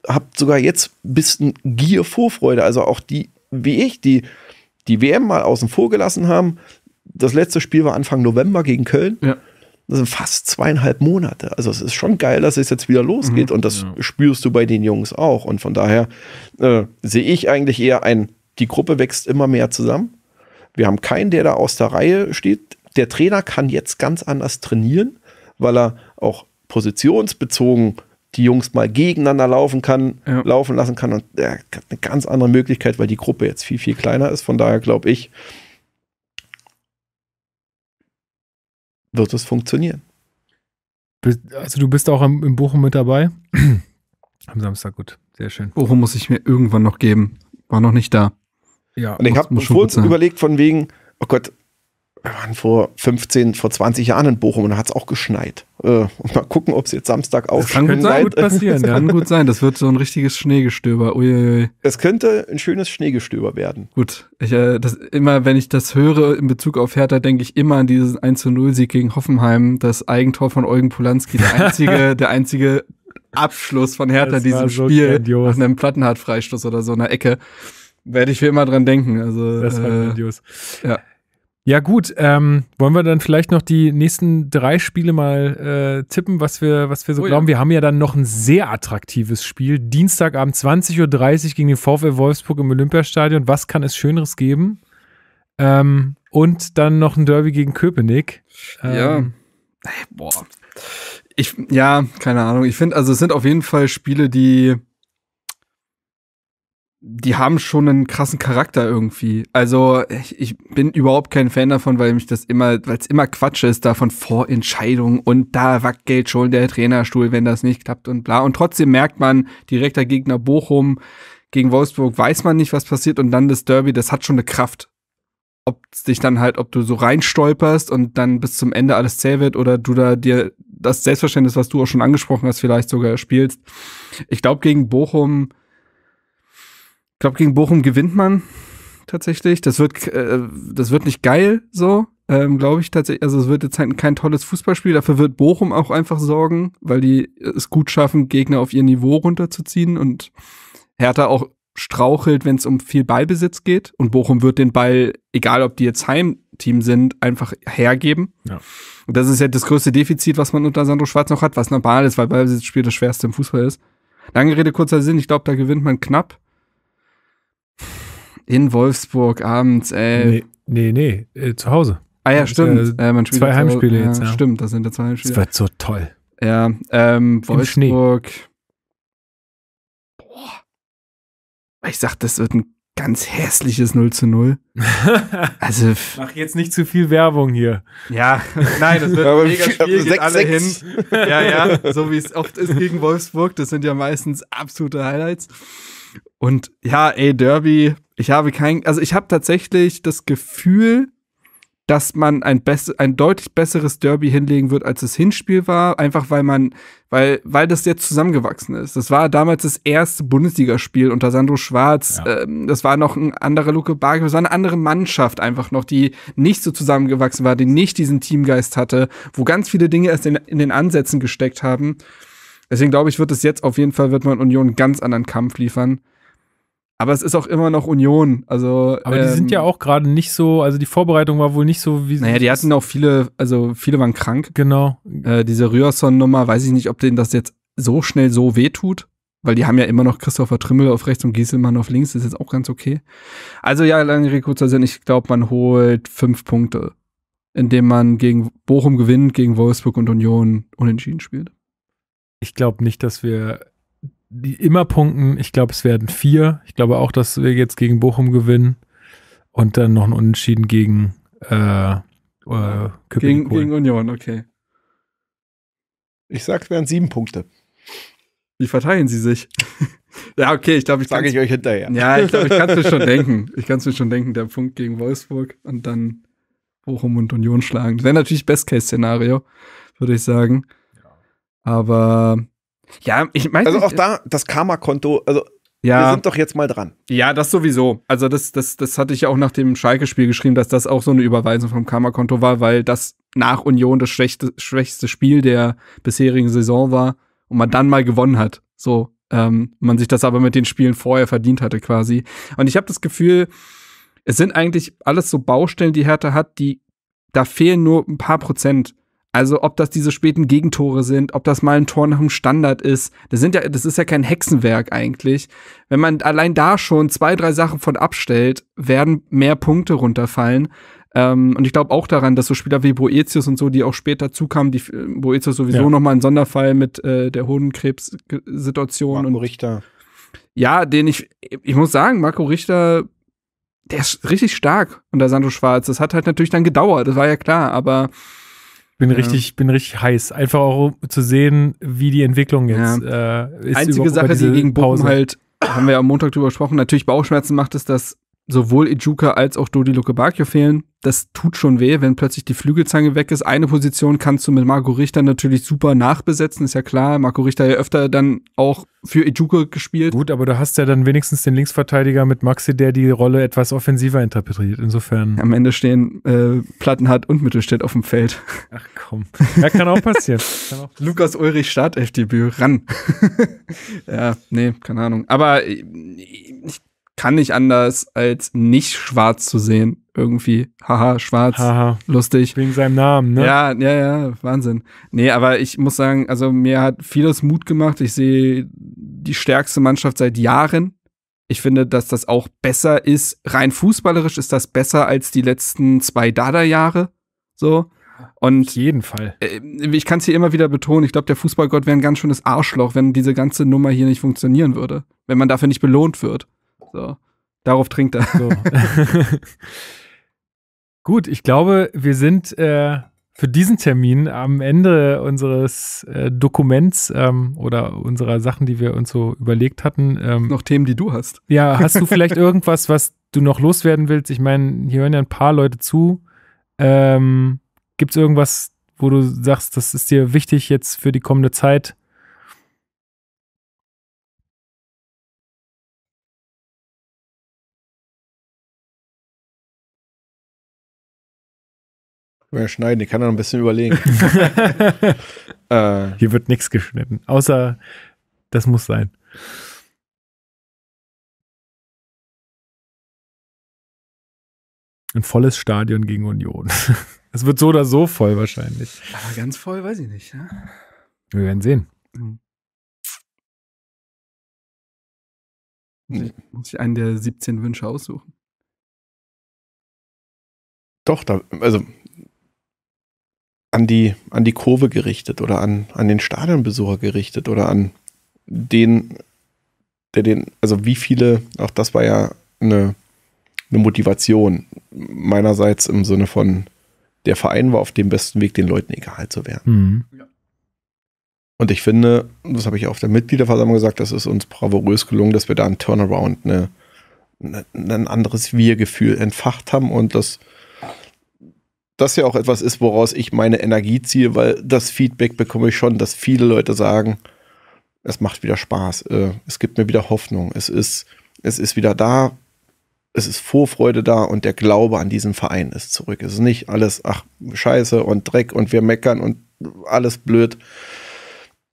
Habt sogar jetzt ein bisschen Gier, Vorfreude. Also auch die, wie ich, die die WM mal außen vor gelassen haben. Das letzte Spiel war Anfang November gegen Köln. Ja. Das sind fast zweieinhalb Monate. Also es ist schon geil, dass es jetzt wieder losgeht. Mhm, und das ja. spürst du bei den Jungs auch. Und von daher äh, sehe ich eigentlich eher ein, die Gruppe wächst immer mehr zusammen. Wir haben keinen, der da aus der Reihe steht. Der Trainer kann jetzt ganz anders trainieren, weil er auch positionsbezogen die Jungs mal gegeneinander laufen kann, ja. laufen lassen kann und er hat eine ganz andere Möglichkeit, weil die Gruppe jetzt viel, viel kleiner ist. Von daher glaube ich, wird es funktionieren. Also du bist auch im, Bochum mit dabei? Am Samstag, gut. Sehr schön. Bochum muss ich mir irgendwann noch geben. War noch nicht da. Ja, und ich habe schon kurz überlegt von wegen, oh Gott, wir waren vor 15, vor 20 Jahren in Bochum und da hat es auch geschneit. Äh, mal gucken, ob es jetzt Samstag auch das kann gut, sein, gut passieren. kann gut sein. Das wird so ein richtiges Schneegestöber. Uiuiui. Es könnte ein schönes Schneegestöber werden. Gut. Ich, äh, das, immer, wenn ich das höre in Bezug auf Hertha, denke ich immer an diesen 1-0-Sieg gegen Hoffenheim. Das Eigentor von Eugen Polanski, der einzige, der einzige Abschluss von Hertha in diesem so Spiel grandios. nach einem Plattenhardt-Freistoß oder so einer Ecke werde ich für immer dran denken. Also, das war äh, grandios. Ja. Ja, gut. Ähm, wollen wir dann vielleicht noch die nächsten drei Spiele mal äh, tippen, was wir, was wir so oh, glauben? Ja. Wir haben ja dann noch ein sehr attraktives Spiel. Dienstagabend 20.30 Uhr gegen den VfL Wolfsburg im Olympiastadion. Was kann es Schöneres geben? Ähm, und dann noch ein Derby gegen Köpenick. Ähm, ja. Boah. Ich, ja, keine Ahnung. Ich finde, also es sind auf jeden Fall Spiele, die die haben schon einen krassen Charakter irgendwie. Also ich, ich bin überhaupt kein Fan davon, weil mich das immer, weil es immer Quatsch ist, da von Vorentscheidungen und da wackelt schon der Trainerstuhl, wenn das nicht klappt und bla. Und trotzdem merkt man, direkter Gegner Bochum gegen Wolfsburg weiß man nicht, was passiert und dann das Derby, das hat schon eine Kraft. Ob dich dann halt, ob du so reinstolperst und dann bis zum Ende alles zäh wird oder du da dir das Selbstverständnis, was du auch schon angesprochen hast, vielleicht sogar spielst. Ich glaube, gegen Bochum ich glaube, gegen Bochum gewinnt man tatsächlich. Das wird, äh, das wird nicht geil so, ähm, glaube ich tatsächlich. Also es wird jetzt halt kein tolles Fußballspiel. Dafür wird Bochum auch einfach sorgen, weil die es gut schaffen, Gegner auf ihr Niveau runterzuziehen und Hertha auch strauchelt, wenn es um viel Ballbesitz geht. Und Bochum wird den Ball, egal ob die jetzt Heimteam sind, einfach hergeben. Ja. Und das ist ja das größte Defizit, was man unter Sandro Schwarz noch hat, was normal ist, weil Ballbesitzspiel das schwerste im Fußball ist. Lange Rede, kurzer Sinn. Ich glaube, da gewinnt man knapp. In Wolfsburg abends, ey. Nee, nee, nee äh, zu Hause. Ah ja, stimmt. Äh, zwei Heimspiele jetzt. Ja, ja. Stimmt, das sind ja zwei Heimspiele. Das wird so toll. Ja, ähm, Wolfsburg. Boah. Ich sag, das wird ein ganz hässliches 0 zu 0. also. Mach jetzt nicht zu viel Werbung hier. Ja, nein, das wird Aber mega Spiel, geht 6, alle 6. hin. Ja, ja, so wie es oft ist gegen Wolfsburg. Das sind ja meistens absolute Highlights. Und ja, ey, Derby, ich habe kein, also ich habe tatsächlich das Gefühl, dass man ein, bess ein deutlich besseres Derby hinlegen wird, als das Hinspiel war, einfach weil man, weil, weil das jetzt zusammengewachsen ist. Das war damals das erste Bundesligaspiel unter Sandro Schwarz. Ja. Ähm, das war noch ein anderer Luke Barke, das war eine andere Mannschaft einfach noch, die nicht so zusammengewachsen war, die nicht diesen Teamgeist hatte, wo ganz viele Dinge erst in, in den Ansätzen gesteckt haben. Deswegen glaube ich, wird es jetzt auf jeden Fall, wird man Union einen ganz anderen Kampf liefern. Aber es ist auch immer noch Union. Also, aber ähm, die sind ja ähm, auch gerade nicht so, also die Vorbereitung war wohl nicht so wie. Naja, die hatten auch viele, also viele waren krank. Genau. Äh, diese Ryerson-Nummer, weiß ich nicht, ob denen das jetzt so schnell so wehtut, weil die haben ja immer noch Christopher Trimmel auf rechts und Gieselmann auf links, das ist jetzt auch ganz okay. Also ja, lange Rede, kurzer ich glaube, man holt fünf Punkte, indem man gegen Bochum gewinnt, gegen Wolfsburg und Union unentschieden spielt. Ich glaube nicht, dass wir die immer punkten. Ich glaube, es werden vier. Ich glaube auch, dass wir jetzt gegen Bochum gewinnen und dann noch ein Unentschieden gegen äh, äh, gegen, gegen, Union, okay. Ich sag, es wären sieben Punkte. Wie verteilen sie sich? ja, okay, ich glaube, ich sage ich euch hinterher. Ja, ich glaube, ich kann es mir schon denken. Ich kann es mir schon denken, der Punkt gegen Wolfsburg und dann Bochum und Union schlagen. Das wäre natürlich Best-Case-Szenario, würde ich sagen. Aber ja, ich meine. Also auch äh da, das Karma-Konto, also ja. wir sind doch jetzt mal dran. Ja, das sowieso. Also das, das, das hatte ich ja auch nach dem Schalke-Spiel geschrieben, dass das auch so eine Überweisung vom Karma-Konto war, weil das nach Union das schwächste, schwächste Spiel der bisherigen Saison war und man dann mal gewonnen hat. So, ähm, man sich das aber mit den Spielen vorher verdient hatte quasi. Und ich habe das Gefühl, es sind eigentlich alles so Baustellen, die Hertha hat, die da fehlen nur ein paar Prozent. Also ob das diese späten Gegentore sind, ob das mal ein Tor nach dem Standard ist, das sind ja, das ist ja kein Hexenwerk eigentlich. Wenn man allein da schon zwei, drei Sachen von abstellt, werden mehr Punkte runterfallen. Ähm, und ich glaube auch daran, dass so Spieler wie Boetius und so, die auch später zukamen, die äh, Boetius sowieso ja. noch ein Sonderfall mit äh, der Hodenkrebs-Situation. Marco und, Richter. Ja, den ich, ich muss sagen, Marco Richter, der ist richtig stark unter Sandro Schwarz. Das hat halt natürlich dann gedauert, das war ja klar, aber bin ja. richtig, bin richtig heiß. Einfach auch um zu sehen, wie die Entwicklung jetzt ja. äh, ist. Einzige über, Sache, über die gegen Bochum Pause. halt, haben wir ja am Montag drüber gesprochen, natürlich Bauchschmerzen macht, es, dass sowohl Ijuka als auch Dodi Lukebakio fehlen. Das tut schon weh, wenn plötzlich die Flügelzange weg ist. Eine Position kannst du mit Marco Richter natürlich super nachbesetzen, ist ja klar. Marco Richter ja öfter dann auch für Ijuka gespielt. Gut, aber du hast ja dann wenigstens den Linksverteidiger mit Maxi, der die Rolle etwas offensiver interpretiert. Insofern. Am Ende stehen äh, Plattenhardt und Mittelstädt auf dem Feld. Ach komm. Ja, kann auch passieren. kann auch passieren. Lukas Ulrich Startelfdebüt, ran. ja, nee, keine Ahnung. Aber äh, ich, kann nicht anders, als nicht schwarz zu sehen. Irgendwie. Haha, schwarz. Haha. Lustig. Wegen seinem Namen, ne? Ja, ja, ja. Wahnsinn. Nee, aber ich muss sagen, also mir hat vieles Mut gemacht. Ich sehe die stärkste Mannschaft seit Jahren. Ich finde, dass das auch besser ist. Rein fußballerisch ist das besser als die letzten zwei Dada-Jahre. So. Und Auf jeden Fall. Äh, ich kann es hier immer wieder betonen, ich glaube, der Fußballgott wäre ein ganz schönes Arschloch, wenn diese ganze Nummer hier nicht funktionieren würde. Wenn man dafür nicht belohnt wird. So. Darauf trinkt er. So. Gut, ich glaube, wir sind äh, für diesen Termin am Ende unseres äh, Dokuments ähm, oder unserer Sachen, die wir uns so überlegt hatten. Ähm, noch Themen, die du hast. Ja, hast du vielleicht irgendwas, was du noch loswerden willst? Ich meine, hier hören ja ein paar Leute zu. Ähm, Gibt es irgendwas, wo du sagst, das ist dir wichtig jetzt für die kommende Zeit? Ja, schneiden, ich kann da ein bisschen überlegen. Äh. Hier wird nichts geschnitten, außer das muss sein. Ein volles Stadion gegen Union. Es wird so oder so voll wahrscheinlich. Aber ganz voll weiß ich nicht. Ne? Wir werden sehen. Mhm. muss ich einen der 17 Wünsche aussuchen? Doch, da, also an die, an die Kurve gerichtet oder an, an den Stadionbesucher gerichtet oder an den, der den, also wie viele, auch das war ja eine, eine Motivation meinerseits im Sinne von, der Verein war auf dem besten Weg, den Leuten egal zu werden. Mhm. Und ich finde, das habe ich auf der Mitgliederversammlung gesagt, das ist uns bravourös gelungen, dass wir da einen Turnaround, eine, eine, ein anderes Wir-Gefühl entfacht haben und das das ja auch etwas ist, woraus ich meine Energie ziehe, weil das Feedback bekomme ich schon, dass viele Leute sagen, es macht wieder Spaß, äh, es gibt mir wieder Hoffnung, es ist, es ist wieder da, es ist Vorfreude da und der Glaube an diesen Verein ist zurück. Es ist nicht alles, ach, scheiße und Dreck und wir meckern und alles blöd.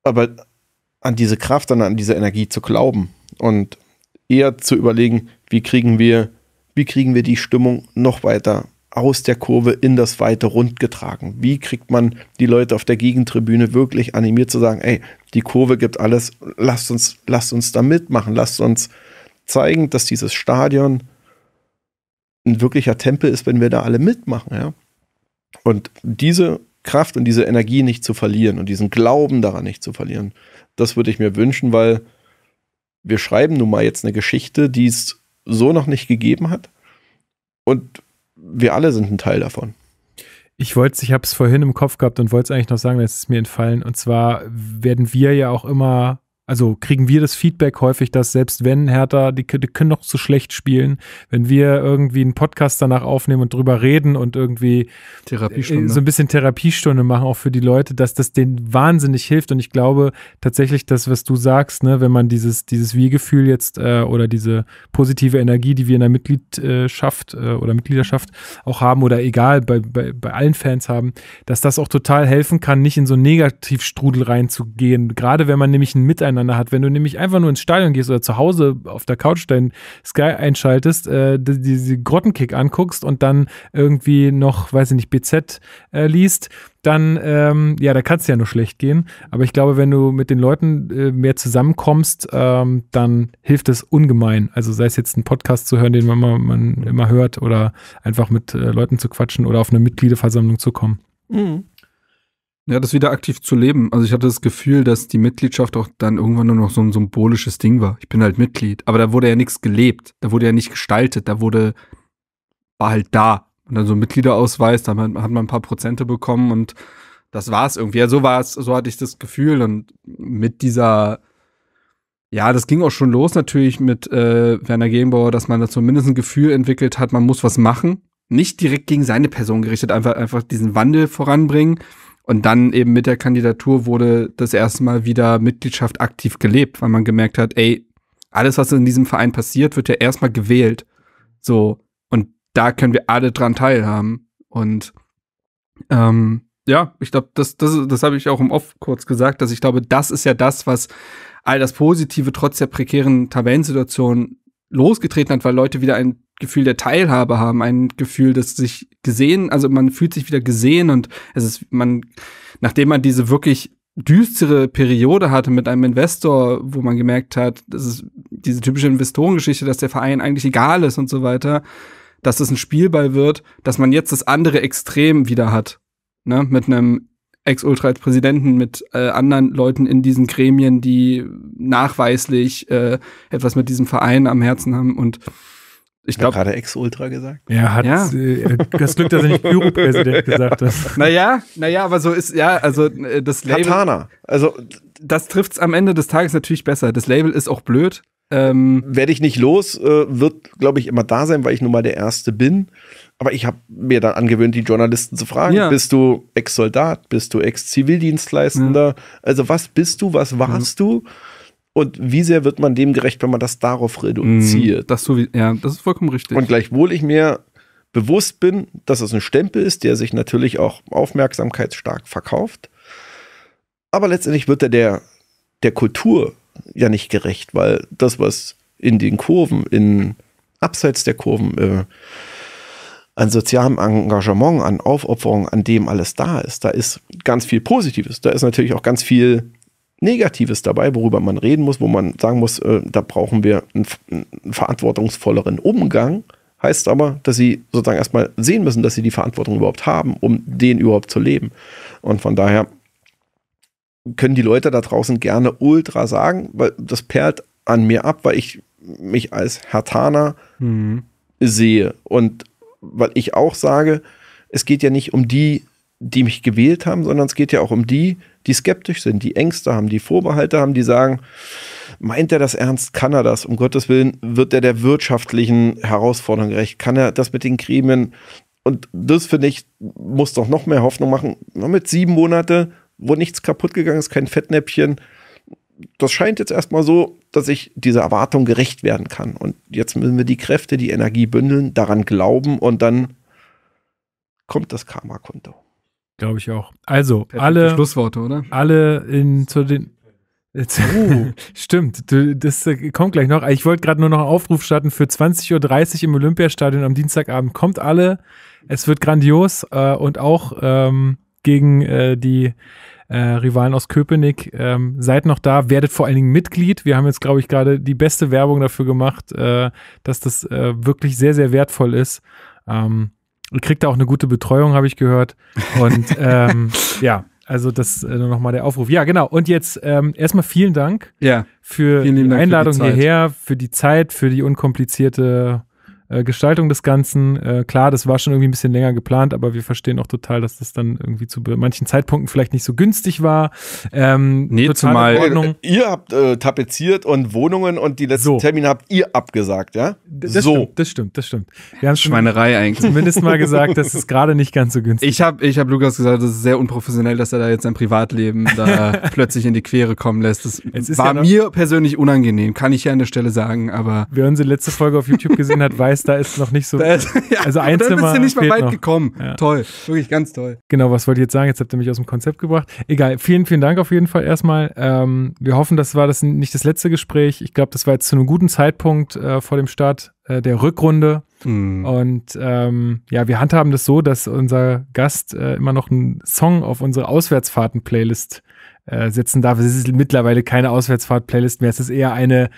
Aber an diese Kraft und an diese Energie zu glauben und eher zu überlegen, wie kriegen wir, wie kriegen wir die Stimmung noch weiter aus der Kurve in das weite Rund getragen? Wie kriegt man die Leute auf der Gegentribüne wirklich animiert zu sagen, ey, die Kurve gibt alles, lasst uns, lasst uns da mitmachen, lasst uns zeigen, dass dieses Stadion ein wirklicher Tempel ist, wenn wir da alle mitmachen, ja? Und diese Kraft und diese Energie nicht zu verlieren und diesen Glauben daran nicht zu verlieren, das würde ich mir wünschen, weil wir schreiben nun mal jetzt eine Geschichte, die es so noch nicht gegeben hat. Und wir alle sind ein Teil davon. Ich wollte, ich habe es vorhin im Kopf gehabt und wollte es eigentlich noch sagen, das ist mir entfallen. Und zwar werden wir ja auch immer also kriegen wir das Feedback häufig, dass selbst wenn Hertha, die, die, können noch zu schlecht spielen, wenn wir irgendwie einen Podcast danach aufnehmen und drüber reden und irgendwie äh, so ein bisschen Therapiestunde machen, auch für die Leute, dass das denen wahnsinnig hilft. Und ich glaube tatsächlich, dass was du sagst, ne, wenn man dieses, dieses Wir-Gefühl jetzt äh, oder diese positive Energie, die wir in der Mitgliedschaft äh, oder Mitgliedschaft auch haben oder egal, bei, bei, bei allen Fans haben, dass das auch total helfen kann, nicht in so einen Negativstrudel reinzugehen. Gerade wenn man nämlich ein Miteinander miteinander hat. Wenn du nämlich einfach nur ins Stadion gehst oder zu Hause auf der Couch dein Sky einschaltest, äh, diese die, Grottenkick anguckst und dann irgendwie noch, weiß ich nicht, BZ äh, liest, dann, ähm, ja, da kann es ja nur schlecht gehen. Aber ich glaube, wenn du mit den Leuten äh, mehr zusammenkommst, ähm, dann hilft es ungemein. Also sei es jetzt ein Podcast zu hören, den man, immer, man immer hört, oder einfach mit äh, Leuten zu quatschen oder auf eine Mitgliederversammlung zu kommen. Mhm. Ja, das wieder aktiv zu leben. Also ich hatte das Gefühl, dass die Mitgliedschaft auch dann irgendwann nur noch so ein symbolisches Ding war. Ich bin halt Mitglied. Aber da wurde ja nichts gelebt. Da wurde ja nicht gestaltet. Da wurde, war halt da. Und dann so ein Mitgliederausweis, da hat man ein paar Prozente bekommen und das war's irgendwie. Ja, so war's, so hatte ich das Gefühl. Und mit dieser, ja, das ging auch schon los natürlich mit äh, Werner Gegenbauer, dass man da zumindest ein Gefühl entwickelt hat, man muss was machen. Nicht direkt gegen seine Person gerichtet, einfach, einfach diesen Wandel voranbringen und dann eben mit der Kandidatur wurde das erste Mal wieder Mitgliedschaft aktiv gelebt, weil man gemerkt hat, ey, alles, was in diesem Verein passiert, wird ja erstmal gewählt. So, und da können wir alle dran teilhaben. Und ähm, ja, ich glaube, das, das, das habe ich auch im Off kurz gesagt, dass ich glaube, das ist ja das, was all das Positive trotz der prekären Tabellensituation losgetreten hat, weil Leute wieder ein Gefühl der Teilhabe haben, ein Gefühl, dass sich gesehen, also man fühlt sich wieder gesehen und es ist, man, nachdem man diese wirklich düstere Periode hatte mit einem Investor, wo man gemerkt hat, das ist diese typische Investorengeschichte, dass der Verein eigentlich egal ist und so weiter, dass das ein Spielball wird, dass man jetzt das andere Extrem wieder hat, ne, mit einem Ex-Ultra als Präsidenten mit äh, anderen Leuten in diesen Gremien, die nachweislich äh, etwas mit diesem Verein am Herzen haben und ich glaube gerade Ex-Ultra gesagt. Er hat ja. Äh, das Glück, dass er nicht Büropräsident gesagt hat. Naja, naja, aber so ist ja, also äh, das Label. Katana. Also das trifft's am Ende des Tages natürlich besser. Das Label ist auch blöd. Ähm, Werde ich nicht los, äh, wird, glaube ich, immer da sein, weil ich nun mal der Erste bin. Aber ich habe mir dann angewöhnt, die Journalisten zu fragen: ja. Bist du Ex-Soldat? Bist du Ex-Zivildienstleistender? Ja. Also, was bist du? Was warst du? Und wie sehr wird man dem gerecht, wenn man das darauf reduziert? Hm, das, so wie, ja, das ist vollkommen richtig. Und gleichwohl ich mir bewusst bin, dass es ein Stempel ist, der sich natürlich auch aufmerksamkeitsstark verkauft. Aber letztendlich wird er der, der Kultur ja nicht gerecht, weil das, was in den Kurven, in abseits der Kurven, äh, an sozialem Engagement, an Aufopferung, an dem alles da ist. Da ist ganz viel Positives. Da ist natürlich auch ganz viel Negatives dabei, worüber man reden muss, wo man sagen muss, äh, da brauchen wir einen, einen, verantwortungsvolleren Umgang. Heißt aber, dass sie sozusagen erstmal sehen müssen, dass sie die Verantwortung überhaupt haben, um den überhaupt zu leben. Und von daher können die Leute da draußen gerne ultra sagen, weil das perlt an mir ab, weil ich mich als Hertaner mhm. sehe. Und weil ich auch sage, es geht ja nicht um die die mich gewählt haben, sondern es geht ja auch um die, die skeptisch sind, die Ängste haben, die Vorbehalte haben, die sagen, meint er das ernst, kann er das, um Gottes Willen, wird er der wirtschaftlichen Herausforderung gerecht, kann er das mit den Gremien und das finde ich, muss doch noch mehr Hoffnung machen. nur Mit sieben Monate, wo nichts kaputt gegangen ist, kein Fettnäpfchen. Das scheint jetzt erstmal so, dass ich dieser Erwartung gerecht werden kann. Und jetzt müssen wir die Kräfte, die Energie bündeln, daran glauben und dann kommt das Karma-Konto. Glaube ich auch. Also, Perfekte alle. Schlussworte, oder? Alle in zu den. Oh. Stimmt, du, das äh, kommt gleich noch. Ich wollte gerade nur noch einen Aufruf starten für 20.30 Uhr im Olympiastadion am Dienstagabend. Kommt alle, es wird grandios äh, und auch ähm, gegen äh, die äh, Rivalen aus Köpenick. Ähm, seid noch da, werdet vor allen Dingen Mitglied. Wir haben jetzt, glaube ich, gerade die beste Werbung dafür gemacht, äh, dass das äh, wirklich sehr, sehr wertvoll ist. Ähm, und kriegt da auch eine gute Betreuung, habe ich gehört. Und ähm, ja, also das äh, nochmal der Aufruf. Ja, genau. Und jetzt ähm, erstmal vielen Dank ja. für vielen die Dank Einladung für die hierher, für die Zeit, für die unkomplizierte äh, äh, Gestaltung des Ganzen. Äh, klar, das war schon irgendwie ein bisschen länger geplant, aber wir verstehen auch total, dass das dann irgendwie zu manchen Zeitpunkten vielleicht nicht so günstig war. Ähm, nee, zumal Ordnung. ihr habt äh, tapeziert und Wohnungen und die letzten so. Termine habt ihr abgesagt, ja? das so. Stimmt, das stimmt, das stimmt. Wir haben Schweinerei eigentlich. Zumindest mal gesagt, das ist gerade nicht ganz so günstig Ich habe ich hab Lukas gesagt, das ist sehr unprofessionell, dass er da jetzt sein Privatleben da plötzlich in die Quere kommen lässt. Das war ja mir persönlich unangenehm, kann ich ja an der Stelle sagen, aber. Wer unsere letzte Folge auf YouTube gesehen hat, weiß, heißt, da ist noch nicht so. Ist, ja, also ein Zimmer. Da bist du nicht mal weit noch. gekommen. Ja. Toll, wirklich ganz toll. Genau, was wollte ich jetzt sagen? Jetzt habt ihr mich aus dem Konzept gebracht. Egal, vielen, vielen Dank auf jeden Fall erstmal. Ähm, wir hoffen, das war das nicht das letzte Gespräch. Ich glaube, das war jetzt zu einem guten Zeitpunkt äh, vor dem Start äh, der Rückrunde. Mhm. Und ähm, ja, wir handhaben das so, dass unser Gast äh, immer noch einen Song auf unsere Auswärtsfahrten-Playlist äh, setzen darf. Es ist mittlerweile keine Auswärtsfahrt-Playlist mehr. Es ist eher eine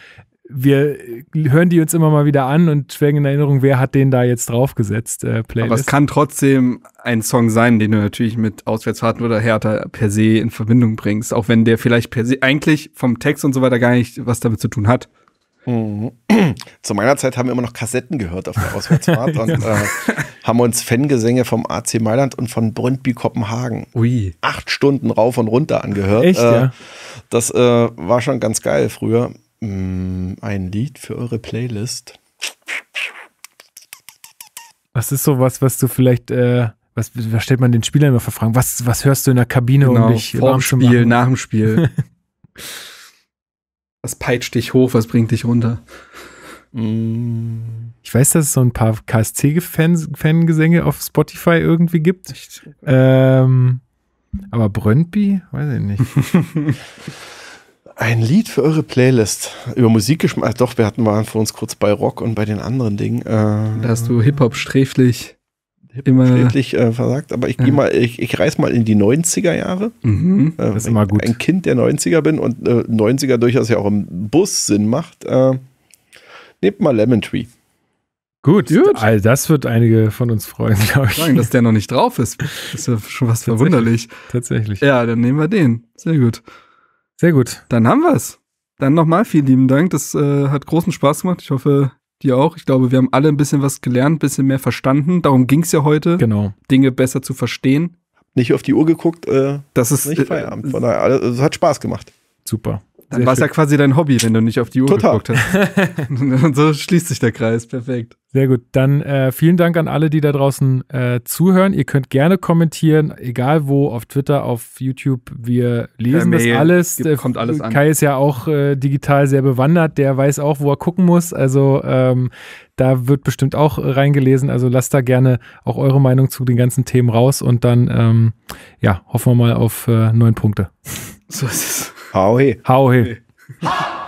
wir äh, hören die uns immer mal wieder an und schwelgen in Erinnerung, wer hat den da jetzt draufgesetzt, äh, Playlist. Aber es kann trotzdem ein Song sein, den du natürlich mit Auswärtsfahrten oder Hertha per se in Verbindung bringst, auch wenn der vielleicht per se eigentlich vom Text und so weiter gar nicht was damit zu tun hat. Mhm. Zu meiner Zeit haben wir immer noch Kassetten gehört auf der Auswärtsfahrt ja. und äh, haben uns Fangesänge vom AC Mailand und von Brøndby Kopenhagen Ui. acht Stunden rauf und runter angehört. Echt, äh, ja? Das äh, war schon ganz geil früher. Mm, ein Lied für eure Playlist. Was ist sowas, was du vielleicht, äh, was, was, stellt man den Spielern immer für Fragen? Was, was hörst du in der Kabine, genau, um dich vor dem Spiel, nach dem Spiel? was peitscht dich hoch, was bringt dich runter? Mm. Ich weiß, dass es so ein paar KSC-Fangesänge auf Spotify irgendwie gibt. Ähm, aber Bröntby? Weiß ich nicht. Ein Lied für eure Playlist. Über Musik gesprochen. Ah, doch, wir hatten waren vor uns kurz bei Rock und bei den anderen Dingen. Äh, da hast du Hip-Hop sträflich. Hip immer schädlich äh, versagt, aber ich ja. mal, ich, ich reise mal in die 90er Jahre. Mhm, äh, das ist immer gut. Ein Kind der 90er bin und äh, 90er durchaus ja auch im Bus Sinn macht. Äh, nehmt mal Lemon Tree. Gut, gut. All das wird einige von uns freuen, glaube ich. Sagen, dass der noch nicht drauf ist. Das ist ja schon was Tatsächlich. verwunderlich. Tatsächlich. Ja, dann nehmen wir den. Sehr gut. Sehr gut. Dann haben wir's. Dann nochmal vielen lieben Dank. Das äh, hat großen Spaß gemacht. Ich hoffe, dir auch. Ich glaube, wir haben alle ein bisschen was gelernt, ein bisschen mehr verstanden. Darum ging's ja heute. Genau. Dinge besser zu verstehen. Nicht auf die Uhr geguckt. Äh, das ist nicht äh, Feierabend. Von daher, also, es hat Spaß gemacht. Super. Dann war es ja quasi dein Hobby, wenn du nicht auf die Uhr Total. geguckt hast. Und so schließt sich der Kreis. Perfekt. Sehr gut. Dann äh, vielen Dank an alle, die da draußen äh, zuhören. Ihr könnt gerne kommentieren, egal wo, auf Twitter, auf YouTube. Wir lesen das alles. Gibt, kommt äh, alles an. Kai ist ja auch äh, digital sehr bewandert. Der weiß auch, wo er gucken muss. Also ähm, da wird bestimmt auch reingelesen. Also lasst da gerne auch eure Meinung zu den ganzen Themen raus. Und dann, ähm, ja, hoffen wir mal auf äh, neun Punkte. So ist es. Hái. Hái.